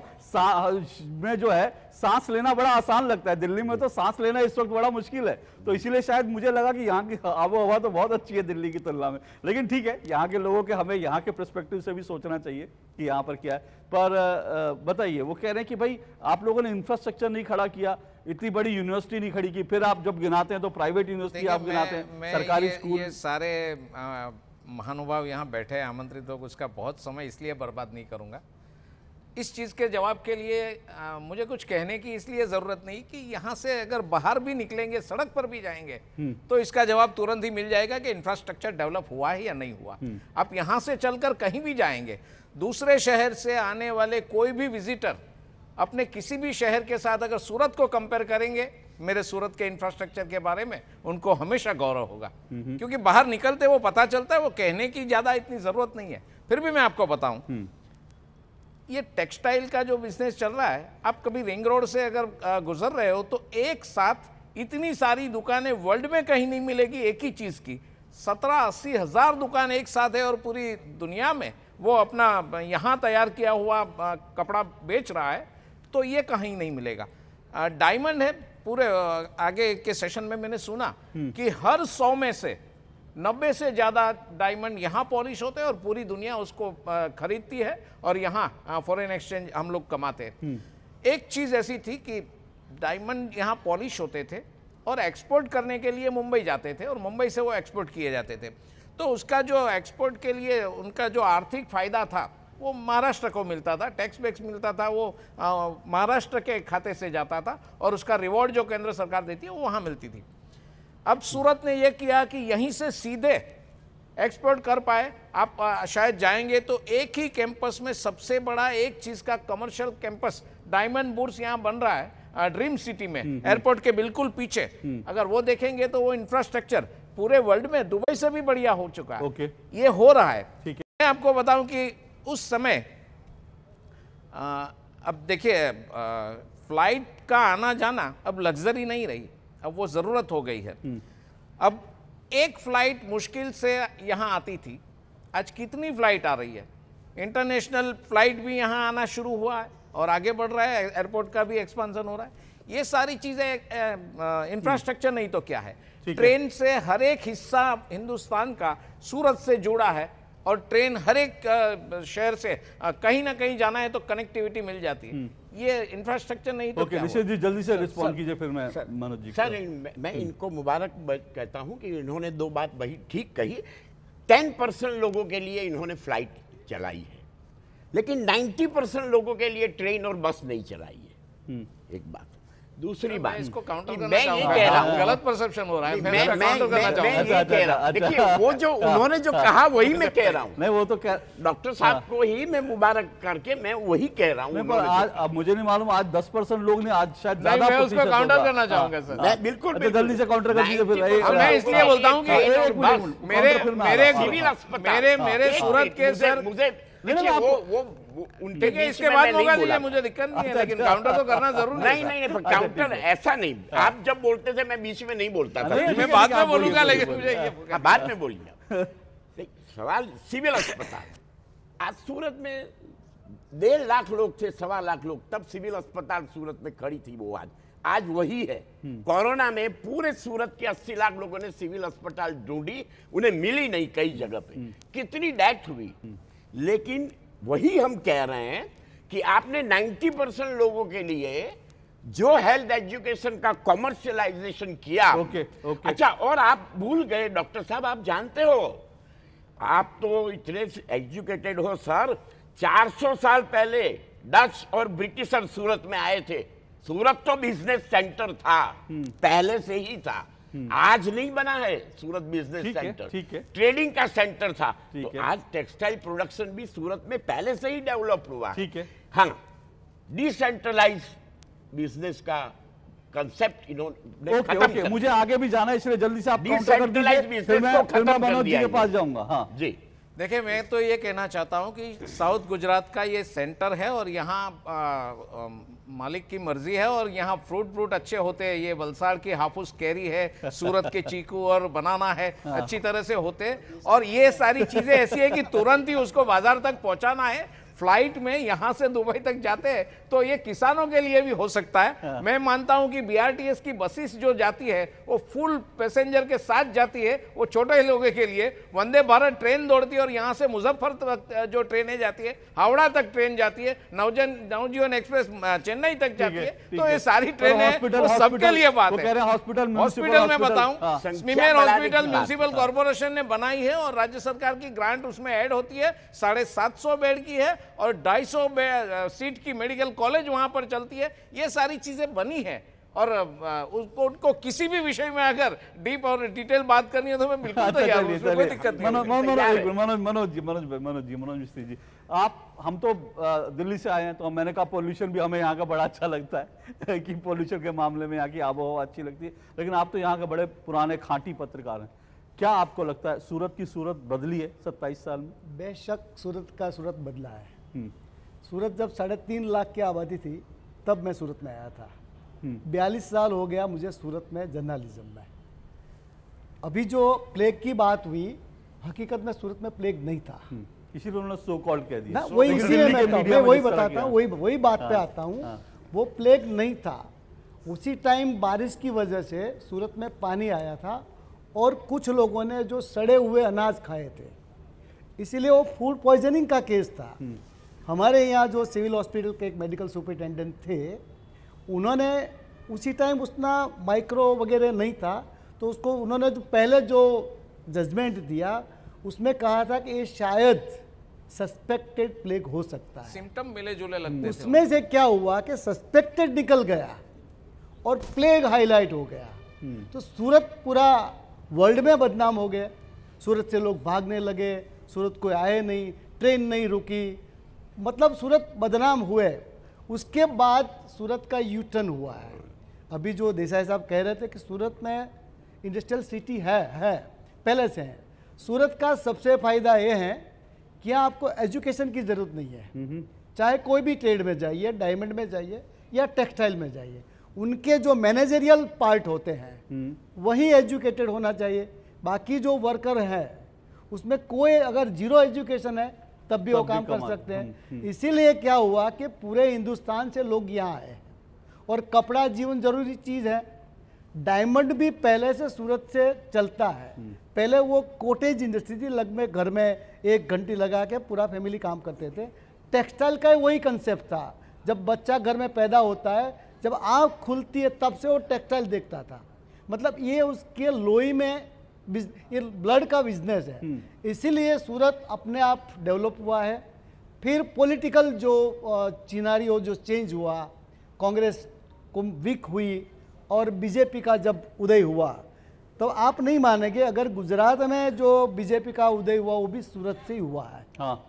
में जो है सांस लेना बड़ा आसान लगता है दिल्ली में तो सांस लेना इस वक्त बड़ा मुश्किल है तो इसीलिए शायद मुझे लगा कि यहाँ की आबो हवा तो बहुत अच्छी है दिल्ली की तुलना में लेकिन ठीक है यहाँ के लोगों के हमें यहाँ के प्रस्पेक्टिव से भी सोचना चाहिए कि यहाँ पर क्या है पर बताइए वो कह रहे हैं कि भाई आप लोगों ने इंफ्रास्ट्रक्चर नहीं खड़ा किया इतनी बड़ी यूनिवर्सिटी नहीं खड़ी की फिर आप जब गिनाते हैं तो प्राइवेट यूनिवर्सिटी आप गिनाते हैं सरकारी स्कूल सारे महानुभाव यहाँ बैठे आमंत्रित लोग उसका बहुत समय इसलिए बर्बाद नहीं करूँगा इस चीज़ के जवाब के लिए आ, मुझे कुछ कहने की इसलिए ज़रूरत नहीं कि यहाँ से अगर बाहर भी निकलेंगे सड़क पर भी जाएंगे हम्म। तो इसका जवाब तुरंत ही मिल जाएगा कि इंफ्रास्ट्रक्चर डेवलप हुआ है या नहीं हुआ हम्म। आप यहाँ से चलकर कहीं भी जाएंगे दूसरे शहर से आने वाले कोई भी विजिटर अपने किसी भी शहर के साथ अगर सूरत को कंपेयर करेंगे मेरे सूरत के इंफ्रास्ट्रक्चर के बारे में उनको हमेशा गौरव होगा क्योंकि बाहर निकलते वो पता चलता है वो कहने की ज़्यादा इतनी ज़रूरत नहीं है फिर भी मैं आपको बताऊं हम्म। ये टेक्सटाइल का जो बिजनेस चल रहा है आप कभी रिंग रोड से अगर गुजर रहे हो तो एक साथ इतनी सारी दुकानें वर्ल्ड में कहीं नहीं मिलेगी एक ही चीज़ की सत्रह अस्सी हज़ार दुकान एक साथ है और पूरी दुनिया में वो अपना यहाँ तैयार किया हुआ कपड़ा बेच रहा है तो ये कहीं नहीं मिलेगा डायमंड है पूरे आगे के सेशन में मैंने सुना हम्म। कि हर सौ में से नब्बे से ज़्यादा डायमंड यहाँ पॉलिश होते हैं और पूरी दुनिया उसको खरीदती है और यहाँ फॉरेन एक्सचेंज हम लोग कमाते हैं हम्म। एक चीज़ ऐसी थी कि डायमंड यहाँ पॉलिश होते थे और एक्सपोर्ट करने के लिए मुंबई जाते थे और मुंबई से वो एक्सपोर्ट किए जाते थे तो उसका जो एक्सपोर्ट के लिए उनका जो आर्थिक फ़ायदा था वो महाराष्ट्र को मिलता था टैक्स बैक्स मिलता था वो महाराष्ट्र के खाते से जाता था और उसका रिवॉर्ड जो केंद्र सरकार देती है वो वहाँ मिलती थी अब सूरत ने यह किया कि यहीं से सीधे एक्सपोर्ट कर पाए आप शायद जाएंगे तो एक ही कैंपस में सबसे बड़ा एक चीज़ का कमर्शियल कैंपस डायमंड बुर्स यहाँ बन रहा है ड्रीम सिटी में एयरपोर्ट हम्म, हम्म। के बिल्कुल पीछे हम्म। अगर वो देखेंगे तो वो इंफ्रास्ट्रक्चर पूरे वर्ल्ड में दुबई से भी बढ़िया हो चुका है ये हो रहा है ठीक है मैं आपको बताऊं कि उस समय आ, अब देखिए फ्लाइट का आना जाना अब लग्जरी नहीं रही अब वो ज़रूरत हो गई है हम्म। अब एक फ्लाइट मुश्किल से यहाँ आती थी आज कितनी फ्लाइट आ रही है इंटरनेशनल फ्लाइट भी यहाँ आना शुरू हुआ है और आगे बढ़ रहा है एयरपोर्ट का भी एक्सपांसन हो रहा है ये सारी चीज़ें इंफ्रास्ट्रक्चर हम्म। नहीं तो क्या है ट्रेन से हर एक हिस्सा हिंदुस्तान का सूरत से जुड़ा है और ट्रेन हर एक शहर से कहीं ना कहीं जाना है तो कनेक्टिविटी मिल जाती है हम्म। ये इंफ्रास्ट्रक्चर नहीं तो okay, जी जल्दी से रिस्पॉन्ड कीजिए फिर मैं मनोज जी सर मैं, मैं हम्म। इनको मुबारक कहता हूं कि इन्होंने दो बात वही ठीक कही टेन परसेंट लोगों के लिए इन्होंने फ्लाइट चलाई है लेकिन नाइन्टी परसेंट लोगों के लिए ट्रेन और बस नहीं चलाई है हम्म। एक बात दूसरी बात इसको काउंटर करना मैं ये कह रहा हाँ, हूँ गलत परसेप्शन हो रहा है मैं मैं ये कह रहा हूँ देखिए वो जो हाँ। उन्होंने जो कहा वही मैं कह रहा हूँ मैं वो तो कह डॉक्टर साहब हाँ। को ही मैं मुबारक करके मैं वही कह रहा हूँ अब मुझे नहीं मालूम आज दस परसेंट लोग ने आज शायद ज्यादा उसको काउंटर करना चाहूंगा सर मैं अच्छा, बिल्कुल जल्दी से काउंटर कर दीजिए फिर मैं इसलिए बोलता हूँ कि मेरे मेरे मेरे मेरे सूरत के सर मुझे वो वो हाँ, उनके इसके बाद होगा नहीं मुझे दिक्कत नहीं है अच्छा, लेकिन काउंटर अच्छा। तो करना नहीं नहीं काउंटर ऐसा नहीं हाँ। आप जब बोलते थे मैं बीच में नहीं बोलता था मैं हाँ, बाद में बोलूंगा लेकिन बाद में सवाल सिविल अस्पताल आज सूरत में डेढ़ लाख लोग थे सवा लाख लोग तब सिविल अस्पताल सूरत में खड़ी थी वो आज आज वही है हम्म। कोरोना में पूरे सूरत के 80 लाख लोगों ने सिविल अस्पताल ढूंढी उन्हें मिली नहीं कई जगह पे हम्म। कितनी डेथ हुई हम्म। लेकिन वही हम कह रहे हैं कि आपने 90 परसेंट लोगों के लिए जो हेल्थ एजुकेशन का कॉमर्शियलाइजेशन किया ओके ओके अच्छा और आप भूल गए डॉक्टर साहब आप जानते हो आप तो इतने एजुकेटेड हो सर 400 साल पहले डच और ब्रिटिशर सूरत में आए थे सूरत तो बिजनेस सेंटर था हम्म। पहले से ही था हम्म। आज नहीं बना है सूरत बिजनेस सेंटर ठीक है ट्रेडिंग का सेंटर था तो आज टेक्सटाइल प्रोडक्शन भी सूरत में पहले से ही डेवलप हुआ ठीक है हाँ डिसेंट्रलाइज बिजनेस का कंसेप्ट इन्होंने ओके, ओके, मुझे आगे भी जाना है इसलिए जल्दी से आप डिसेंट्रलाइज बिजनेस को खत्म कर दिया के पास जाऊंगा हाँ जी देखिए मैं तो ये कहना चाहता हूँ कि साउथ गुजरात का ये सेंटर है और यहाँ मालिक की मर्जी है और यहाँ फ्रूट फ्रूट अच्छे होते हैं ये वलसाड़ की हाफुस कैरी है सूरत के चीकू और बनाना है अच्छी तरह से होते हैं और ये सारी चीज़ें ऐसी है कि तुरंत ही उसको बाजार तक पहुँचाना है फ्लाइट में यहाँ से दुबई तक जाते हैं तो ये किसानों के लिए भी हो सकता है हाँ। मैं मानता हूँ कि बीआरटीएस की बसेस जो जाती है वो फुल पैसेंजर के साथ जाती है वो छोटे लोगों के लिए वंदे भारत ट्रेन दौड़ती है और यहाँ से मुजफ्फर जो ट्रेनें जाती है हावड़ा तक ट्रेन जाती है नवजन नवजीवन एक्सप्रेस चेन्नई तक जाती है तो ये सारी ट्रेन सबके लिए बात है हॉस्पिटल हॉस्पिटल में बताऊं स्मिमेर हॉस्पिटल म्यूनिसिपल कॉर्पोरेशन ने बनाई है और राज्य सरकार की ग्रांट उसमें एड होती है साढ़े सात सौ बेड की है और 250 सीट की मेडिकल कॉलेज वहां पर चलती है ये सारी चीज़ें बनी है और उसको उनको किसी भी विषय में अगर डीप और डिटेल बात करनी है तो मैं बिल्कुल हाँ, तैयार कोई दिक्कत नहीं मनोज मनोज जी मनोज भाई मनोज जी मनोज मिस्त्री जी आप हम तो दिल्ली से आए हैं तो मैंने कहा पोल्यूशन भी हमें यहाँ का बड़ा अच्छा लगता है कि पोल्यूशन के मामले में यहाँ की आबो हवा अच्छी लगती है लेकिन आप तो यहाँ के बड़े पुराने खांटी पत्रकार हैं क्या आपको लगता है सूरत की सूरत बदली है सत्ताईस साल में बेशक सूरत का सूरत बदला है हम्म। सूरत जब साढ़े तीन लाख की आबादी थी तब मैं सूरत में आया था हम्म। बयालीस साल हो गया मुझे सूरत में जर्नलिज्म में अभी जो प्लेग की बात हुई हकीकत में सूरत में प्लेग नहीं था हम्म। इसी उन्होंने सो कॉल कह दिया वही इसीलिए मैं मैं वही बताता हूँ वही वही बात पे हाँ। आता हूँ हाँ। वो प्लेग नहीं था उसी टाइम बारिश की वजह से सूरत में पानी आया था और कुछ लोगों ने जो सड़े हुए अनाज खाए थे इसीलिए वो फूड पॉइजनिंग का केस था हमारे यहाँ जो सिविल हॉस्पिटल के एक मेडिकल सुपरिटेंडेंट थे उन्होंने उसी टाइम उतना माइक्रो वगैरह नहीं था तो उसको उन्होंने जो पहले जो जजमेंट दिया उसमें कहा था कि ये शायद सस्पेक्टेड प्लेग हो सकता है सिम्टम मिले जुले लगते उसमें से क्या हुआ कि सस्पेक्टेड निकल गया और प्लेग हाईलाइट हो गया हम्म। तो सूरत पूरा वर्ल्ड में बदनाम हो गया सूरत से लोग भागने लगे सूरत कोई आए नहीं ट्रेन नहीं रुकी मतलब सूरत बदनाम हुए उसके बाद सूरत का यू टर्न हुआ है अभी जो देसाई साहब कह रहे थे कि सूरत में इंडस्ट्रियल सिटी है है पहले से है सूरत का सबसे फ़ायदा ये है कि आपको एजुकेशन की ज़रूरत नहीं है हम्म, हम्म। चाहे कोई भी ट्रेड में जाइए डायमंड में जाइए या टेक्सटाइल में जाइए उनके जो मैनेजरियल पार्ट होते हैं हम्म। वही एजुकेटेड होना चाहिए बाकी जो वर्कर हैं उसमें कोई अगर जीरो एजुकेशन है तब भी वो काम कर सकते हैं हम्म, हम्म। इसीलिए क्या हुआ कि पूरे हिंदुस्तान से लोग यहाँ आए और कपड़ा जीवन जरूरी चीज़ है डायमंड भी पहले से सूरत से चलता है हम्म। पहले वो कोटेज इंडस्ट्री थी लग में घर में एक घंटी लगा के पूरा फैमिली काम करते थे टेक्सटाइल का वही कंसेप्ट था जब बच्चा घर में पैदा होता है जब आँख खुलती है तब से वो टेक्सटाइल देखता था मतलब ये उसके लोई में ये ब्लड का बिजनेस है हम्म। इसीलिए सूरत अपने आप डेवलप हुआ है फिर पॉलिटिकल जो चिनारी हो जो चेंज हुआ कांग्रेस को वीक हुई और बीजेपी का जब उदय हुआ तो आप नहीं मानेंगे अगर गुजरात में जो बीजेपी का उदय हुआ वो भी सूरत से ही हुआ है हाँ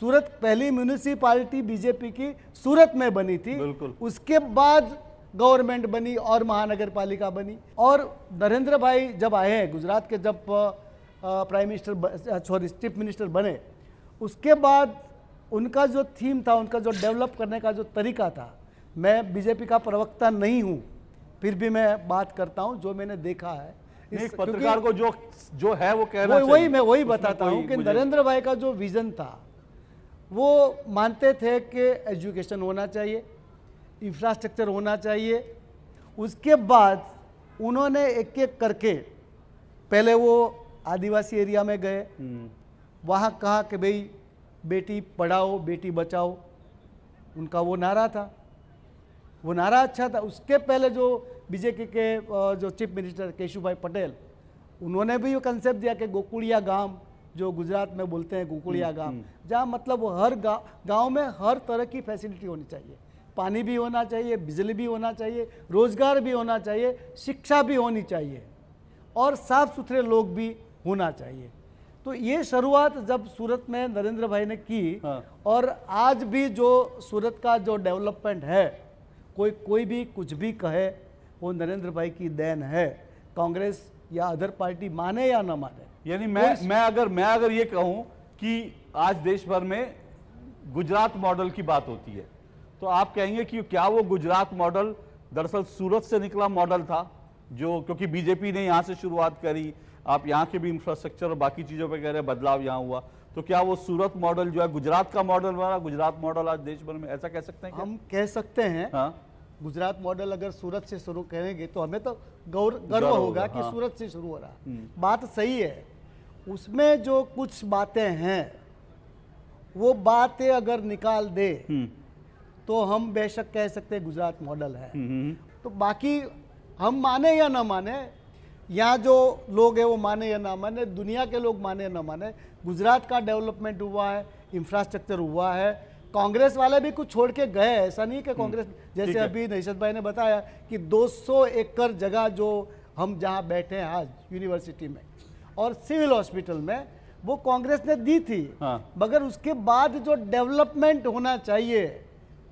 सूरत पहली म्यूनिसिपालिटी बीजेपी की सूरत में बनी थी उसके बाद गवर्नमेंट बनी और महानगर पालिका बनी और नरेंद्र भाई जब आए हैं गुजरात के जब prime minister sorry chief minister बने उसके बाद उनका जो थीम था उनका जो डेवलप करने का जो तरीका था मैं बीजेपी का प्रवक्ता नहीं हूँ फिर भी मैं बात करता हूँ जो मैंने देखा है इस पत्रकार को जो जो है वो कह रहा वही मैं वही बताता हूँ कि नरेंद्र भाई का जो विजन था वो मानते थे कि एजुकेशन होना चाहिए इंफ्रास्ट्रक्चर होना चाहिए उसके बाद उन्होंने एक एक करके पहले वो आदिवासी एरिया में गए हम्म। वहाँ कहा कि भाई बेटी पढ़ाओ बेटी बचाओ उनका वो नारा था वो नारा अच्छा था उसके पहले जो बीजेपी के जो चीफ मिनिस्टर केशु भाई पटेल उन्होंने भी ये कंसेप्ट दिया कि गोकुड़िया गांव जो गुजरात में बोलते हैं गोकुड़िया हम्म, गांव हम्म। जहाँ मतलब हर गाँव गांव में हर तरह की फैसिलिटी होनी चाहिए पानी भी होना चाहिए बिजली भी होना चाहिए रोज़गार भी होना चाहिए शिक्षा भी होनी चाहिए और साफ़ सुथरे लोग भी होना चाहिए तो ये शुरुआत जब सूरत में नरेंद्र भाई ने की हाँ। और आज भी जो सूरत का जो डेवलपमेंट है कोई कोई भी कुछ भी कहे वो नरेंद्र भाई की देन है कांग्रेस या अदर पार्टी माने या ना माने यानी मैं तो मैं अगर मैं अगर ये कहूँ कि आज देश भर में गुजरात मॉडल की बात होती है तो आप कहेंगे कि क्या वो गुजरात मॉडल दरअसल सूरत से निकला मॉडल था जो क्योंकि बीजेपी ने यहाँ से शुरुआत करी आप यहाँ के भी इंफ्रास्ट्रक्चर और बाकी चीज़ों पर कह रहे हैं बदलाव यहाँ हुआ तो क्या वो सूरत मॉडल जो है गुजरात का मॉडल बना गुजरात मॉडल आज देश भर में ऐसा कह सकते हैं हम कह सकते हैं हाँ? गुजरात मॉडल अगर सूरत से शुरू करेंगे तो हमें तो गौर गर्व होगा कि हाँ। सूरत से शुरू हो रहा हम्म। बात सही है उसमें जो कुछ बातें हैं वो बातें अगर निकाल दे हम्म। तो हम बेशक कह सकते गुजरात मॉडल है हम्म, हम्म, हम्म। तो बाकी हम माने या ना माने यहाँ जो लोग हैं वो माने या ना माने दुनिया के लोग माने या ना माने गुजरात का डेवलपमेंट हुआ है इंफ्रास्ट्रक्चर हुआ है कांग्रेस वाले भी कुछ छोड़ के गए ऐसा नहीं कि कांग्रेस जैसे अभी नशत भाई ने बताया कि 200 एकड़ जगह जो हम जहाँ बैठे हैं आज यूनिवर्सिटी में और सिविल हॉस्पिटल में वो कांग्रेस ने दी थी हाँ। मगर उसके बाद जो डेवलपमेंट होना चाहिए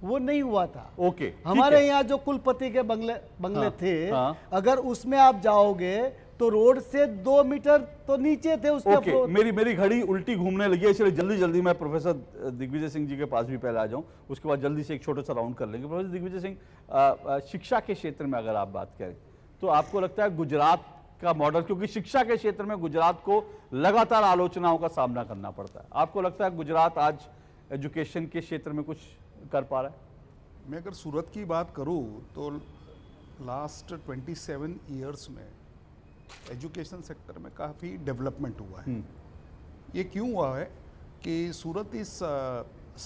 वो नहीं हुआ था ओके हमारे यहाँ जो कुलपति के बंगले बंगले हाँ, थे हाँ, अगर उसमें आप जाओगे तो रोड से दो मीटर तो नीचे थे उसके ओके, मेरी मेरी घड़ी उल्टी घूमने लगी है इसलिए जल्दी जल्दी मैं प्रोफेसर दिग्विजय सिंह जी के पास भी पहले आ जाऊं उसके बाद जल्दी से एक छोटा सा राउंड कर लेंगे प्रोफेसर दिग्विजय सिंह शिक्षा के क्षेत्र में अगर आप बात करें तो आपको लगता है गुजरात का मॉडल क्योंकि शिक्षा के क्षेत्र में गुजरात को लगातार आलोचनाओं का सामना करना पड़ता है आपको लगता है गुजरात आज एजुकेशन के क्षेत्र में कुछ कर पा रहा है मैं अगर सूरत की बात करूँ तो लास्ट ट्वेंटी सेवन ईयर्स में एजुकेशन सेक्टर में काफ़ी डेवलपमेंट हुआ है हम्म। ये क्यों हुआ है कि Surat is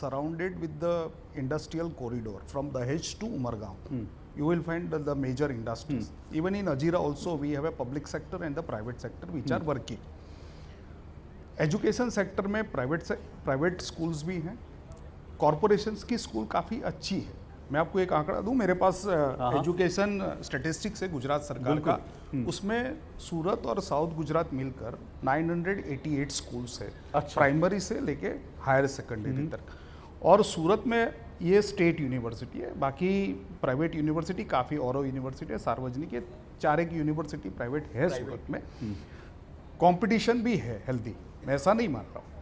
surrounded with the industrial corridor from the हेज to Umargaon you will find the major industries even in Hazira also we have a public sector and the private sector which are working education sector में प्राइवेट से प्राइवेट स्कूल्स भी हैं कॉरपोरेशंस की स्कूल काफ़ी अच्छी है मैं आपको एक आंकड़ा दूं मेरे पास एजुकेशन स्टेटिस्टिक्स है गुजरात सरकार का हम्म। उसमें सूरत और साउथ गुजरात मिलकर 988 स्कूल्स है अच्छा। प्राइमरी से लेके हायर हम्म। सेकेंडरी तक और सूरत में ये स्टेट यूनिवर्सिटी है बाकी प्राइवेट यूनिवर्सिटी काफ़ी और यूनिवर्सिटी है सार्वजनिक है चार एक यूनिवर्सिटी प्राइवेट है सूरत में कंपटीशन हम्म। भी है हेल्दी मैं ऐसा नहीं मान रहा हूँ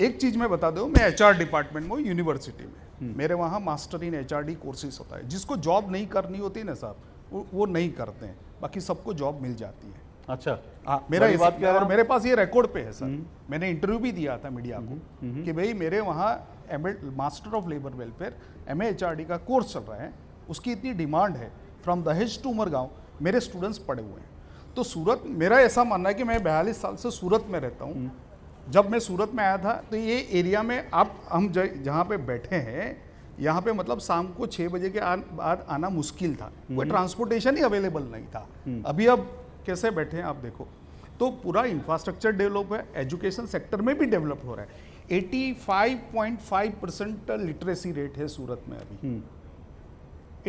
एक चीज़ मैं बता दो मैं एच डिपार्टमेंट में यूनिवर्सिटी में मेरे वहाँ मास्टर इन एच कोर्सेज होता है जिसको जॉब नहीं करनी होती ना साहब वो नहीं करते हैं बाकी सबको जॉब मिल जाती है अच्छा आ, हाँ, मेरा ये बात क्या और मेरे पास ये रिकॉर्ड पे है सर हम्म। मैंने इंटरव्यू भी दिया था मीडिया को हम्म, हम्म, कि भाई मेरे वहाँ M master of labour welfare M A का कोर्स चल रहा है उसकी इतनी डिमांड है फ्रॉम दहेज टू उमर गाँव मेरे स्टूडेंट्स पढ़े हुए हैं तो सूरत मेरा ऐसा मानना है कि मैं बयालीस साल से सूरत में रहता हूँ जब मैं सूरत में आया था तो ये एरिया में आप हम जहाँ पे बैठे हैं यहाँ पे मतलब शाम को छः बजे के बाद आना मुश्किल था कोई ट्रांसपोर्टेशन हम्म। ही अवेलेबल नहीं था हम्म। अभी अब कैसे बैठे हैं आप देखो तो पूरा इंफ्रास्ट्रक्चर डेवलप है एजुकेशन सेक्टर में भी डेवलप हो रहा है 85.5 परसेंट लिटरेसी रेट है सूरत में अभी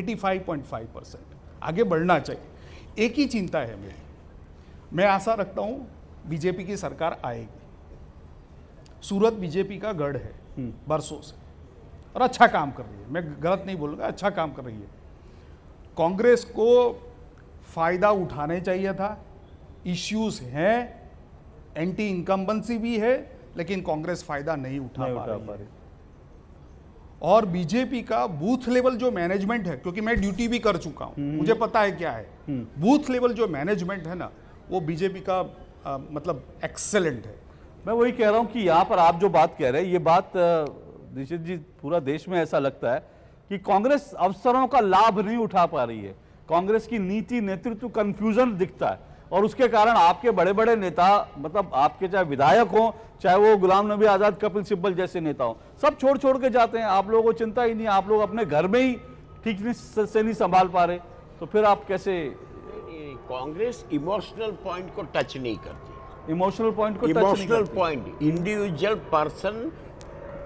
85.5 हम्म। परसेंट आगे बढ़ना चाहिए एक ही चिंता है मेरी मैं आशा रखता हूँ बीजेपी की सरकार आएगी सूरत बीजेपी का गढ़ है हम्म। बरसों से और अच्छा काम कर रही है मैं गलत नहीं बोलूँगा अच्छा काम कर रही है कांग्रेस को फ़ायदा उठाने चाहिए था इश्यूज हैं एंटी इनकम्बेंसी भी है लेकिन कांग्रेस फ़ायदा नहीं उठा नहीं पा रही, रही। और बीजेपी का बूथ लेवल जो मैनेजमेंट है क्योंकि मैं ड्यूटी भी कर चुका हूं हम्म। मुझे पता है क्या है हम्म। बूथ लेवल जो मैनेजमेंट है ना वो बीजेपी का आ, मतलब एक्सेलेंट है मैं वही कह रहा हूँ कि यहाँ पर आप जो बात कह रहे हैं ये बात निशित जी पूरा देश में ऐसा लगता है कि कांग्रेस अवसरों का लाभ नहीं उठा पा रही है कांग्रेस की नीति नेतृत्व कंफ्यूजन दिखता है और उसके कारण आपके बड़े बड़े नेता मतलब आपके चाहे विधायक हों चाहे वो गुलाम नबी आज़ाद कपिल सिब्बल जैसे नेता हों सब छोड़ छोड़ के जाते हैं आप लोगों को चिंता ही नहीं आप लोग अपने घर में ही ठीक से नहीं संभाल पा रहे तो फिर आप कैसे कांग्रेस इमोशनल पॉइंट को टच नहीं करती इमोशनल पॉइंट को emotional point individual person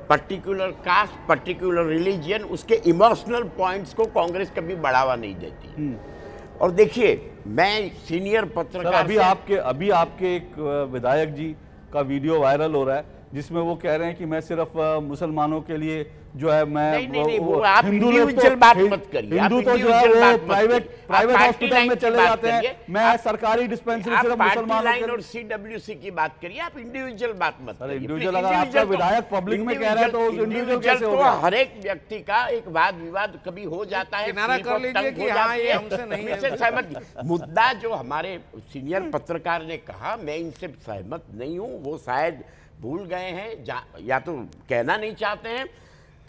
particular caste particular religion उसके इमोशनल पॉइंट्स को कांग्रेस कभी बढ़ावा नहीं देती हम्म। और देखिए मैं सीनियर पत्रकार अभी आपके अभी आपके एक विधायक जी का वीडियो वायरल हो रहा है जिसमें वो कह रहे हैं कि मैं सिर्फ मुसलमानों के लिए जो है मैं नहीं, नहीं, नहीं, वो, आप हिंदू तो- बात मत हिंदू तो जो है वो प्राइवेट प्राइवेट हॉस्पिटल में चले जाते हैं मैं सरकारी डिस्पेंसरी सिर्फ और सीडब्ल्यूसी की बात करिए आप इंडिविजुअल बात मत इंडिविजुअल अगर आपका तो विधायक पब्लिक में कह रहे हैं तो इंडिविजुअल तो हर एक व्यक्ति का एक वाद विवाद कभी हो जाता है कर लीजिए कि हाँ, ये हमसे नहीं सहमत मुद्दा जो हमारे सीनियर पत्रकार ने कहा मैं इनसे सहमत नहीं हूँ वो शायद भूल गए हैं या तो कहना नहीं चाहते हैं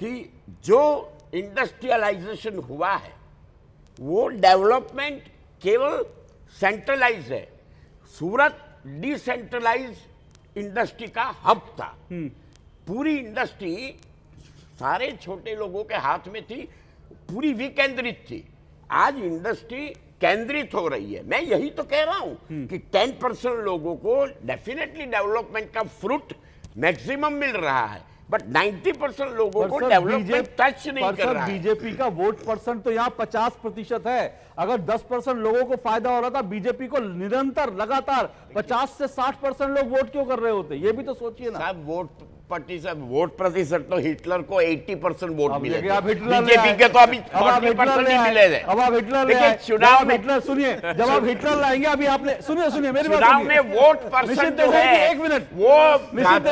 कि जो इंडस्ट्रियलाइजेशन हुआ है वो डेवलपमेंट केवल सेंट्रलाइज है सूरत डिसेंट्रलाइज इंडस्ट्री का हब था हम्म। पूरी इंडस्ट्री सारे छोटे लोगों के हाथ में थी पूरी विकेंद्रित थी आज इंडस्ट्री केंद्रित हो रही है मैं यही तो कह रहा हूं हम्म। कि टेन परसेंट लोगों को डेफिनेटली डेवलपमेंट का फ्रूट मैक्सिमम मिल रहा है बट 90 परसेंट लोगों को डेवलपमेंट टच नहीं कर रहा बीजेपी का वोट परसेंट तो यहाँ 50 प्रतिशत है अगर 10 परसेंट लोगों को फायदा हो रहा था बीजेपी को निरंतर लगातार 50 से 60 परसेंट लोग वोट क्यों कर रहे होते ये भी तो सोचिए ना वोट से वोट प्रतिशत तो हिटलर को 80 परसेंट वोट मिले बीजेपी के तो अभी अब आप हिटलर चुनाव में हिटलर सुनिए जब आप हिटलर लाएंगे अभी आपने सुनिए सुनिए मेरी बात में वोट परसेंट है एक मिनट वो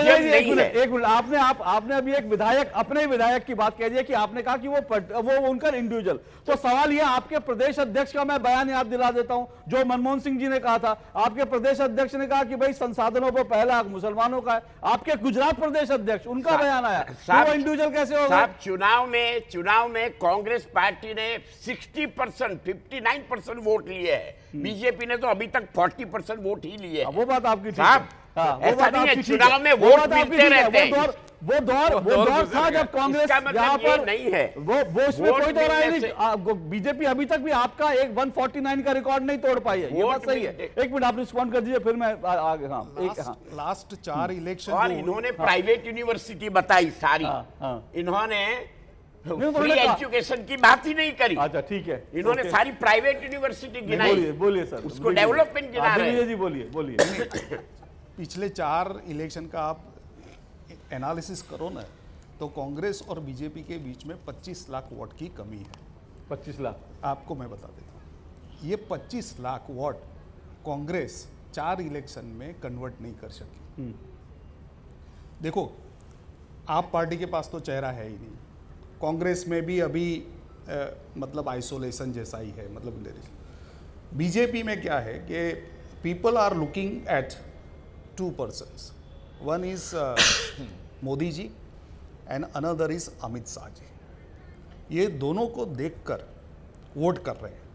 एक मिनट एक मिनट आपने आप आपने अभी एक विधायक अपने विधायक की बात कह दी कि आपने कहा कि वो वो उनका इंडिविजुअल तो सवाल यह आपके प्रदेश अध्यक्ष का मैं बयान याद दिला देता हूं जो मनमोहन सिंह जी ने कहा था आपके प्रदेश अध्यक्ष ने कहा कि भाई संसाधनों पर पहला मुसलमानों का है आपके गुजरात प्रदेश प्रदेश अध्यक्ष उनका बयान आया साहब इंडिविजुअल कैसे हो साहब चुनाव में चुनाव में कांग्रेस पार्टी ने 60 परसेंट फिफ्टी परसेंट वोट लिए है हम्म। बीजेपी ने तो अभी तक 40 परसेंट वोट ही लिए वो बात आपकी साहब हाँ, ऐसा नहीं है चुनाव में वोट मिलते रहते हैं वो दौर वो दौर था जब कांग्रेस मतलब यहाँ पर नहीं है वो वो इसमें कोई दौर आया नहीं बीजेपी अभी तक भी आपका एक 149 का रिकॉर्ड नहीं तोड़ पाई है ये बात सही है एक मिनट आप रिस्पॉन्ड कर दीजिए फिर मैं आगे हाँ एक हाँ लास्ट चार इलेक्शन हम्म। और इन्होंने प्राइवेट हाँ। यूनिवर्सिटी बताई सारी हाँ, इन्होंने फ्री तो एजुकेशन की बात ही नहीं करी अच्छा ठीक है इन्होंने सारी प्राइवेट यूनिवर्सिटी गिनाई बोलिए बोलिए सर उसको डेवलपमेंट गिना रहे जी बोलिए बोलिए पिछले चार इलेक्शन का आप एनालिसिस करो ना तो कांग्रेस और बीजेपी के बीच में 25 लाख वोट की कमी है 25 लाख आपको मैं बता देता हूँ ये 25 लाख वोट कांग्रेस चार इलेक्शन में कन्वर्ट नहीं कर सकी हम्म। देखो आप पार्टी के पास तो चेहरा है ही नहीं कांग्रेस में भी अभी आ, मतलब आइसोलेशन जैसा ही है मतलब बीजेपी में क्या है कि people are looking at two persons. One is uh, Modi ji and another is Amit Shah ji ये दोनों को देखकर वोट कर रहे हैं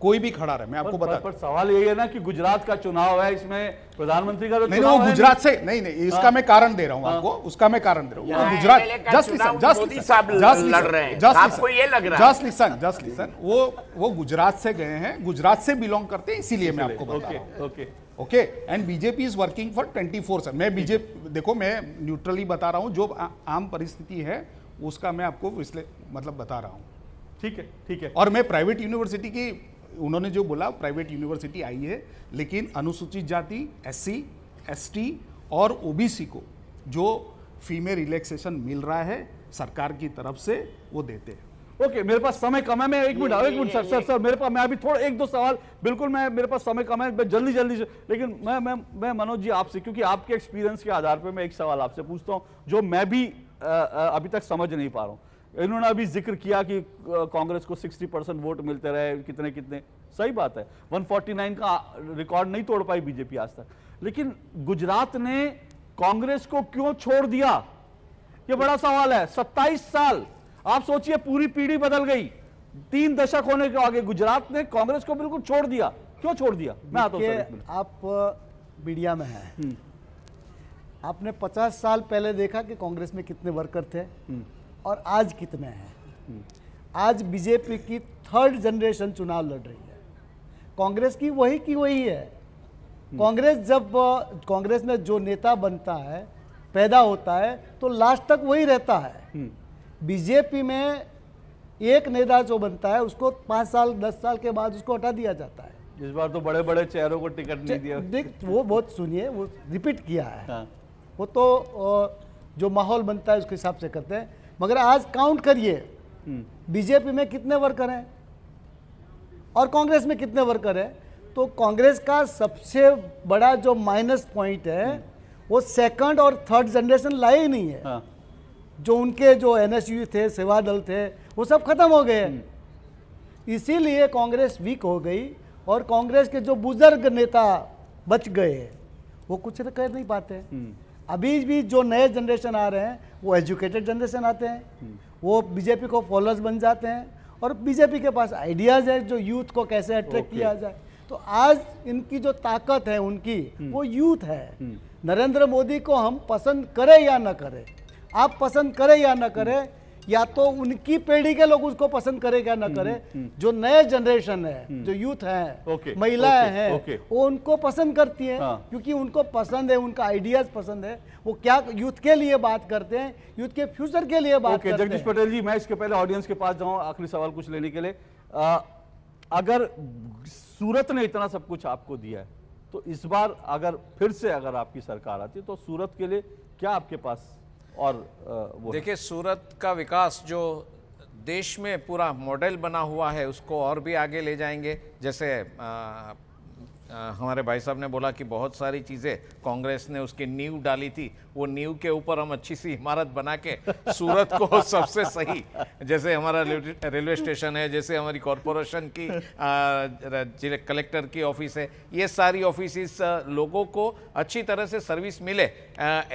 कोई भी खड़ा रहे मैं आपको बता पर, सवाल यही है ना कि गुजरात का चुनाव है इसमें प्रधानमंत्री का तो नहीं वो गुजरात से नहीं नहीं इसका हाँ। मैं कारण दे रहा हूं हाँ। आपको उसका मैं कारण दे रहा हूं Gujarat just listen just listen just listen just listen वो वो गुजरात से गए हैं गुजरात से बिलोंग करते हैं इसीलिए मैं आपको बता रहा हूँ okay and BJP is working for twenty four sir मैं बीजेपी देखो मैं न्यूट्रली बता रहा हूँ जो आ, आम परिस्थिति है उसका मैं आपको मतलब बता रहा हूँ ठीक है ठीक है और मैं प्राइवेट यूनिवर्सिटी की उन्होंने जो बोला प्राइवेट यूनिवर्सिटी आई है लेकिन अनुसूचित जाति एस टी और सी को जो फीमेल रिलैक्सेशन मिल रहा है सरकार की तरफ से वो देते हैं ओके मेरे पास समय कम है मैं एक मिनट एक मिनट सर सर सर मेरे पास मैं अभी थोड़ा एक दो सवाल बिल्कुल मैं मेरे पास समय कम है मैं जल्दी जल्दी लेकिन मैं मैं मैं मनोज जी आपसे क्योंकि आपके एक्सपीरियंस के आधार पर मैं एक सवाल आपसे पूछता हूँ जो मैं भी अभी तक समझ नहीं पा रहा हूँ इन्होंने अभी जिक्र किया कि कांग्रेस को सिक्सटी परसेंट वोट मिलते रहे कितने कितने सही बात है वन का रिकॉर्ड नहीं तोड़ पाई बीजेपी आज तक लेकिन गुजरात ने कांग्रेस को क्यों छोड़ दिया ये बड़ा सवाल है सत्ताईस साल आप सोचिए पूरी पीढ़ी बदल गई तीन दशक होने के आगे गुजरात ने कांग्रेस को बिल्कुल छोड़ दिया क्यों छोड़ दिया मैं आता हूं आप मीडिया में हैं हम्म। आपने 50 साल पहले देखा कि कांग्रेस में कितने वर्कर थे हम्म। और आज कितने हैं हम्म। आज बीजेपी की थर्ड जनरेशन चुनाव लड़ रही है कांग्रेस की वही की वही है कांग्रेस जब कांग्रेस में जो नेता बनता है पैदा होता है तो लास्ट तक वही रहता है बीजेपी में एक नेता जो बनता है उसको पांच साल दस साल के बाद उसको हटा दिया जाता है इस बार तो बड़े बड़े चेहरों को टिकट नहीं दिया वो बहुत सुनिए वो रिपीट किया है हाँ। वो तो जो माहौल बनता है उसके हिसाब से करते हैं मगर आज काउंट करिए हम्म। बीजेपी में कितने वर्कर हैं और कांग्रेस में कितने वर्कर हैं तो कांग्रेस का सबसे बड़ा जो माइनस पॉइंट है हम्म। वो सेकंड और थर्ड जनरेशन लाए ही नहीं है हाँ। जो उनके जो एन थे सेवा दल थे वो सब खत्म हो गए इसीलिए कांग्रेस वीक हो गई और कांग्रेस के जो बुजुर्ग नेता बच गए वो कुछ तो कर नहीं पाते अभी भी जो नए जनरेशन आ रहे हैं वो एजुकेटेड जनरेशन आते हैं वो बीजेपी को फॉलोअर्स बन जाते हैं और बीजेपी के पास आइडियाज़ है जो यूथ को कैसे अट्रैक्ट किया जाए तो आज इनकी जो ताकत है उनकी वो यूथ हम्म। है हम्म। नरेंद्र मोदी को हम पसंद करें या ना करें आप पसंद करें या ना करें या तो उनकी पीढ़ी के लोग उसको पसंद करे या ना हम्म, करे हम्म, हम्म। जो नए जनरेशन है जो यूथ है महिलाएं हैं वो उनको पसंद करती हैं हाँ। क्योंकि उनको पसंद है उनका आइडियाज पसंद है वो क्या यूथ के लिए बात करते हैं यूथ के फ्यूचर के लिए बात करते हैं जगदीश पटेल जी मैं इसके पहले ऑडियंस के पास जाऊं आखिरी सवाल कुछ लेने के लिए आ, अगर सूरत ने इतना सब कुछ आपको दिया है तो इस बार अगर फिर से अगर आपकी सरकार आती है तो सूरत के लिए क्या आपके पास और वो देखिए सूरत का विकास जो देश में पूरा मॉडल बना हुआ है उसको और भी आगे ले जाएंगे जैसे आ, आ, हमारे भाई साहब ने बोला कि बहुत सारी चीज़ें कांग्रेस ने उसकी नींव डाली थी वो नींव के ऊपर हम अच्छी सी इमारत बना के सूरत को सबसे सही जैसे हमारा रेलवे स्टेशन है जैसे हमारी कॉरपोरेशन की जिले कलेक्टर की ऑफिस है ये सारी ऑफिस लोगों को अच्छी तरह से सर्विस मिले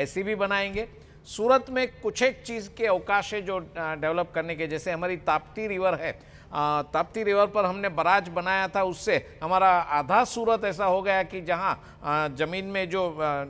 ऐसी भी बनाएंगे सूरत में कुछ एक चीज़ के अवकाश है जो डेवलप करने के जैसे हमारी ताप्ती रिवर है ताप्ती रिवर पर हमने बराज बनाया था उससे हमारा आधा सूरत ऐसा हो गया कि जहाँ ज़मीन में जो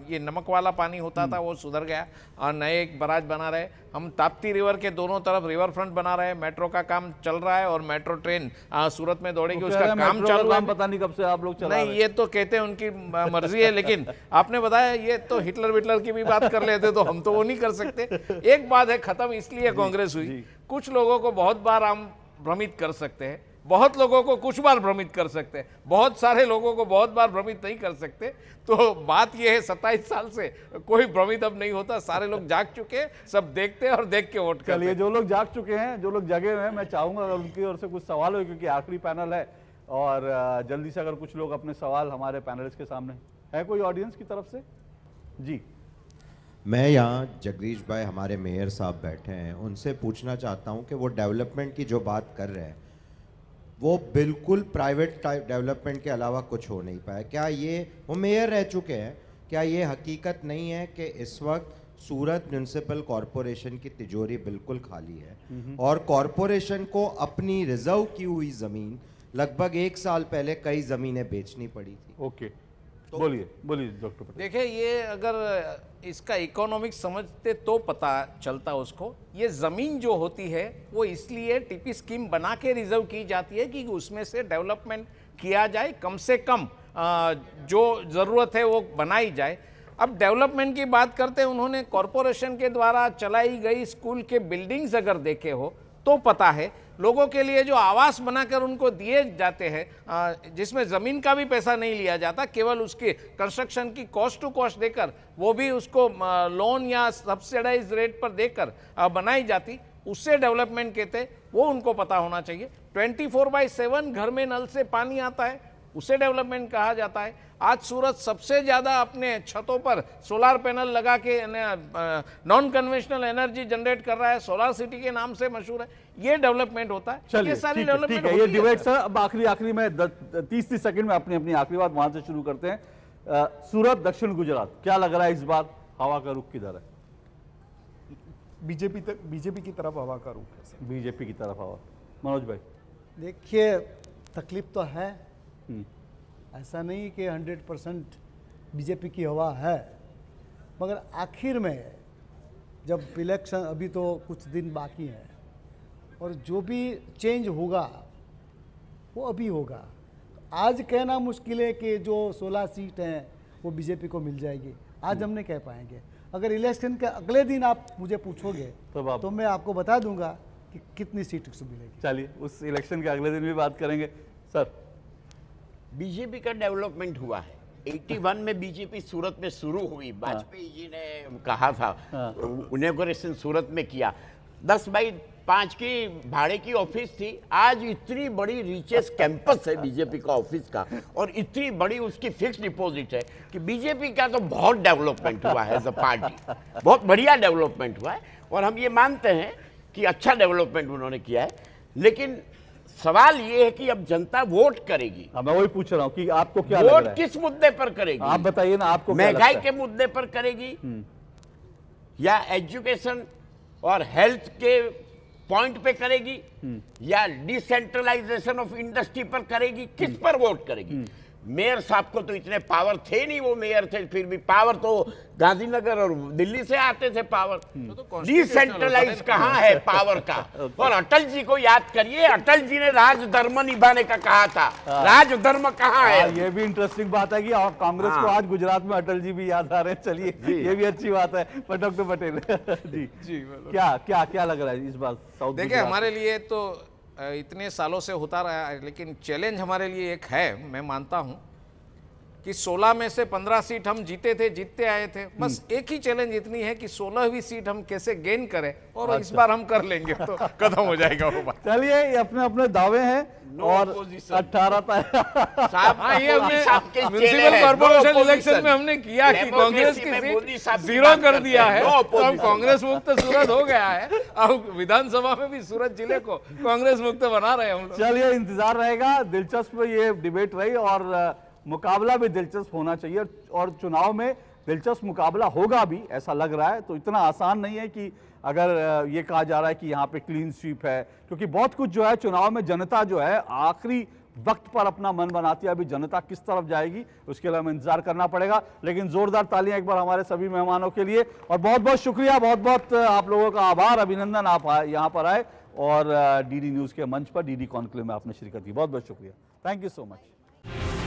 ये नमक वाला पानी होता था हम्म। वो सुधर गया और नए एक बराज बना रहे हम ताप्ती रिवर के दोनों तरफ रिवर फ्रंट बना रहे मेट्रो का काम चल रहा है और मेट्रो ट्रेन आ, सूरत में दौड़ेगी तो उसका काम चल रहा है पता नहीं कब से आप लोग चला नहीं ये तो कहते हैं उनकी मर्जी है लेकिन आपने बताया ये तो हिटलर विटलर की भी बात कर लेते तो हम तो वो नहीं कर सकते एक बात है खत्म इसलिए कांग्रेस हुई कुछ लोगों को बहुत बार हम भ्रमित कर सकते हैं बहुत लोगों को कुछ बार भ्रमित कर सकते हैं बहुत सारे लोगों को बहुत बार भ्रमित नहीं कर सकते तो बात यह है सत्ताईस साल से कोई भ्रमित अब नहीं होता सारे लोग जाग चुके हैं सब देखते हैं और देख के वोट कर लिए जो लोग जाग चुके हैं जो लोग जगे हुए हैं मैं चाहूंगा अगर उनकी ओर से कुछ सवाल हो क्योंकि आखिरी पैनल है और जल्दी से अगर कुछ लोग अपने सवाल हमारे पैनलिस्ट के सामने है कोई ऑडियंस की तरफ से जी मैं यहाँ जगदीश भाई हमारे मेयर साहब बैठे हैं उनसे पूछना चाहता हूँ कि वो डेवलपमेंट की जो बात कर रहे हैं वो बिल्कुल प्राइवेट टाइप डेवलपमेंट के अलावा कुछ हो नहीं पाया क्या ये वो मेयर रह चुके हैं क्या ये हकीकत नहीं है कि इस वक्त सूरत म्यूनसिपल कॉरपोरेशन की तिजोरी बिल्कुल खाली है और कॉरपोरेशन को अपनी रिजर्व की हुई ज़मीन लगभग एक साल पहले कई ज़मीनें बेचनी पड़ी थी ओके okay. तो- बोलिए बोलिए डॉक्टर देखिए ये अगर इसका इकोनॉमिक समझते तो पता चलता उसको ये ज़मीन जो होती है वो इसलिए टीपी स्कीम बना के रिजर्व की जाती है कि उसमें से डेवलपमेंट किया जाए कम से कम जो ज़रूरत है वो बनाई जाए अब डेवलपमेंट की बात करते हैं उन्होंने कॉरपोरेशन के द्वारा चलाई गई स्कूल के बिल्डिंग्स अगर देखे हो तो पता है लोगों के लिए जो आवास बनाकर उनको दिए जाते हैं जिसमें ज़मीन का भी पैसा नहीं लिया जाता केवल उसके कंस्ट्रक्शन की कॉस्ट टू कॉस्ट देकर वो भी उसको लोन या सब्सिडाइज रेट पर देकर बनाई जाती उससे डेवलपमेंट कहते वो उनको पता होना चाहिए 24 फोर बाई सेवन घर में नल से पानी आता है उसे डेवलपमेंट कहा जाता है आज सूरत सबसे ज़्यादा अपने छतों पर सोलार पैनल लगा के नॉन कन्वेंशनल एनर्जी जनरेट कर रहा है सोलार सिटी के नाम से मशहूर है ये डेवलपमेंट होता है ये सारी डेवलपमेंट ये डिबेट सर अब आखिरी आखिरी में तीस तीस सेकंड में अपनी अपनी आखिरी बात वहां से शुरू करते हैं सूरत दक्षिण गुजरात क्या लग रहा है इस बार हवा का रुख किधर है बीजेपी तक बीजेपी की तरफ हवा का रुख है बीजेपी की तरफ हवा मनोज भाई देखिए तकलीफ तो है हम्म। ऐसा नहीं कि 100 परसेंट बीजेपी की हवा है मगर आखिर में जब इलेक्शन अभी तो कुछ दिन बाकी हैं और जो भी चेंज होगा वो अभी होगा आज कहना मुश्किल है कि जो 16 सीट हैं वो बीजेपी को मिल जाएगी आज हम्म। हम नहीं कह पाएंगे अगर इलेक्शन के अगले दिन आप मुझे पूछोगे तो, तो मैं आपको बता दूंगा कि कितनी सीट मिलेगी चलिए उस इलेक्शन के अगले दिन भी बात करेंगे सर बीजेपी का डेवलपमेंट हुआ है 81 में बीजेपी सूरत में शुरू हुई वाजपेयी हाँ। जी ने कहा था इनोग्रेशन हाँ। सूरत में किया दस बाई पांच की भाड़े की ऑफिस थी आज इतनी बड़ी रिचेस कैंपस है बीजेपी का ऑफिस का और इतनी बड़ी उसकी फिक्स डिपॉजिट है कि बीजेपी का तो बहुत डेवलपमेंट हुआ है एज अ पार्टी बहुत बढ़िया डेवलपमेंट हुआ है और हम ये मानते हैं कि अच्छा डेवलपमेंट उन्होंने किया है लेकिन सवाल ये है कि अब जनता वोट करेगी आ, मैं वही पूछ रहा हूँ कि आपको क्या वोट लग रहा है? किस मुद्दे पर करेगी आप बताइए ना आपको महंगाई के मुद्दे पर करेगी हम्म। या एजुकेशन और हेल्थ के पॉइंट पे करेगी हम्म। या डिसेंट्रलाइजेशन ऑफ इंडस्ट्री पर करेगी किस हम्म। पर वोट करेगी मेयर साहब को तो इतने पावर थे नहीं वो मेयर थे फिर भी पावर तो गांधीनगर और दिल्ली से आते थे पावर डिसेंट्रलाइज हम्म। तो, तो कहाँ है पावर का और अटल जी को याद करिए अटल जी ने राजधर्म निभाने का कहा था हाँ। राजधर्म कहाँ है हाँ, ये भी इंटरेस्टिंग बात है कि आप कांग्रेस को हाँ। आज गुजरात में अटल जी भी याद आ रहे हैं चलिए ये भी अच्छी बात है डॉक्टर पटेल जी जी क्या क्या क्या लग रहा है इस बार देखिए हमारे लिए तो इतने सालों से होता रहा है लेकिन चैलेंज हमारे लिए एक है मैं मानता हूँ कि 16 में से 15 सीट हम जीते थे जीतते आए थे बस हम्म। एक ही चैलेंज इतनी है कि 16वीं सीट हम कैसे गेन करें और अच्छा। इस बार हम कर लेंगे तो खत्म हो जाएगा वो चलिए अपने अपने दावे हैं no और अठारह इलेक्शन हाँ, में हमने किया कि कांग्रेस की सीट जीरो कर दिया है हम कांग्रेस मुक्त सूरत हो गया है अब विधानसभा में भी सूरत जिले को कांग्रेस मुक्त बना रहे हम चलिए इंतजार रहेगा दिलचस्प ये डिबेट रही और मुकाबला भी दिलचस्प होना चाहिए और चुनाव में दिलचस्प मुकाबला होगा भी ऐसा लग रहा है तो इतना आसान नहीं है कि अगर ये कहा जा रहा है कि यहाँ पे क्लीन स्वीप है क्योंकि बहुत कुछ जो है चुनाव में जनता जो है आखिरी वक्त पर अपना मन बनाती है अभी जनता किस तरफ जाएगी उसके लिए हमें इंतजार करना पड़ेगा लेकिन जोरदार तालियां एक बार हमारे सभी मेहमानों के लिए और बहुत बहुत शुक्रिया बहुत बहुत आप लोगों का आभार अभिनंदन आप यहाँ पर आए और डी न्यूज़ के मंच पर डी कॉन्क्लेव में आपने शिरकत की बहुत बहुत शुक्रिया थैंक यू सो मच